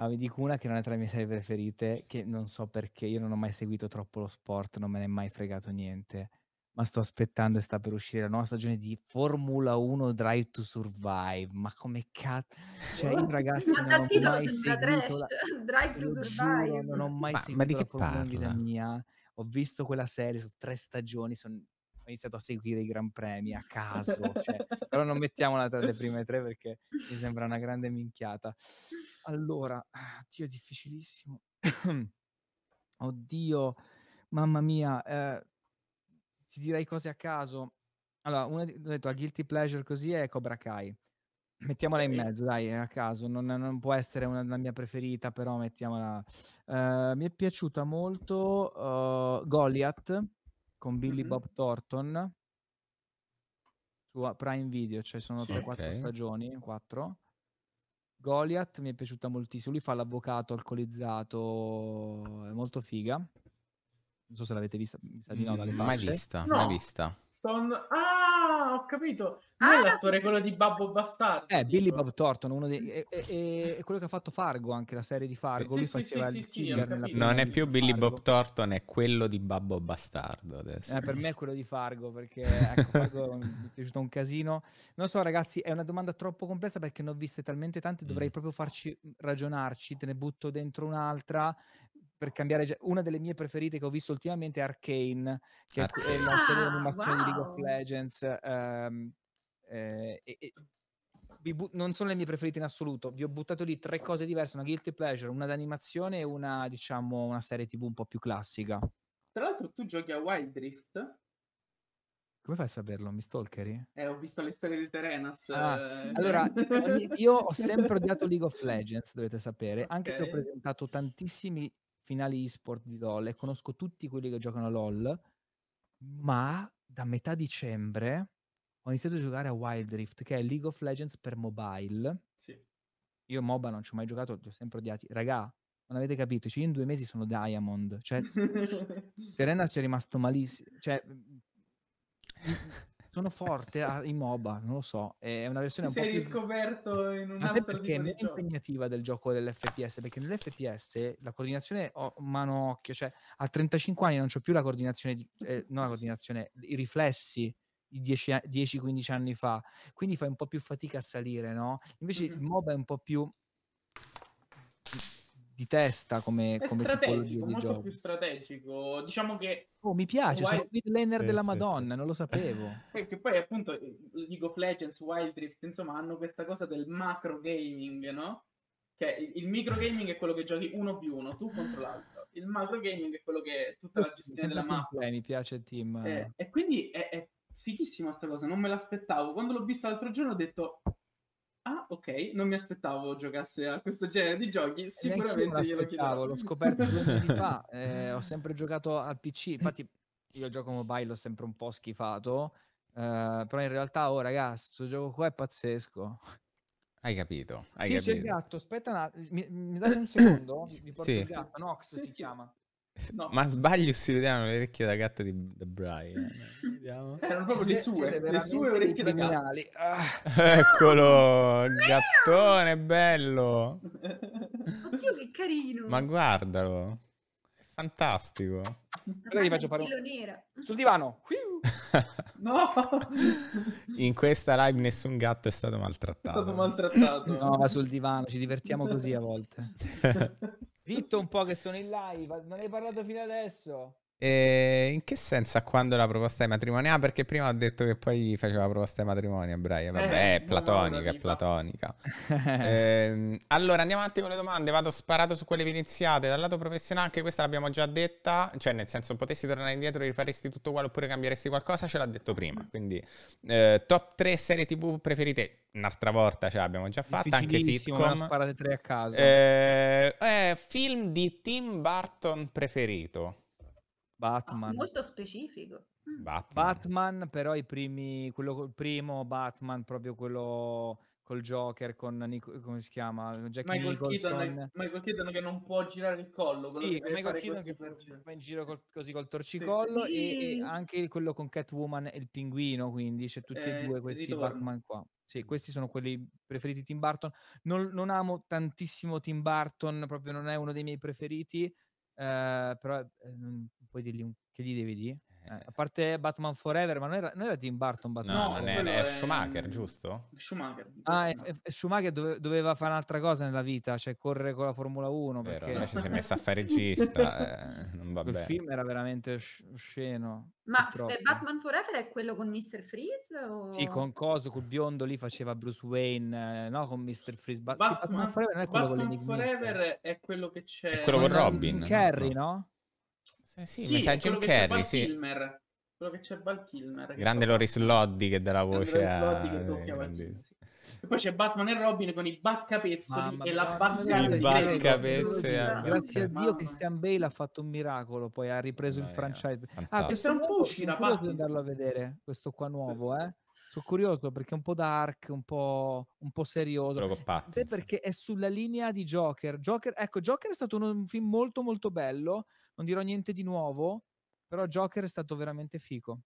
B: Ah, vi dico una che non è tra le mie serie preferite, che non so perché, io non ho mai seguito troppo lo sport, non me ne è mai fregato niente, ma sto aspettando e sta per uscire la nuova stagione di Formula 1 Drive to Survive, ma come cazzo, cioè io ragazzi ma non ho titolo mai seguito
D: Drive to Survive, non ho
B: mai ma, seguito di la Formula parla? mia, ho visto quella serie, sono tre stagioni, sono iniziato a seguire i Gran Premi a caso, cioè, però non mettiamola tra le prime tre perché mi sembra una grande minchiata. Allora, Dio, è difficilissimo. oddio, mamma mia, eh, ti direi cose a caso. Allora, una, ho detto, a guilty pleasure così è Cobra Kai. Mettiamola in mezzo, dai, a caso, non, non può essere una, la mia preferita, però mettiamola. Uh, mi è piaciuta molto uh, Goliath, con Billy mm-hmm. Bob Thornton su Prime Video, cioè sono sì, 3-4 okay. stagioni, 4. Goliath mi è piaciuta moltissimo, lui fa l'avvocato alcolizzato, è molto figa. Non so se l'avete vista, mi sa di no dalle facce. Mai vista, no. mai vista.
C: Stone... Ah, Ah, ho capito. Non ah, è l'attore, sì, quello di
B: Babbo Bastardo. Eh, tipo. Billy Bob Thornton, uno dei, è, è, è, quello che ha fatto Fargo, anche la serie di Fargo. Sì, Lui faceva il sì, Non è più Billy Fargo. Bob
A: Thornton, è quello di Babbo Bastardo adesso. Eh, per me
B: è quello di Fargo, perché ecco, Fargo mi è piaciuto un casino. Non so, ragazzi, è una domanda troppo complessa perché ne ho viste talmente tante, dovrei mm. proprio farci ragionarci, te ne butto dentro un'altra, per cambiare una delle mie preferite che ho visto ultimamente è Arcane che Arcane. Ah, è la serie animazione wow. di League of Legends um, eh, e, e, bu- non sono le mie preferite in assoluto vi ho buttato lì tre cose diverse una guilty pleasure, una d'animazione e una diciamo una serie tv un po' più classica
C: tra l'altro tu giochi a Wild Rift
B: come fai a saperlo? Mi stalkeri?
C: Eh, ho visto le storie di Terenas. Ah, eh... Allora, io ho sempre odiato
B: League of Legends, dovete sapere, okay. anche se ho presentato tantissimi finali esport di LOL e conosco tutti quelli che giocano a LOL, ma da metà dicembre ho iniziato a giocare a Wild Rift, che è League of Legends per mobile. Sì. Io MOBA non ci ho mai giocato, li ho sempre odiati. Raga, non avete capito, cioè, io in due mesi sono Diamond. Cioè, Serena ci è rimasto malissimo. Cioè, sono forte a, in MOBA, non lo so, è una versione Ti un sei po' riscoperto
C: in un Ma altro perché è meno
B: impegnativa del gioco dell'FPS, perché nell'FPS la coordinazione ho mano-occhio, cioè a 35 anni non ho più la coordinazione, di, eh, non la coordinazione, i riflessi di 10-15 anni fa, quindi fai un po' più fatica a salire, no? Invece mm-hmm. il MOBA è un po' più di testa come, come strategico, molto gioco. più
C: strategico. Diciamo che
B: oh, mi piace, Wild... sono mid laner eh, della sì, Madonna, sì. non lo sapevo.
C: Perché poi appunto League of Legends, Wild Rift, insomma, hanno questa cosa del macro gaming, no? Che il micro gaming è quello che giochi uno più uno, tu contro l'altro. Il macro gaming è quello che è tutta la gestione della mappa.
B: Play, mi piace il team. Eh,
C: e quindi è, è fighissima sta cosa, non me l'aspettavo. Quando l'ho vista l'altro giorno ho detto ah ok, non mi aspettavo giocasse a questo genere di giochi, sicuramente glielo chiedevo. L'ho scoperto due mesi fa,
B: eh, ho sempre giocato al PC, infatti io gioco mobile l'ho sempre un po' schifato, eh, però in realtà oh ragazzi, questo gioco qua è pazzesco. Hai capito? Hai sì, capito. c'è il gatto, aspetta una... mi, mi date un secondo, vi porto sì. il gatto, Nox sì, si sì. chiama. No. Ma
A: sbaglio si vedevano le orecchie da gatta di da Brian. Eh, vediamo. Erano proprio le sue, le sue
C: orecchie da gatta. Ah. Eccolo,
A: gattone bello.
B: Oddio che carino. Ma
A: guardalo. È fantastico.
B: Ora gli faccio fare Sul divano. no.
A: In questa live nessun gatto è stato maltrattato. È stato
B: maltrattato. no, ma sul
A: divano ci divertiamo così a volte.
B: Zitto un po' che sono in live, non hai parlato fino adesso.
A: E ehm, in che senso a quando la proposta di matrimonio? Ah, perché prima ha detto che poi faceva la proposta di matrimonio Brian. Vabbè, eh, è platonica, è platonica. eh, allora, andiamo avanti con le domande. Vado sparato su quelle iniziate. Dal lato professionale, anche questa l'abbiamo già detta. Cioè, nel senso, potessi tornare indietro e rifaresti tutto uguale oppure cambieresti qualcosa? Ce l'ha detto prima. Mm. Quindi, eh, top 3 serie TV preferite? Un'altra volta ce l'abbiamo già fatta, anche sitcom. sparate tre a caso. Eh, eh, film di Tim
B: Burton preferito? Ah, Batman. Ah, molto
D: specifico.
B: Mm. Batman. Batman. però i primi, quello, il primo Batman, proprio quello col Joker, con Nico, come si chiama? Jackie Michael Nicholson. Keaton,
C: Michael Keaton che non può girare il collo. Sì, Michael Keaton che
B: va in giro col, così col torcicollo sì, sì, E, e, anche quello con Catwoman e il pinguino, quindi c'è tutti eh, e due questi Batman qua. Sì, questi sono quelli preferiti Tim Burton. Non, non amo tantissimo Tim Burton, proprio non è uno dei miei preferiti, Ehm, però eh, non dirgli un, che gli devi dire? Eh, a parte Batman Forever, ma non era, non era Tim Burton Batman no, Forever. No, non è, Schumacher, è... giusto? Schumacher. Ah, no. e, Schumacher dove, doveva fare un'altra cosa nella vita, cioè correre con la Formula 1. Vero, perché invece si è messa
A: a fare regista. eh, non va Quel bene.
B: film era veramente osceno. Ma eh,
D: Batman Forever è quello con Mr. Freeze? O... Sì, con
B: Coso, col biondo lì faceva Bruce Wayne, eh, no? Con Mr. Freeze. Ba- Batman, sì, Batman Forever non è quello Batman con Forever
C: è quello che c'è... È quello con, con Robin. Carrie, no?
B: no? Eh sì, sì, mi sa Jim Carrey, sì.
C: Kilmer. Quello che c'è Val Kilmer. Grande so.
A: Loris Loddy che dà la voce a... Loddy
C: e poi c'è Batman e Robin con i batcapezzoli Mamma e la batcata di batcapezzi. Grazie a Dio
B: Christian Bale ha fatto un miracolo, poi ha ripreso il franchise. Ah, fantastico. Ah, questo è un po' uscirà Batman. di andarlo a vedere, questo qua nuovo, eh. Sono curioso perché è un po' dark, un po', un po serioso. Sai perché è sulla linea di Joker. Joker. Ecco, Joker è stato un film molto molto bello non dirò niente di nuovo, però Joker è stato veramente fico.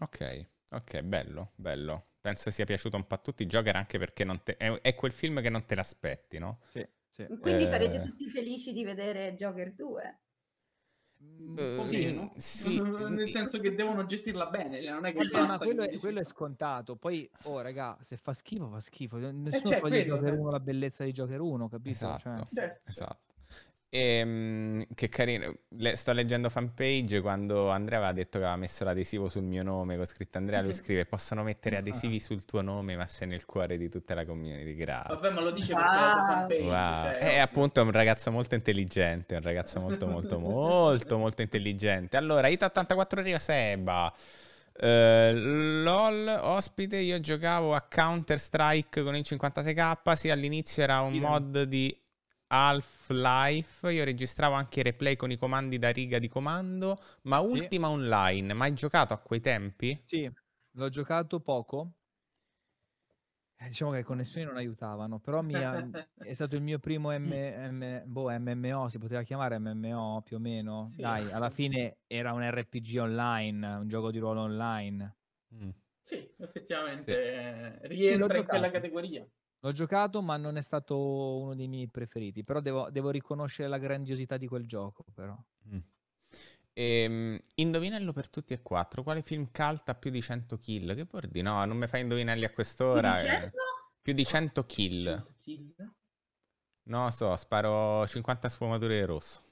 A: Ok, ok, bello, bello. Penso sia piaciuto un po' a tutti. i Joker anche perché te... è, quel film che non te l'aspetti, no?
C: Sì, sì. Quindi eh... sarete
D: tutti felici di vedere Joker 2.
C: Mm,
B: sì, sì. nel senso che devono gestirla bene, cioè, non è che no, ma quello, che è, quello, è, scontato. Poi, oh, raga, se fa schifo, fa schifo. Eh, Nessuno eh, cioè, può dire Joker la bellezza di Joker 1, capito? Cioè, esatto. Cioè... Certo. esatto. E, ehm,
A: che carino, Le, sto leggendo fanpage quando Andrea aveva detto che aveva messo l'adesivo sul mio nome, con scritto Andrea, lui mhm. scrive possono mettere ah. adesivi sul tuo nome ma sei nel cuore di tutta la community, grazie. Vabbè
C: ma lo dice wow. perché è la fanpage. Cioè, eh, è
A: appunto un ragazzo molto intelligente, un ragazzo molto molto molto molto intelligente. Allora, Ita84 Rio Seba. Uh, LOL ospite, io giocavo a Counter Strike con il 56k, sì all'inizio era un mod di Half-Life, io registravo anche i replay con i comandi da riga di comando, ma sì. Ultima Online, mai giocato a quei
B: tempi? Sì, l'ho giocato poco. Eh, diciamo che le connessioni non aiutavano, però mia, è stato il mio primo M, M, boh, MMO, si poteva chiamare MMO più o meno. Sì. Dai, alla fine era un RPG online, un gioco di ruolo online. Mm.
C: Sì, effettivamente sì. Eh, rientra sì, in quella categoria.
B: L'ho giocato, ma non è stato uno dei miei preferiti. Però devo, devo riconoscere la grandiosità di quel gioco. Però. Mm. Ehm, indovinello per tutti e quattro. Quale film
A: calta più di 100 kill? Che vuol dire? No, non mi fai indovinelli a quest'ora. Più di 100, eh. più di 100 kill. 100 kill? No, so, sparo 50 sfumature di rosso.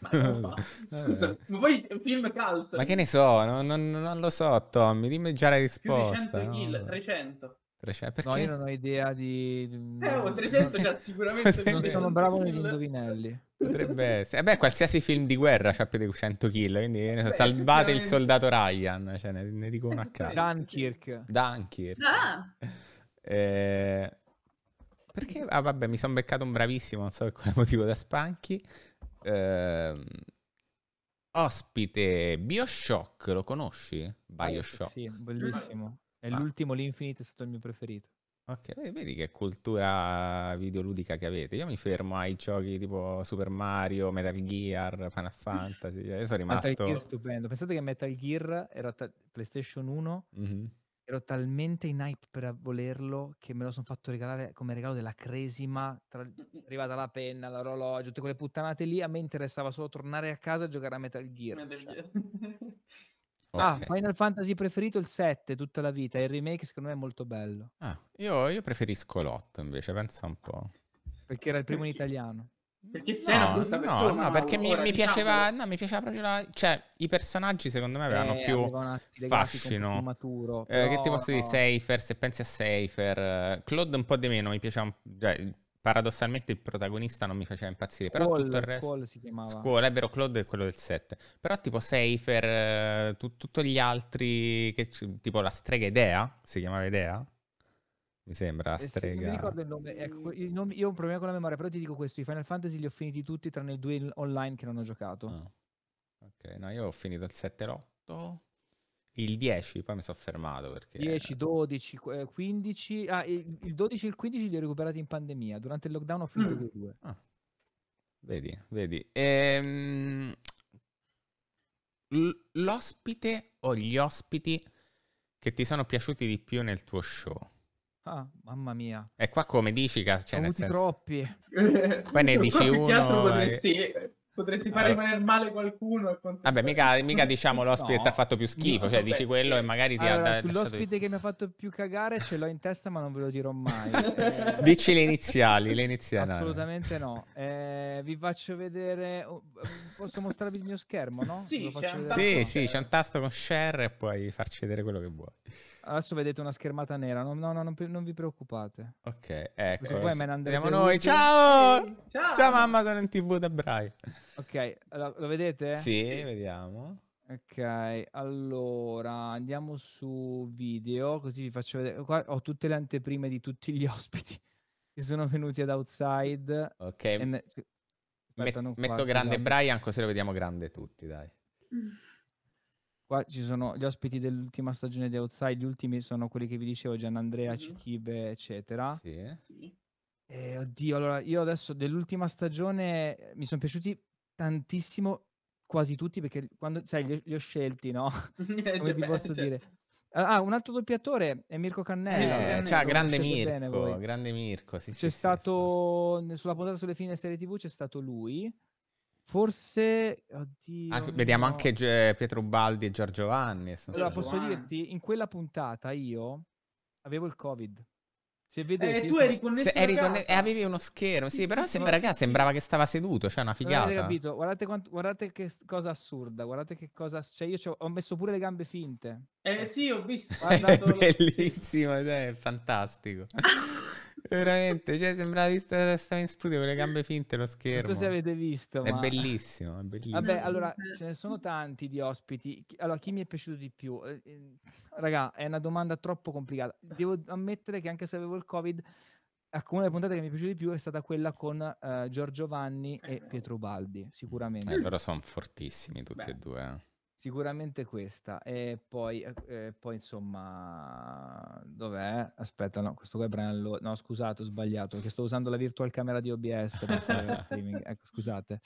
A: Ma eh.
C: Scusa, ma poi film cult. Ma che ne
A: so, non, non, non lo so, Tommy. Dimmi già la risposta. Più di 100 no? kill,
C: 300. 300?
B: No, io non ho idea di... Eh,
C: no, 300 c'ha sicuramente... non sono bravo negli
B: indovinelli. Potrebbe essere. Eh
A: beh, qualsiasi film di guerra ha più di 100 kill, quindi beh, so, salvate il soldato Ryan, cioè, ne, ne dico una a esatto. caso.
B: Dunkirk.
A: Dunkirk. Ah. Eh, perché? Ah, vabbè, mi sono beccato un bravissimo, non so per quale motivo, da Spanchi. Eh, ospite Bioshock, lo conosci? Bioshock. Sì,
B: bellissimo. E ah. l'ultimo, l'Infinite, è stato il mio preferito. Ok, eh, vedi
A: che cultura videoludica che avete. Io mi fermo ai giochi tipo Super Mario, Metal Gear, Final Fantasy. Io sono rimasto. Metal Gear
B: stupendo. Pensate che Metal Gear era ta- PlayStation 1. Mm-hmm. Ero talmente in hype per volerlo che me lo sono fatto regalare come regalo della cresima. Tra... Arrivata la penna, l'orologio, tutte quelle puttanate lì. A me interessava solo tornare a casa e giocare a Metal Gear. Metal cioè Gear. Cioè. Ah, Final Fantasy preferito il 7 tutta la vita, il remake secondo me è molto bello. Ah, io,
A: io preferisco l'8 invece, pensa un po'.
B: Perché era il primo perché, in italiano. Perché sei no, una brutta no, persona. No, perché mi, mi, diciamo piaceva,
A: no, mi piaceva proprio la... Cioè, i personaggi secondo me avevano eh, più fascino. Maturo, eh, che ti posso no. dire, Safer, se pensi a Safer, eh, Claude un po' di meno, mi piaceva... Cioè, Paradossalmente il protagonista non mi faceva impazzire, Squall, però tutto il resto... Squall si chiamava. Squall, è vero, Claude è quello del 7. Però tipo Seifer, eh, tu, tutti gli altri, che, tipo la strega Idea, si chiamava Idea? Mi sembra la eh strega. sì, mi ricordo
B: il nome, ecco, il nome, io ho un problema con la memoria, però ti dico questo, i Final Fantasy li ho finiti tutti tranne i due online che non ho giocato. Oh.
A: Ok, no, io ho finito il 7 e l'8. Il 10, poi mi sono fermato perché...
B: 10, 12, 15... Ah, il, 12 e il 15 li ho recuperati in pandemia. Durante il lockdown ho finito mm. due. Ah.
A: Vedi, vedi. Ehm... L'ospite o gli ospiti che ti sono piaciuti di più nel tuo show?
B: Ah, mamma mia.
A: E qua come dici che... Cioè, Ho avuti senso... troppi. Poi ne dici uno... Che Altro e...
B: Eh
C: potresti far allora. rimanere male qualcuno. Vabbè,
A: mica, mica diciamo l'ospite no. ti ha fatto più schifo, no, cioè vabbè. dici quello e eh, magari ti allora, ha Sull'ospite
B: che mi ha fatto più cagare ce l'ho in testa ma non ve lo dirò mai. Eh, dici le
A: iniziali, le iniziali.
B: Assolutamente no. Eh, vi faccio vedere, oh, eh, posso mostrarvi il mio schermo, no? Sì, sì,
A: sì, c'è un tasto con share e puoi farci vedere quello che vuoi.
B: Adesso vedete una schermata nera. No, no, no non, non, vi preoccupate.
A: Ok, ecco. Poi me ne andremo noi. Ciao! Ciao! Ciao mamma,
B: sono in tv da Brian. Ok, allora, lo vedete? Sì, sì, vediamo. Ok, allora andiamo su video, così vi faccio vedere. Qua ho tutte le anteprime di tutti gli ospiti che sono venuti ad outside. Ok.
A: Aspetta, Met metto grande Brian così lo vediamo grande tutti, dai.
B: Qua ci sono gli ospiti dell'ultima stagione di Outside, gli ultimi sono quelli che vi dicevo, Gianandrea, mm-hmm. Cichibe, eccetera. Sì. Eh, oddio, allora io adesso dell'ultima stagione eh, mi sono piaciuti tantissimo, quasi tutti, perché quando, sai, li, li ho scelti, no? Eh, Come ti cioè, posso eh, dire? Certo. Ah, ah, un altro doppiatore è Mirko Cannella. Eh, ciao, grande Mirko,
A: grande Mirko. Sì, c'è
B: sì, stato, sì. sulla puntata sulle fine serie TV c'è stato lui. Forse. Oddio, anche, vediamo no. anche
A: eh, Pietro Baldi e Giorgio Vanni. Allora, posso
B: dirti, in quella puntata io avevo il COVID. Se eh, vedete, eh, tu eri connesso eri conne- eh, avevi uno schermo, sì, sì, sì però sì, sembra, ragazzi,
A: sembrava che stava seduto, cioè una figata. Guardate,
B: guardate, quanto, guardate che cosa assurda, guardate che cosa... Cioè io ho messo pure le gambe finte. Eh
C: sì, ho visto. È
A: bellissimo, eh, è fantastico. Veramente, cioè, sembrava di stare in studio con le gambe finte, lo schermo. Non so se avete visto. È ma... bellissimo, è bellissimo. Vabbè, allora,
B: ce ne sono tanti di ospiti. Allora, chi mi è piaciuto di più? Eh, eh, raga, è una domanda troppo complicata. Devo ammettere che anche se avevo il Covid, una delle puntate che mi è piaciuta di più è stata quella con uh, Giorgio Vanni e Pietro Baldi, sicuramente. Eh, loro sono fortissimi tutti Beh. e due. Eh. Sicuramente questa. E poi, eh, eh, poi insomma, dov'è? Aspetta, no, questo qua è Brian Lo... No, scusate, ho sbagliato, perché sto usando la virtual camera di OBS per fare streaming. Ecco, scusate.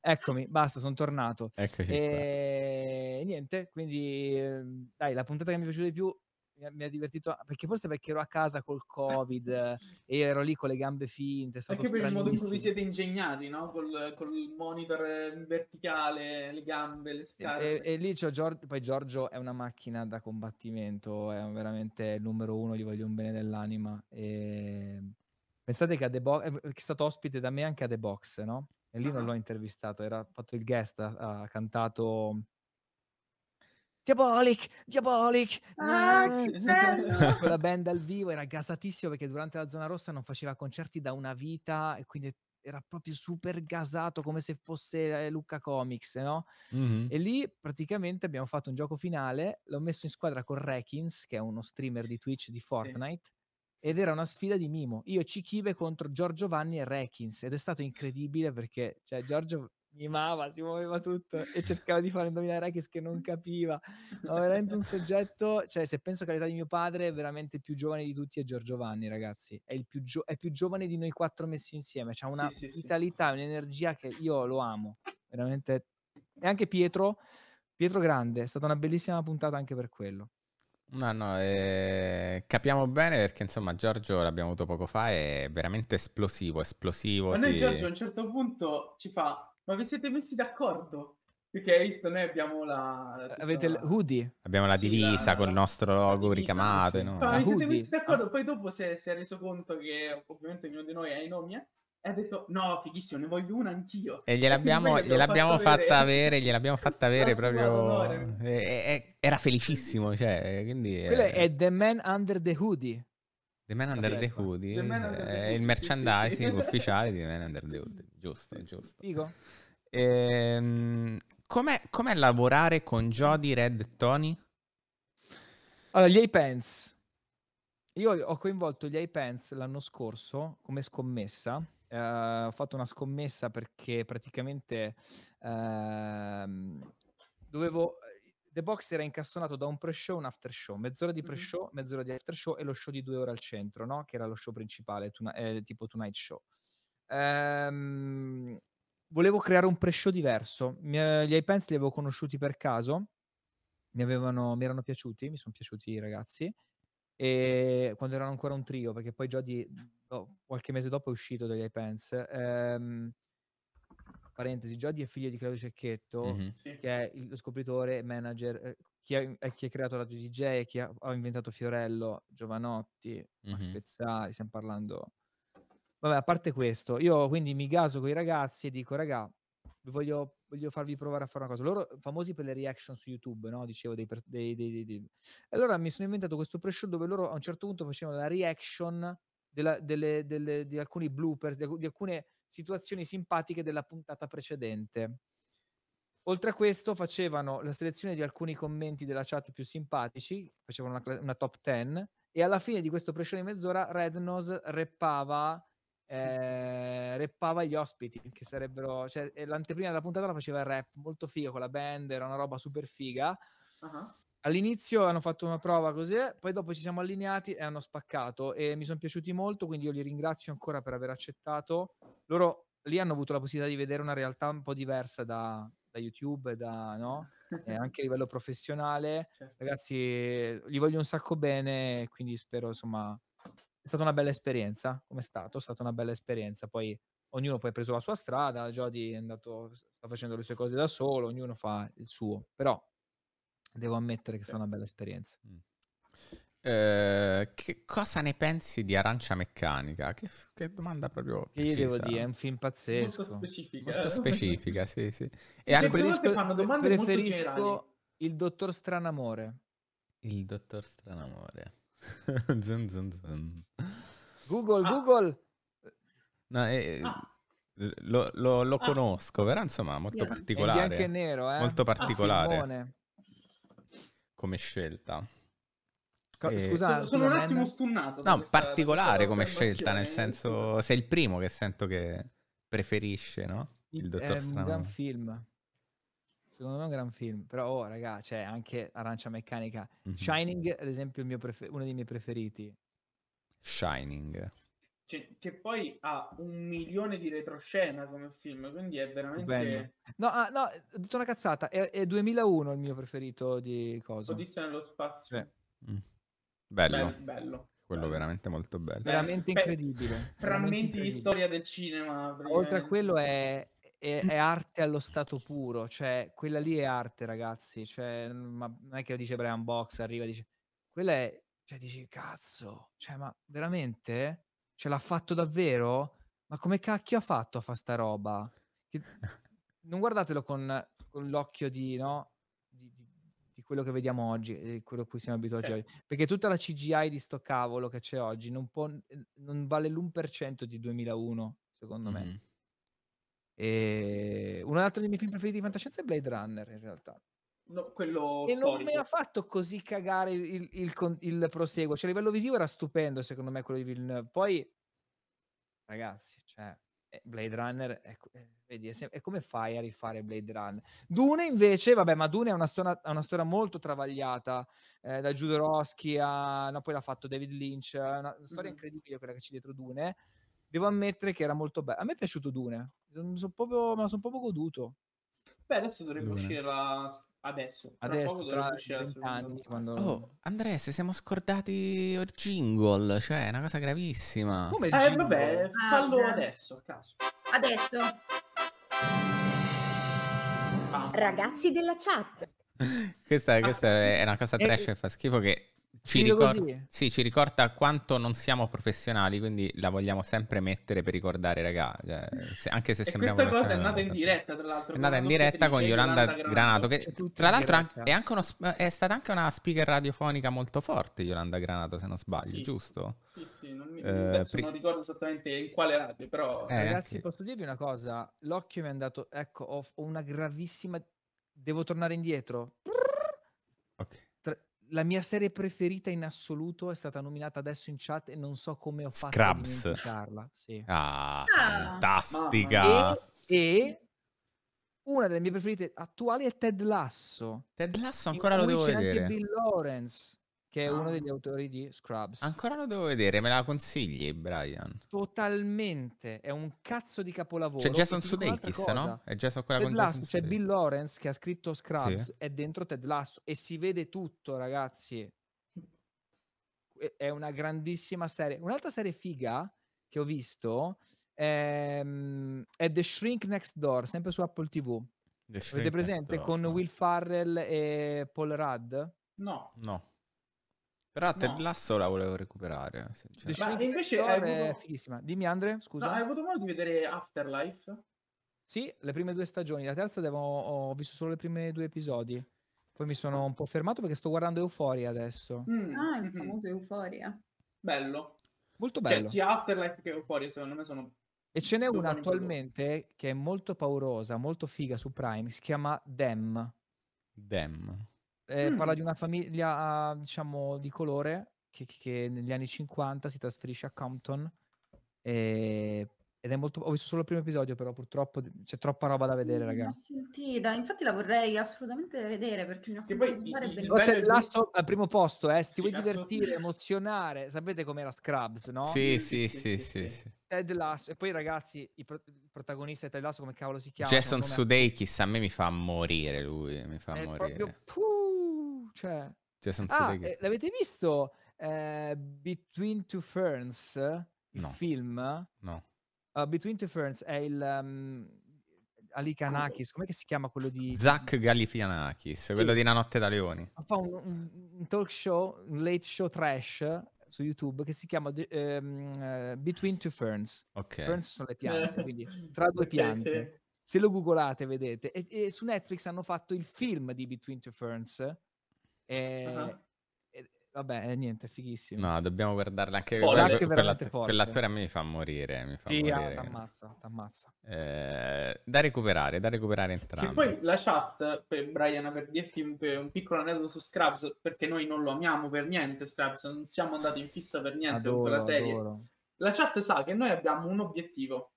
B: Eccomi, basta, sono tornato. Eccoci e... Niente, quindi ehm, dai, la puntata che mi è piaciuta di più mi ha divertito perché forse perché ero a casa col covid e ero lì con le gambe finte anche per il modo in cui vi
C: siete ingegnati no? col, col monitor verticale le gambe le scarpe
B: e, e, e lì c'è Giorgio poi Giorgio è una macchina da combattimento è veramente il numero uno gli voglio un bene dell'anima e... pensate che, a The Bo- è stato ospite da me anche a The Box no? e lì uh-huh. non ah. l'ho intervistato era fatto il guest ha, ha cantato Diabolic, Diabolic. Ah, no. Quella band al vivo era gasatissimo perché durante la zona rossa non faceva concerti da una vita e quindi era proprio super gasato come se fosse eh, Luca Comics, no? Mm-hmm. E lì praticamente abbiamo fatto un gioco finale, l'ho messo in squadra con Rekins, che è uno streamer di Twitch di Fortnite. Sì. Ed era una sfida di Mimo. Io Cichibe contro Giorgio Vanni e Rekins. Ed è stato incredibile perché cioè, Giorgio mimava, si muoveva tutto e cercava di far indovinare Rekis che non capiva. Ma veramente un soggetto, cioè se penso che all'età di mio padre, è veramente il più giovane di tutti è Giorgio Vanni, ragazzi. È il più, gio- è più giovane di noi quattro messi insieme, c'ha una sì, sì, vitalità, sì. un'energia che io lo amo, veramente. E anche Pietro, Pietro Grande, è stata una bellissima puntata anche per quello.
A: No, no, eh, capiamo bene perché insomma Giorgio l'abbiamo avuto poco fa, è veramente esplosivo, esplosivo. Ma noi ti... Giorgio a
C: un certo punto ci fa, ma vi siete messi d'accordo? Perché hai visto, noi abbiamo la... Eh, avete il hoodie?
A: Abbiamo la sì, divisa la... il nostro logo divisa, ricamato. Sì. No? Ma vi siete messi
C: d'accordo? Ah. Poi dopo si è, si è, reso conto che ovviamente ognuno di noi ha i nomi, eh? E ha detto, no, fighissimo, ne voglio una anch'io. E gliel'abbiamo, gliel'abbiamo
A: fatta avere, gliel'abbiamo fatta avere proprio... E,
B: e, era
A: felicissimo, cioè, quindi... Quello è...
B: è The Man Under the Hoodie. The Man Under sì, ecco. the Hoodie è il merchandising sì, sì.
A: ufficiale di The Man Under the Hoodie, giusto, giusto.
B: Ehm, com'è, com'è, lavorare con Jody, Red e Tony? Allora, gli a Io ho coinvolto gli a l'anno scorso come scommessa. Uh, ho fatto una scommessa perché praticamente uh, dovevo The Box era incastonato da un pre-show e un after-show, mezz'ora di pre-show, mm-hmm. mezz'ora di after-show e lo show di due ore al centro, no? che era lo show principale, tuna- eh, tipo Tonight Show. Ehm, volevo creare un pre-show diverso. Mi, eh, gli iPens li avevo conosciuti per caso, mi, avevano, mi erano piaciuti, mi sono piaciuti i ragazzi, e quando erano ancora un trio, perché poi Jody, oh, qualche mese dopo è uscito dagli iPens. Ehm, parentesi, Jody è figlio di Claudio Cecchetto, mm-hmm. che è lo scopritore, manager, eh, chi, ha, chi ha creato Radio DJ, chi ha, ha inventato Fiorello, Giovanotti, mm-hmm. Max Pezzali, stiamo parlando... Vabbè, a parte questo, io quindi mi gaso con i ragazzi e dico, raga, voglio, voglio farvi provare a fare una cosa. Loro famosi per le reaction su YouTube, no? Dicevo dei... dei, dei, dei allora mi sono inventato questo pre-show dove loro a un certo punto facevano la reaction della, delle, delle, di alcuni bloopers, di, di, alcune situazioni simpatiche della puntata precedente. Oltre a questo facevano la selezione di alcuni commenti della chat più simpatici, facevano una, una top 10 e alla fine di questo preshow di mezz'ora Rednose reppava, eh, rappava gli ospiti che sarebbero, cioè l'anteprima della puntata la faceva il rap, molto figa con la band, era una roba super figa. Uh-huh All'inizio hanno fatto una prova così, poi dopo ci siamo allineati e hanno spaccato e mi sono piaciuti molto, quindi io li ringrazio ancora per aver accettato. Loro lì hanno avuto la possibilità di vedere una realtà un po' diversa da, da YouTube, da, no? eh, anche a livello professionale. Certo. Ragazzi, gli voglio un sacco bene, quindi spero, insomma, è stata una bella esperienza, come è stato? È stata una bella esperienza, poi ognuno poi ha preso la sua strada, Jody è andato, sta facendo le sue cose da solo, ognuno fa il suo, però devo ammettere che è una bella esperienza. Mm.
A: Eh, che cosa ne pensi di Arancia Meccanica? Che,
B: che domanda proprio.
A: Che io devo dire, è un film pazzesco.
B: Molto specifica. Molto specifica, sì, sì. e anche preferisco, preferisco il dottor Stranamore.
A: Il dottor Stranamore. zun, zun, zun.
B: Google, ah. Google.
A: No, eh, ah. Lo, lo, lo ah. conosco, però insomma, molto particolare. È bianco e nero, eh? Molto ah, particolare come scelta. E... Scusa, sono, sono un attimo stunnato. No, questa, particolare come scelta, nel senso sei il primo che sento che preferisce, no? Il, dottor eh, Strano. È Strano. un gran
B: film. Secondo me è un gran film, però oh, raga, c'è cioè, anche Arancia Meccanica. Mm-hmm. Shining, ad esempio, prefer- uno dei miei preferiti. Shining cioè,
C: che poi ha un milione di retroscena come film, quindi è veramente... Bello.
B: No, ah, no, ho detto una cazzata, è, è 2001 il mio preferito di cosa. Odissea
C: nello spazio.
B: Beh. Mm.
A: Bello. Bello. bello. Quello bello. veramente molto bello.
B: Beh, veramente beh, incredibile. Frammenti di storia
C: del cinema. Oltre a
B: quello è, è, è, arte allo stato puro, cioè quella lì è arte ragazzi, cioè, non è che lo dice Brian Box, arriva e dice, quella è, cioè dici cazzo, cioè ma veramente? Ce l'ha fatto davvero? Ma come cacchio ha fatto a fare sta roba? Che... Non guardatelo con, con l'occhio di, no? di, di, di, quello che vediamo oggi, quello a cui siamo abituati certo. oggi. Perché tutta la CGI di sto cavolo che c'è oggi non, può, non vale l'1% di 2001, secondo mm-hmm. me. E... Un altro dei miei film preferiti di fantascienza è Blade Runner, in realtà. No, quello e storico. non mi ha fatto così cagare il, il, il, proseguo. Cioè, a livello visivo era stupendo, secondo me, quello di Villeneuve. Poi, ragazzi, cioè, eh, Blade Runner è, ecco, eh, vedi, è, è, come fai a rifare Blade Runner? Dune, invece, vabbè, ma Dune è una, storia, una storia molto travagliata, eh, da Judorowski a no, poi l'ha fatto David Lynch. una storia mm. incredibile quella che c'è dietro Dune. Devo ammettere che era molto bella. A me è piaciuto Dune, me sono proprio, me lo sono proprio goduto.
C: Beh, adesso dovrebbe Dune. uscire la Adesso, Adesso tra, tra anni, quando... Oh,
A: Andrea, se siamo scordati il jingle, cioè è una cosa gravissima. Come il eh, jingle? vabbè,
C: ah, fallo ah, adesso,
D: caso. Adesso.
C: Ah. Ragazzi della chat.
A: questa, questa ah, è una cosa eh, trash e fa schifo che ci, ricor- sì, ci ricorda quanto non siamo professionali, quindi la vogliamo sempre mettere per ricordare, ragazzi. Cioè, se, anche se e sembriamo questa cosa è andata
C: in diretta, tra l'altro. È nata in
A: diretta con Yolanda, Granato, Granato che tra l'altro è, anche uno, è stata anche una speaker radiofonica molto forte, Yolanda Granato, se non sbaglio, sì, giusto? Sì, sì, non, mi, eh, pre... non
B: ricordo esattamente in quale radio, però... Eh, Ragazzi, sì. posso dirvi una cosa? L'occhio mi è andato, ecco, ho una gravissima... Devo tornare indietro. Brrr la mia serie preferita in assoluto è stata nominata adesso in chat e non so come ho fatto Scrubs. a dimenticarla. Sì.
A: Ah, ah fantastica!
B: E, e, una delle mie preferite attuali è Ted Lasso. Ted Lasso ancora lo devo c'è vedere. Anche Bill Lawrence che è ah. uno degli autori di Scrubs.
A: Ancora lo devo vedere, me la consigli, Brian?
B: Totalmente, è un cazzo di capolavoro. C'è Jason Sudeikis, no? È Jason quella Ted Lasso, c'è Bill Lawrence che ha scritto Scrubs, sì. è dentro Ted Lasso e si vede tutto, ragazzi. È una grandissima serie. Un'altra serie figa che ho visto è, ehm, è The Shrink Next Door, sempre su Apple TV. Avete presente con Will Farrell e Paul Rudd? No.
A: No. Però Ted no. Lasso la volevo recuperare. Sinceramente. invece
B: è avuto... fighissima. Dimmi Andre, scusa. No, hai avuto modo di vedere Afterlife? Sì, le prime due stagioni. La terza devo... ho visto solo le prime due episodi. Poi mi sono un po' fermato perché sto guardando Euphoria adesso.
D: Mm. Ah, il mm, mm. famoso mm-hmm. Euforia.
C: Bello. Molto cioè, bello. Cioè, sia Afterlife che Euphoria secondo me sono...
B: E ce n'è una attualmente che è molto paurosa, molto figa su Prime, si chiama Dem.
C: Dem.
B: Eh, mm. Parla di una famiglia, ah, diciamo, di colore che, che, negli anni 50 si trasferisce a Compton. E, ehm, ed è molto. Ho visto solo il primo episodio, però purtroppo c'è troppa roba da vedere, ragazzi.
D: Sentita, infatti la vorrei assolutamente vedere perché mi ho sentito parlare bene. Lasso
B: al primo posto, eh, se ti vuoi divertire, emozionare, sapete com'era Scrubs, no? Sì, sì, sì, sì. Ted Lasso e poi ragazzi, il, protagonista di Ted Lasso come cavolo si chiama? Jason
A: Sudeikis, a me mi fa morire lui, mi fa morire. Proprio, cioè, cioè senza ah, che...
B: Eh, l'avete visto eh, Between Two Ferns? Il no. film? No. Uh, Between Two Ferns è il... Um, Ali Kanakis, com'è che si chiama quello di... Zach
A: Galifianakis, sì. quello di Una notte da leoni.
B: Fa un, un, un, talk show, un late show trash su YouTube che si chiama um, uh, Between Two Ferns. Okay. Ferns sono le piante, quindi tra due piante. Okay, sì. Se lo googolate vedete. E, e, su Netflix hanno fatto il film di Between Two Ferns e, uh-huh. e vabbè, niente, è fighissimo.
A: No, dobbiamo guardarla anche oh, quella, anche quell'attore a me mi fa morire. Mi fa sì, ah, morire.
B: Ah, t'ammazza,
A: Eh, da recuperare, da recuperare entrambi. Che
C: poi la chat, per Brian, per dirti un, un, piccolo aneddoto su Scrubs, perché noi non lo amiamo per niente Scrubs, non siamo andati in fissa per niente adoro, con quella serie. Adoro. La chat sa che noi abbiamo un obiettivo,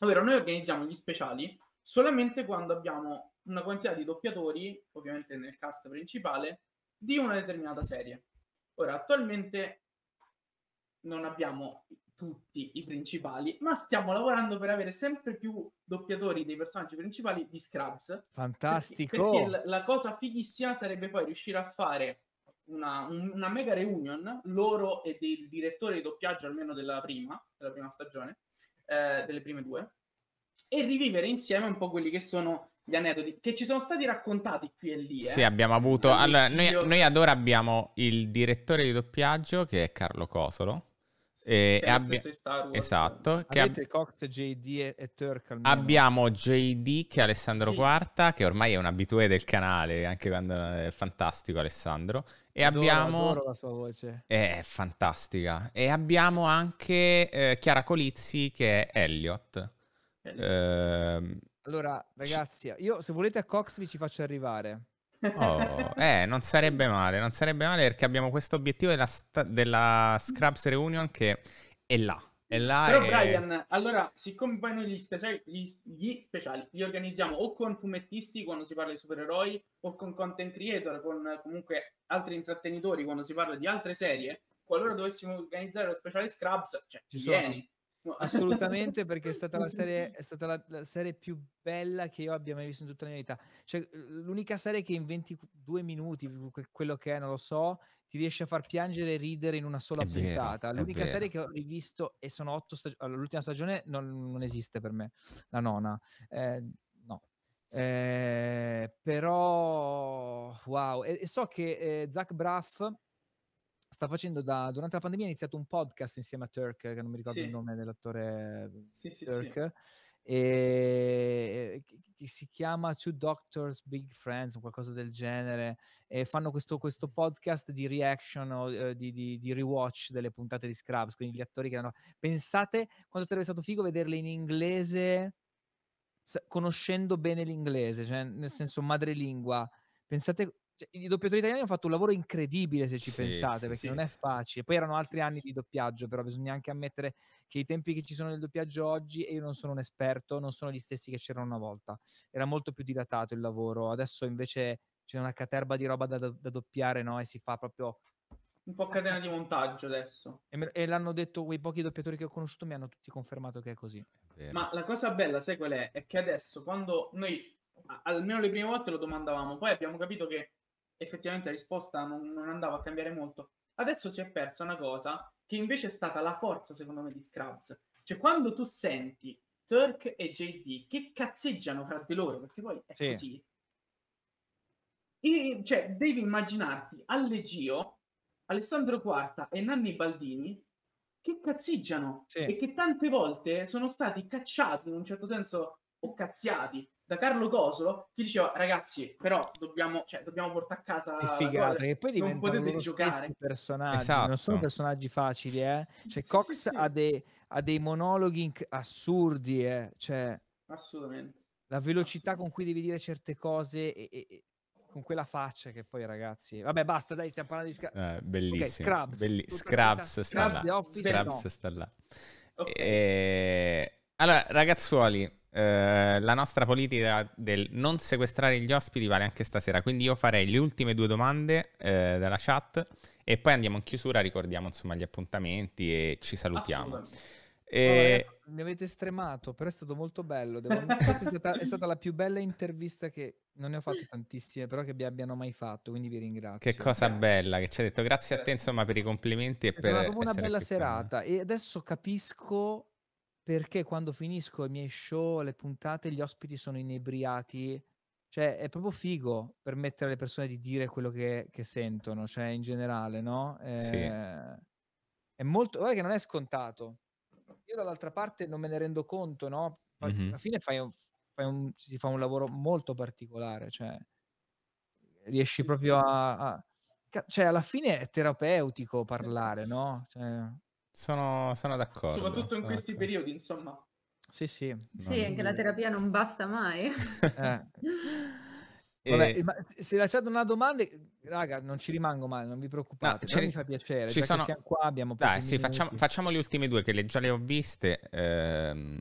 C: ovvero noi organizziamo gli speciali solamente quando abbiamo una quantità di doppiatori, ovviamente nel cast principale, di una determinata serie. Ora, attualmente non abbiamo tutti i principali, ma stiamo lavorando per avere sempre più doppiatori dei personaggi principali di Scrubs.
B: Fantastico! Perché, perché
C: la cosa fighissima sarebbe poi riuscire a fare una, una, mega reunion, loro e del direttore di doppiaggio, almeno della prima, della prima stagione, eh, delle prime due, e rivivere insieme un po' quelli che sono gli aneddoti che ci sono stati raccontati qui e lì. Eh? Sì, abbiamo
A: avuto. Allora, noi, noi, ad ora abbiamo il direttore di doppiaggio che è Carlo Cosolo. Sì, e abbia... Esatto. Che ab...
B: Cox, JD e, e Turk. Abbiamo
A: JD che è Alessandro sì. Quarta, che ormai è un abitué del canale, anche quando è fantastico Alessandro. E adoro, abbiamo... Adoro
B: la sua voce.
A: Eh, è fantastica. E abbiamo anche eh, Chiara Colizzi che è Elliot. Elliot. Eh,
B: allora, ragazzi, io se volete a Cox vi ci faccio arrivare.
A: Oh, eh, non sarebbe male, non sarebbe male perché abbiamo questo obiettivo della, della Scraps Reunion che è là. È là Però è... Brian,
C: allora, siccome poi noi gli speciali, gli, gli speciali, li organizziamo o con fumettisti quando si parla di supereroi o con content creator, con comunque altri intrattenitori quando si parla di altre serie, qualora dovessimo organizzare lo speciale Scrubs, cioè ci vieni.
B: No, assolutamente, perché è stata, la serie, è stata la, la serie, più bella che io abbia mai visto in tutta la mia vita. Cioè, l'unica serie che in 22 minuti, quello che è, non lo so, ti riesce a far piangere e ridere in una sola è puntata. Vero, l'unica serie che ho rivisto, e sono otto stagioni, l'ultima stagione non, non, esiste per me, la nona. Eh, Eh, però, wow. E, e so che eh, Zach Braff sta facendo da durante la pandemia ha iniziato un podcast insieme a Turk che non mi ricordo sì. il nome dell'attore sì, Turk sì, ehm, e, che si chiama Two Doctors Big Friends o qualcosa del genere e fanno questo, questo podcast di reaction o eh, di, di, di, rewatch delle puntate di Scrubs quindi gli attori che hanno pensate quanto sarebbe stato figo vederle in inglese conoscendo bene l'inglese cioè nel senso madrelingua pensate cioè, i doppiatori italiani hanno fatto un lavoro incredibile se ci sì, pensate, perché sì. non è facile. Poi erano altri anni di doppiaggio, però bisogna anche ammettere che i tempi che ci sono del doppiaggio oggi, e io non sono un esperto, non sono gli stessi che c'erano una volta. Era molto più dilatato il lavoro. Adesso invece c'è una caterba di roba da, da, doppiare, no? E si fa proprio
C: un po' catena di montaggio adesso.
B: E, me, e, l'hanno detto quei pochi doppiatori che ho conosciuto, mi hanno tutti confermato che è così. Eh, è Ma
C: la cosa bella, sai qual è? È che adesso quando noi, almeno le prime volte lo domandavamo, poi abbiamo capito che effettivamente la risposta non, non andava a cambiare molto. Adesso si è persa una cosa che invece è stata la forza, secondo me, di Scrubs. Cioè, quando tu senti Turk e JD che cazzeggiano fra di loro, perché poi è sì. così, e, cioè, devi immaginarti Allegio, Alessandro Quarta e Nanni Baldini che cazzeggiano sì. e che tante volte sono stati cacciati in un certo senso o cazziati da Carlo Cosolo che diceva ragazzi però dobbiamo, cioè, dobbiamo portare a casa che figata che poi non potete giocare
B: personaggi esatto. non sono esatto. personaggi facili eh? cioè sì, Cox sì, sì. Ha, dei, ha, dei, monologhi assurdi eh? cioè,
C: assolutamente
B: la velocità con cui devi dire certe cose e, e, e, con quella faccia che poi ragazzi vabbè basta dai stiamo parlando di Scra- eh, bellissimo okay, Scrubs, Belli- Scrubs, sta Scrubs, sta Office, Scrubs no. sta
A: là okay. e eh, allora, ragazzuoli, eh, la nostra politica del non sequestrare gli ospiti vale anche stasera, quindi io farei le ultime due domande eh, dalla chat e poi andiamo in chiusura, ricordiamo insomma gli appuntamenti e ci salutiamo.
B: E... No, eh, mi avete stremato, però è stato molto bello. Devo... è, stata, è stata la più bella intervista che non ne ho fatte tantissime, però che vi abbiano mai fatto, quindi vi ringrazio. Che cosa grazie.
A: bella che ci ha detto. Grazie, grazie a te, insomma, per i complimenti. E è per stata proprio una bella serata.
B: Con... E adesso capisco perché quando finisco i miei show, le puntate, gli ospiti sono inebriati. Cioè, è proprio figo permettere alle persone di dire quello che, che sentono, cioè in generale, no? Eh, sì. È molto... Guarda che non è scontato. Io dall'altra parte non me ne rendo conto, no? Mm-hmm. Alla fine fai un, fai un, si fa un lavoro molto particolare, cioè riesci proprio a... a cioè, alla fine è terapeutico parlare, no? Cioè, sono, sono d'accordo. Soprattutto in questi
C: periodi, insomma.
B: Sì, sì. Sì, anche la
D: terapia non basta mai.
B: eh. E... Vabbè, se lasciate una domanda, raga, non ci rimango male, non vi preoccupate. No, mi fa piacere. Ci sono... siamo qua, abbiamo Dai, sì, facciamo,
A: facciamo, le ultime due che le, già le ho viste. Eh,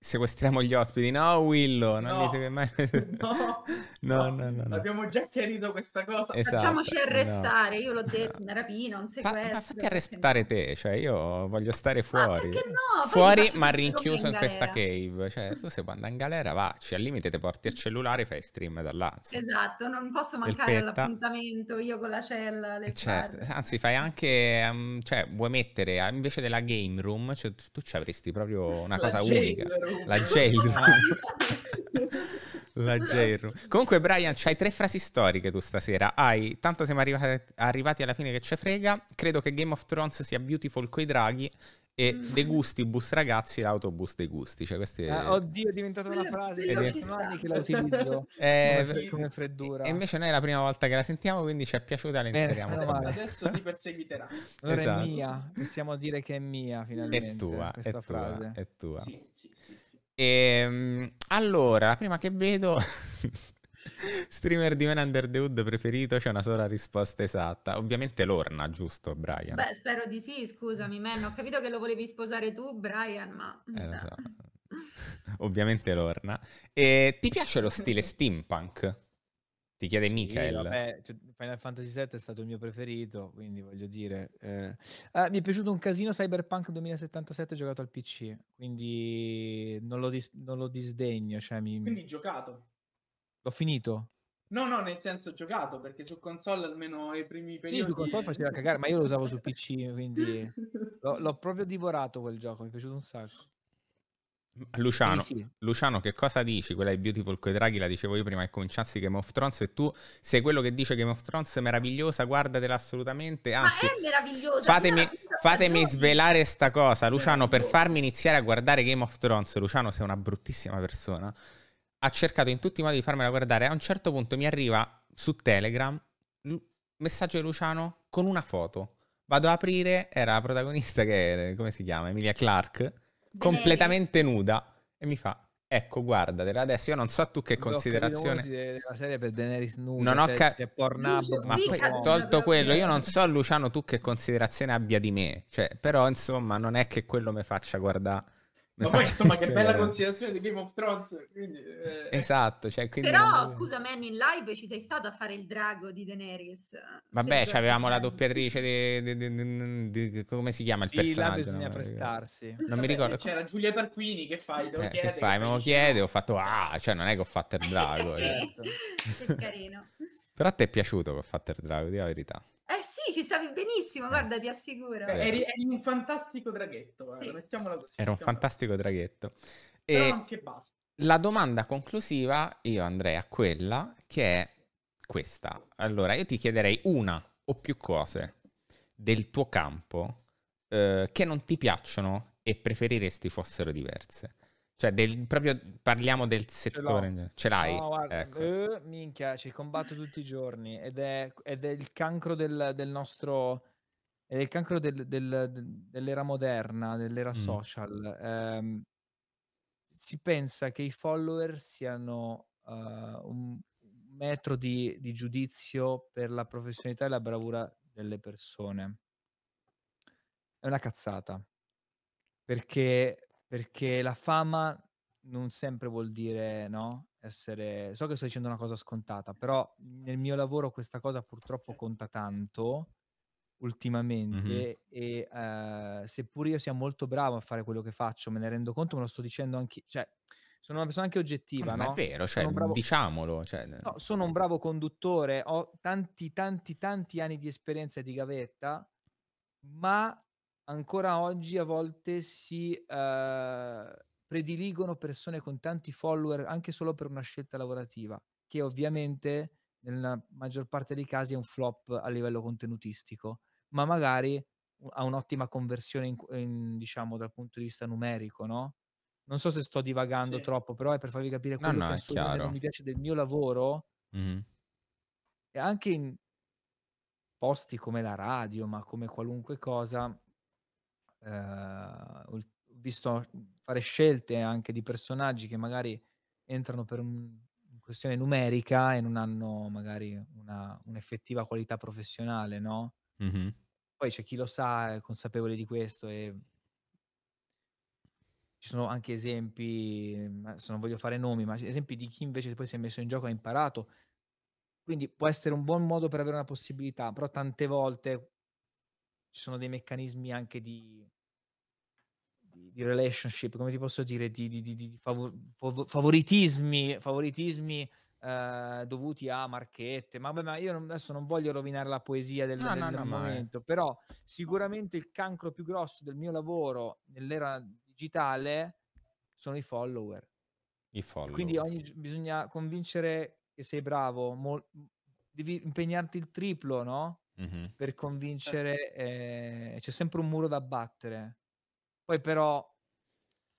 A: sequestriamo gli ospiti. No, Willow, non no. li segui mai. no. no, no, no,
C: no. Abbiamo già chiarito questa cosa. Esatto, Facciamoci arrestare, no. io l'ho
D: detto, una rapina, un sequestro. Fa, fatti arrestare
A: te, cioè io voglio stare fuori. Ma no? Fuori ma rinchiuso in, in questa cave. Cioè tu se puoi andare in galera vacci, al limite ti porti il cellulare fai stream da là.
D: Esatto, non posso mancare all'appuntamento io con la cella. Le certo,
A: anzi fai anche, um, cioè vuoi mettere invece della game room, cioè, tu, tu ci avresti proprio una la cosa unica. Room. La jailroom. Ah. La jailroom. Comunque, Brian, c'hai tre frasi storiche tu stasera. Hai, tanto siamo arrivati, arrivati alla fine che ci frega, credo che Game of Thrones sia beautiful coi draghi e mm. De bus ragazzi, l'autobus dei gusti. Cioè, queste... ah,
B: oddio, è diventata una frase. È divent... anni che la utilizzo
C: eh, come,
A: freddura. E invece noi è la prima volta che la sentiamo, quindi ci è piaciuta, la inseriamo. Bene,
C: allora, adesso ti perseguiterà.
A: Allora esatto. è mia,
B: possiamo dire che è mia finalmente. È tua, è tua, è tua. Sì, sì,
A: e, ehm, allora, prima che vedo... Streamer di Men Under the Hood preferito? C'è una sola risposta esatta. Ovviamente Lorna, giusto, Brian? Beh,
D: spero di sì, scusami, Man. Ho capito che lo volevi sposare tu, Brian, ma...
A: Eh, lo so. Ovviamente Lorna. E ti piace lo stile steampunk? Ti chiede sì, Michael. Vabbè,
B: cioè, Final Fantasy VII è stato il mio preferito, quindi voglio dire... Eh. Ah, mi è piaciuto un casino Cyberpunk 2077 giocato al PC, quindi non lo, dis- non lo disdegno. Cioè mi... Quindi giocato? L'ho finito?
C: No, no, nel senso giocato, perché su console almeno i primi periodi... Sì, su console faceva cagare, ma io lo
B: usavo su PC, quindi l'ho, l'ho proprio divorato quel gioco, mi è piaciuto un sacco.
A: Luciano, sì, sì. Luciano, che cosa dici? Quella di Beautiful coi draghi la dicevo io prima che cominciassi Game of Thrones e tu sei quello che dice Game of Thrones è meravigliosa, guardatela assolutamente. Anzi, Ma è
D: meravigliosa. Fatemi, fatemi
A: svelare sta cosa, Luciano, per farmi iniziare a guardare Game of Thrones, Luciano sei una bruttissima persona, ha cercato in tutti i modi di farmela guardare. A un certo punto mi arriva su Telegram messaggio di Luciano con una foto. Vado ad aprire, era la protagonista che, come si chiama, Emilia Clark completamente nuda e mi fa Ecco, guarda adesso. Io non so tu che non considerazione.
B: Della serie per Daenerys nuda, non ho cioè, ca... Pornhub, ma poi, tolto quello, io non
A: so, Luciano, tu che considerazione abbia di me. Cioè, però, insomma, non è che quello mi faccia guardare
C: ma poi insomma che bella considerazione di Game of Thrones. Quindi, eh... Esatto. Cioè, quindi...
D: Però scusa Manny, in live ci sei stato a fare il drago di Daenerys. Vabbè, cioè, avevamo
A: la doppiatrice di, di, di, di, come si chiama il sì, personaggio? bisogna non
B: prestarsi.
C: Non
A: Vabbè, mi ricordo. C'era
C: Giulia Tarquini, che fai? Eh, devo eh, chiedere, che fai?
A: Me lo chiede, diciamo. ho fatto ah, cioè non è che ho fatto il drago. Eh.
C: che carino.
A: Però a te è piaciuto che ho fatto il drago, di la verità.
C: Eh sì, ci stavi benissimo, eh. guarda, ti assicuro. Eh, eri, eri, un fantastico draghetto, guarda, mettiamola così. Era mettiamola. un
A: fantastico draghetto. Però e anche basta. La domanda conclusiva io andrei a quella che è questa. Allora, io ti chiederei una o più cose del tuo campo eh, che non ti piacciono e preferiresti fossero diverse. Cioè, del, proprio parliamo del settore. Ce, l'hai. No, guarda,
B: ecco. eh, minchia, ci combatto tutti i giorni ed è, ed è il cancro del, del nostro. È il cancro del, dell'era moderna, dell'era mm. social. Eh, si pensa che i follower siano uh, un metro di, di giudizio per la professionalità e la bravura delle persone. È una cazzata. Perché perché la fama non sempre vuol dire no, essere... So che sto dicendo una cosa scontata, però nel mio lavoro questa cosa purtroppo certo. conta tanto ultimamente mm-hmm. e uh, seppur io sia molto bravo a fare quello che faccio, me ne rendo conto, me lo sto dicendo anche... Cioè, sono una persona anche ah, oggettiva, Ma no? è vero, cioè, bravo... diciamolo. Cioè... No, sono un bravo conduttore, ho tanti, tanti, tanti anni di esperienza di gavetta, ma ancora oggi a volte si eh, prediligono persone con tanti follower anche solo per una scelta lavorativa, che ovviamente nella maggior parte dei casi è un flop a livello contenutistico, ma magari ha un'ottima conversione in, in, diciamo dal punto di vista numerico, no? Non so se sto divagando sì. troppo, però è per farvi capire quello no, no, che non mi piace del mio lavoro mm-hmm. e anche in posti come la radio, ma come qualunque cosa, eh, ho visto fare scelte anche di personaggi che magari entrano per un, questione numerica e non hanno magari una, un'effettiva qualità professionale, no? Mm-hmm. Poi c'è chi lo sa, è consapevole di questo e ci sono anche esempi, adesso non voglio fare nomi, ma esempi di chi invece poi si è messo in gioco e ha imparato. Quindi può essere un buon modo per avere una possibilità, però tante volte ci sono dei meccanismi anche di, di, di relationship, come ti posso dire, di, di favor, favoritismi, favoritismi eh, dovuti a marchette. Ma, beh, ma io non, adesso non voglio rovinare la poesia del, no, del, no, del no, momento, però sicuramente il cancro più grosso del mio lavoro nell'era digitale sono i follower. I follower. Quindi ogni, bisogna convincere che sei bravo, mo, devi impegnarti il triplo, no? mm-hmm. per convincere, eh, c'è sempre un muro da battere. Poi però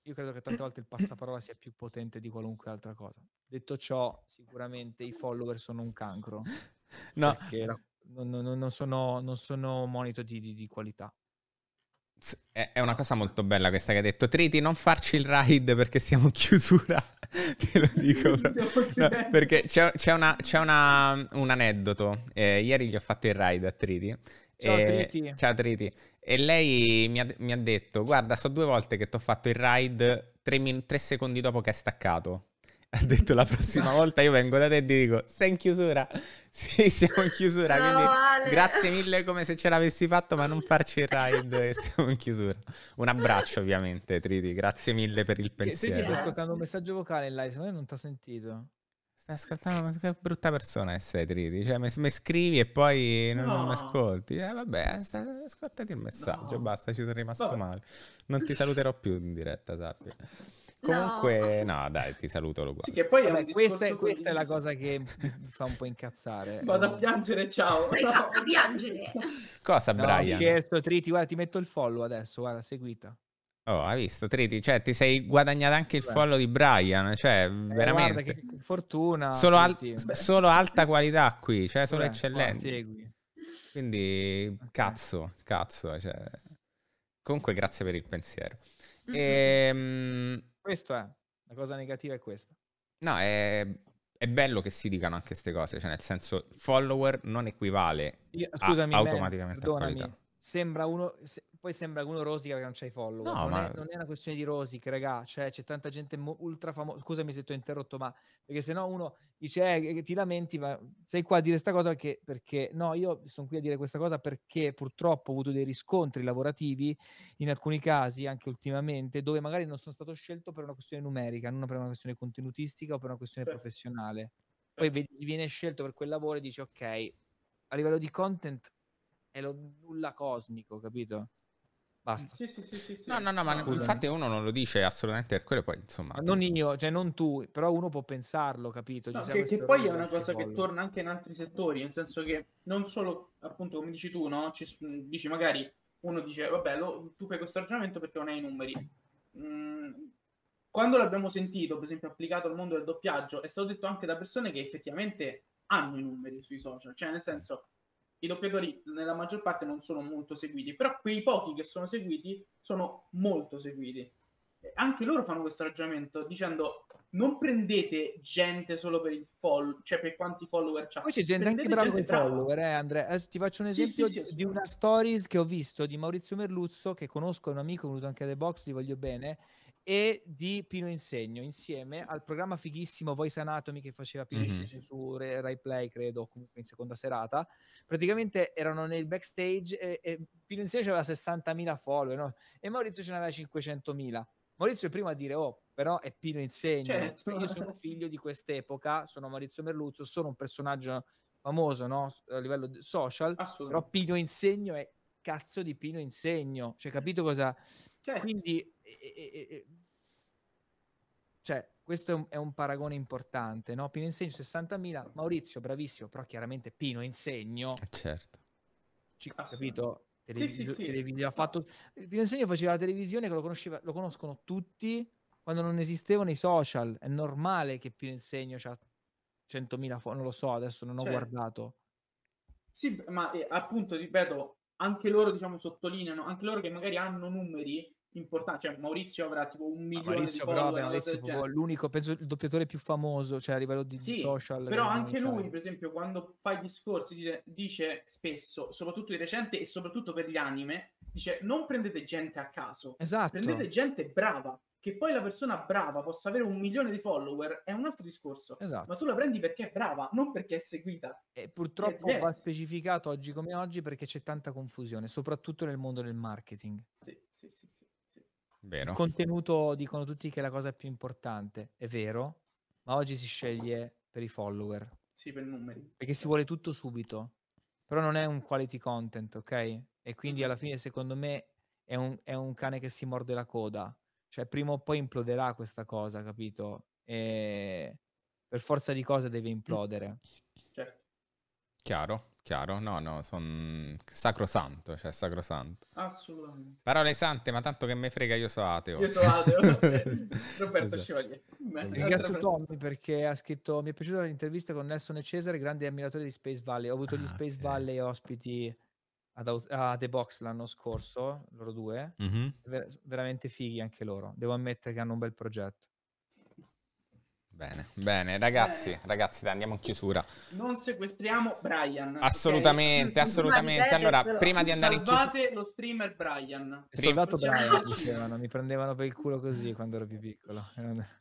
B: io credo che tante volte il passaparola sia più potente di qualunque altra cosa. Detto ciò, sicuramente i follower sono un cancro. No. Perché la, non, non, non, sono, non sono monito di, di, di qualità.
A: È una cosa molto bella questa che hai detto. Triti, non farci il ride perché siamo in chiusura. Te lo dico. No, perché c'è, c'è, una, c'è una, un aneddoto. Eh, ieri gli ho fatto il ride a Triti. Ciao, e... Eh, Triti. Ciao Triti. E lei mi ha, mi ha detto, guarda, so due volte che ti ho fatto il ride tre, min- tre secondi dopo che hai staccato ha detto la prossima volta io vengo da te e ti dico sei in chiusura sì, siamo in chiusura, no, quindi grazie mille come se ce l'avessi fatto, ma non farci il ride, siamo in chiusura. Un abbraccio ovviamente, Tridi, grazie mille per il pensiero. Tridi sto ascoltando
B: un messaggio vocale in live, secondo me non ti ha sentito. Stai
A: ascoltando, ma che brutta persona essere, sei, Tridi, cioè mi, scrivi e poi non, no. non mi ascolti. Eh vabbè, ascoltati il messaggio, no. basta, ci sono rimasto vabbè. male. Non ti saluterò più in diretta,
B: sappi. Comunque,
A: no. no. dai, ti saluto. Lo guardo. Sì, Vabbè, è questa, è, questa è, la
B: cosa che mi fa un po' incazzare. Vado a piangere, ciao. L'hai no. fatta piangere.
A: Cosa, no, Brian? Scherzo,
B: Triti, guarda, ti metto il follow adesso, guarda, seguita.
A: Oh, hai visto, Triti? Cioè, ti sei guadagnato anche il Beh. follow di Brian, cioè, eh, veramente. Guarda, che
B: fortuna. Solo, al- solo, alta
A: qualità qui, cioè, solo eccellente. Quindi, cazzo, cazzo, cioè... Comunque, grazie per il pensiero. Mm-hmm. Ehm
B: questo è, la cosa negativa è questa.
A: No, è, è bello che si dicano anche queste cose, cioè nel senso follower non equivale Io, scusami, a, automaticamente a qualità.
B: Sembra uno, se, poi sembra che uno rosica perché non c'hai follow. No, non, ma... è, non, è, una questione di rosic, raga. Cioè, c'è tanta gente mo- ultra famosa. Scusami se ti ho interrotto, ma perché se no uno dice eh, ti lamenti, ma sei qua a dire questa cosa perché, perché no, io sono qui a dire questa cosa perché purtroppo ho avuto dei riscontri lavorativi in alcuni casi, anche ultimamente, dove magari non sono stato scelto per una questione numerica, non per una questione contenutistica o per una questione sì. Certo. professionale. Certo. Poi sì. viene scelto per quel lavoro e dici ok, a livello di content è lo nulla cosmico, capito? Basta. Sì, sì, sì, sì, sì. No, no, no, ma Scusami. infatti
A: uno non lo dice assolutamente per quello, poi insomma.
B: non io, cioè non tu, però uno può pensarlo, capito? No, che, che poi è una cosa che
C: torna anche in altri settori, nel senso che non solo, appunto, come dici tu, no? Ci, dici magari uno dice, vabbè, lo, tu fai questo ragionamento perché non hai i numeri. Mm, quando l'abbiamo sentito, per esempio, applicato al mondo del doppiaggio, è stato detto anche da persone che effettivamente hanno i numeri sui social, cioè nel senso i doppiatori nella maggior parte non sono molto seguiti, però quei pochi che sono seguiti sono molto seguiti. Anche loro fanno questo ragionamento dicendo non prendete gente solo per il follow, cioè per quanti follower c'ha. Poi c'è gente prendete anche brava con i
B: follower, eh, Andrea. Adesso ti faccio un esempio sì, sì, sì, di, una stories che ho visto di Maurizio Merluzzo, che conosco, è un amico venuto anche a The Box, gli voglio bene, e di Pino Insegno insieme al programma fighissimo Voice Anatomy che faceva Pino mm-hmm. Insegno su Rai Play credo comunque in seconda serata praticamente erano nel backstage e, e Pino Insegno aveva 60.000 follower no? e Maurizio ce n'aveva 500.000 Maurizio è primo a dire oh però è Pino Insegno certo. io sono figlio di quest'epoca sono Maurizio Merluzzo sono un personaggio famoso no? a livello social però Pino Insegno è cazzo di Pino Insegno cioè capito cosa certo. quindi
E: e, e,
B: cioè, questo è un, è un paragone importante, no? Pino Insegno 60.000, Maurizio bravissimo, però chiaramente Pino Insegno. Eh, certo. Ci, ah, capito? Televis- sì, sì, sì. ha fatto... Pino Insegno faceva la televisione che lo, conosceva, lo conoscono tutti quando non esistevano i social. È normale che Pino Insegno ha 100.000 foto, non lo so, adesso non ho certo. guardato.
C: Sì, ma eh, appunto, ripeto, anche loro diciamo sottolineano, anche loro che magari hanno numeri importante, cioè Maurizio avrà tipo un milione Maurizio di follower. Maurizio Bravo,
B: l'unico, penso, il doppiatore più famoso, cioè a livello di sì, social. però anche lui,
C: per esempio, quando fa i discorsi dice, dice, spesso, soprattutto di recente e soprattutto per gli anime, dice non prendete gente a caso, esatto. prendete gente brava. Che poi la persona brava possa avere un milione di follower è un altro discorso. Esatto. Ma tu la prendi perché è brava, non perché è seguita. E purtroppo va
B: specificato oggi come oggi perché c'è tanta confusione, soprattutto nel mondo del marketing. Sì, sì, sì. sì. Vero. Il contenuto dicono tutti che è la cosa più importante, è vero, ma oggi si sceglie per i follower.
C: Sì, per i numeri.
B: Perché si vuole tutto subito, però non è un quality content, ok? E quindi mhm. alla fine secondo me è un, è un cane che si morde la coda, cioè prima o poi imploderà questa cosa, capito? E per forza di cose deve mm. implodere. Certo.
A: Chiaro. Chiaro? No, no, sono sacrosanto, cioè sacrosanto.
B: Assolutamente.
A: Parole sante, ma tanto che me frega, io so ateo. Io so ateo.
C: Roberto esatto. scioglie. Ringrazio
B: Tommy perché ha scritto mi è piaciuta l'intervista con Nelson e Cesare, grandi ammiratori di Space Valley. Ho avuto ah, gli Space okay. Valley ospiti a The Box l'anno scorso, loro due. Mm-hmm. Ver- veramente fighi anche loro. Devo ammettere che hanno un bel progetto. Bene,
A: bene, ragazzi, bene. Eh. ragazzi, dai, andiamo in chiusura.
C: Non sequestriamo Brian. Assolutamente, okay? assolutamente. Allora, prima di andare in chiusura... Salvate lo streamer Brian.
B: Salvato Brian, dicevano, mi prendevano per il culo così quando ero più piccolo.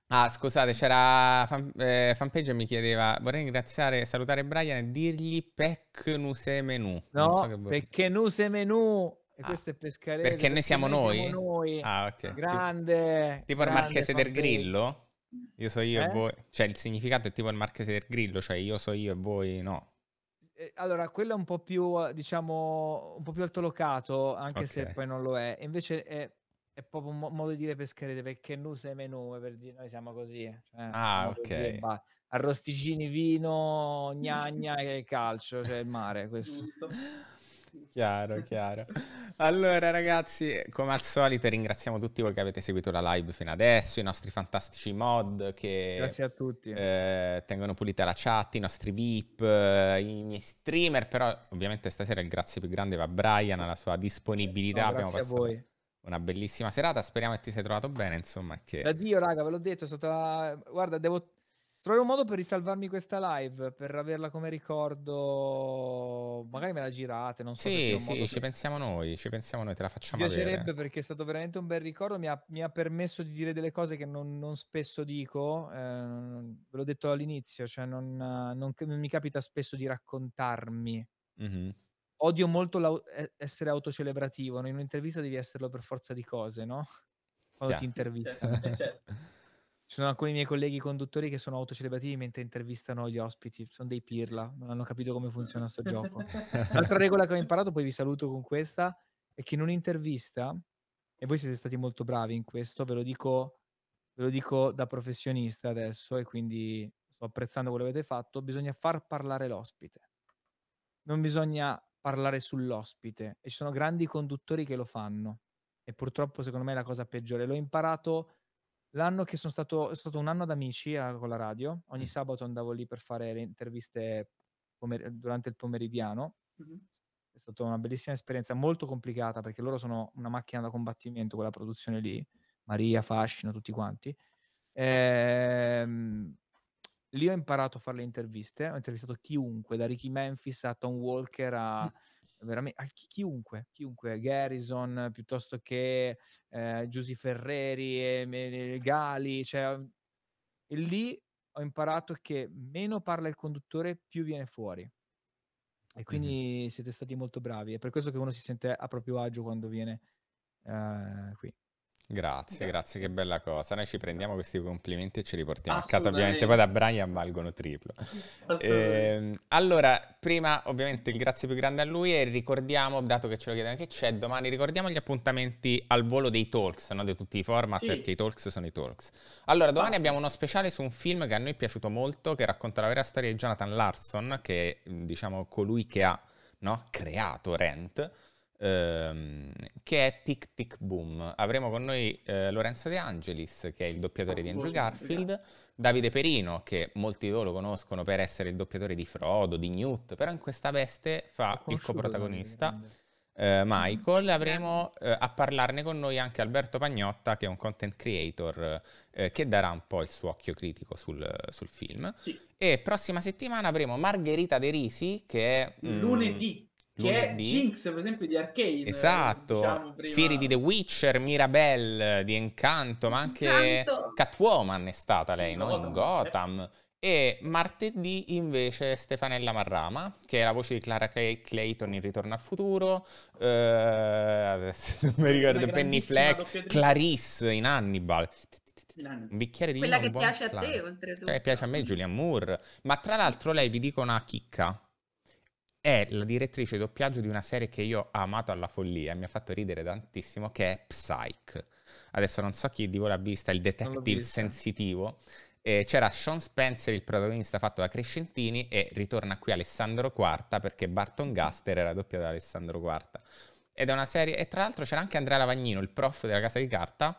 A: Ah, scusate, c'era fan, eh, Fanpage mi chiedeva, vorrei ringraziare, salutare Brian e dirgli Pecnuse menu. No, so
B: Pecnuse menu. E ah, questo è Pescarese. Perché, noi siamo noi? Siamo noi. Ah, ok. Grande. Tipo il marchese del Grillo? Io so io eh? e voi.
A: Cioè, il significato è tipo il marchese del grillo, cioè io so io e voi no.
B: Eh, allora, quello è un po' più, eh, diciamo, un po' più altolocato, anche okay. se poi non lo è. Invece è, è proprio un modo di dire pescherete, perché nu se menù, per dire noi siamo così. Eh. Cioè, ah, ok. Dire, arrosticini, vino, gnagna e calcio, cioè il mare, questo. Giusto chiaro,
C: chiaro.
A: Allora ragazzi, come al solito ringraziamo tutti voi che avete seguito la live fino adesso, i nostri fantastici mod che eh, tengono pulita la chat, i nostri VIP, eh, i miei streamer, però ovviamente stasera il grazie più grande va a Brian alla sua disponibilità. No, grazie Abbiamo a voi. Una bellissima serata, speriamo che ti sei trovato bene, insomma. Che...
B: Addio raga, ve l'ho detto, è stata... Guarda, devo Troverò un modo per risalvarmi questa live, per averla come ricordo. Magari me la girate, non so sì, se Sì, Sì, ci
A: pensiamo noi, ci pensiamo noi, te la facciamo vedere. Mi piacerebbe
B: perché è stato veramente un bel ricordo, mi ha, mi ha permesso di dire delle cose che non, non spesso dico, eh, ve l'ho detto all'inizio, cioè non, non, non, mi capita spesso di raccontarmi. Mm-hmm. Odio molto la, essere autocelebrativo, in un'intervista devi esserlo per forza di cose, no? Quando sì. ti intervistano. Certo. Eh, certo. Ci sono alcuni miei colleghi conduttori che sono autocelebrativi mentre intervistano gli ospiti, sono dei pirla, non hanno capito come funziona questo gioco. L'altra regola che ho imparato, poi vi saluto con questa, è che in un'intervista, e voi siete stati molto bravi in questo, ve lo dico, ve lo dico da professionista adesso e quindi sto apprezzando quello che avete fatto, bisogna far parlare l'ospite. Non bisogna parlare sull'ospite e ci sono grandi conduttori che lo fanno e purtroppo secondo me è la cosa peggiore. L'ho imparato L'anno che sono stato, sono stato un anno ad amici a, ah, con la radio, ogni sabato andavo lì per fare le interviste pomer- eh, durante il pomeridiano. Mm-hmm. È stata una bellissima esperienza, molto complicata perché loro sono una macchina da combattimento, quella produzione lì, Maria, Fascino, tutti quanti. Ehm, lì ho imparato a fare le interviste, ho intervistato chiunque, da Ricky Memphis a Tom Walker a... Mm veramente chi, chiunque, chiunque, Garrison piuttosto che eh, Giusy Ferreri, e, e, Gali, cioè, mhmm, e lì ho imparato che meno parla il conduttore, più viene fuori. E quindi mm-hmm. siete stati molto bravi. È per questo che uno si sente a proprio agio quando viene uh, qui.
A: Grazie, grazie, che bella cosa. Noi ci prendiamo questi complimenti e ce li portiamo a casa, ovviamente poi da Brian valgono triplo.
E: Eh,
A: allora, prima ovviamente il grazie più grande a lui e ricordiamo, dato che ce lo chiediamo che c'è domani, ricordiamo gli appuntamenti al volo dei talks, no? di tutti i format, sì. perché i talks sono i talks. Allora, domani ah. abbiamo uno speciale su un film che a noi è piaciuto molto, che racconta la vera storia di Jonathan Larson, che è diciamo colui che ha no? creato Rent ehm, che è Tic Tic Boom. Avremo con noi eh, Lorenzo De Angelis, che è il doppiatore di Andrew Garfield, Davide Perino, che molti di voi lo conoscono per essere il doppiatore di Frodo, di Newt, però in questa veste fa il coprotagonista. Eh, Michael, avremo eh, a parlarne con noi anche Alberto Pagnotta, che è un content creator eh, che darà un po' il suo occhio critico sul, sul film. Sì. E prossima settimana avremo Margherita De Risi, che è... Mm, Lunedì. Che lunedì. è Jinx, per esempio, di Arcane. Esatto. Diciamo, Serie di The Witcher, Mirabelle, di Encanto, ma anche Encanto. Catwoman è stata lei, no? In Gotham. E martedì invece Stefanella Marrama, che è la voce di Clara Clay- Clayton in Ritorno al Futuro, eh, adesso non mi ricordo, Penny Fleck, Clarisse in Hannibal. Un bicchiere di Quella Quella che piace a te, oltretutto. Che eh, piace a me, Julian Moore. Ma tra l'altro lei vi dico una chicca è la direttrice di doppiaggio di una serie che io ho amato alla follia, mi ha fatto ridere tantissimo, che è Psych. Adesso non so chi di voi l'ha vista, il detective sensitivo. Eh, c'era Sean Spencer, il protagonista fatto da Crescentini, e ritorna qui Alessandro Quarta perché Barton Gaster era doppiato da Alessandro Quarta. Ed è una serie, e tra l'altro c'era anche Andrea Lavagnino, il prof della Casa di Carta,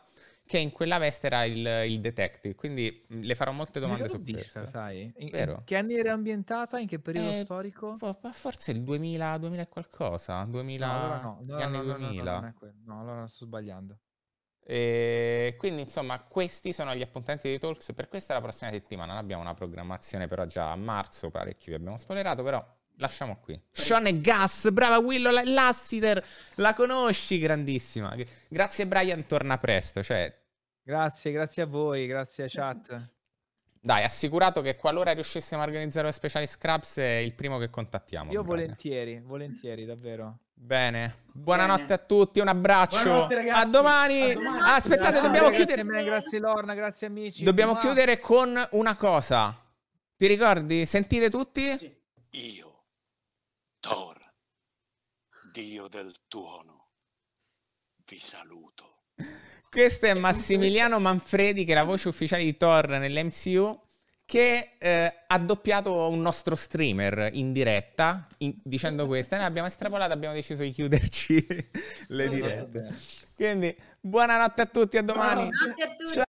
A: che in quella veste era il, il detective, quindi mm, le farò molte domande su vista, questo. sai? In, Vero. che anni era ambientata? In che periodo eh, storico? forse il 2000, 2000 e qualcosa, 2000, no, allora no, no, anni no, no, 2000.
B: No, no, allora sto sbagliando.
A: E eh, quindi insomma questi sono gli appuntamenti dei talks per questa la prossima settimana. Non abbiamo una programmazione però già a marzo, parecchi vi abbiamo spoilerato, però lasciamo qui. Sean e Gas, brava Willow Lassiter, la conosci, grandissima. Grazie Brian, torna presto, cioè Grazie, grazie a voi, grazie
B: chat.
A: Dai, assicurato che qualora riuscissimo a organizzare uno speciale Scraps è il primo che contattiamo.
B: Io volentieri, bene. volentieri, davvero.
A: Bene, buonanotte bene. a tutti, un abbraccio. A domani.
B: a domani. Ah, aspettate, grazie, dobbiamo grazie chiudere. Me, grazie Lorna, grazie amici. Dobbiamo Buona. chiudere
A: con una cosa. Ti ricordi? Sentite tutti? Sì.
B: Io, Thor, Dio del
C: tuono, vi saluto.
A: Questo è Massimiliano Manfredi, che è la voce ufficiale di Thor nell'MCU, che eh, ha doppiato un nostro streamer in diretta in, dicendo questo. E noi abbiamo estrapolato, abbiamo deciso di chiuderci le esatto. dirette. Quindi, buonanotte a tutti, a domani. Buonanotte a tutti.
E: Ciao.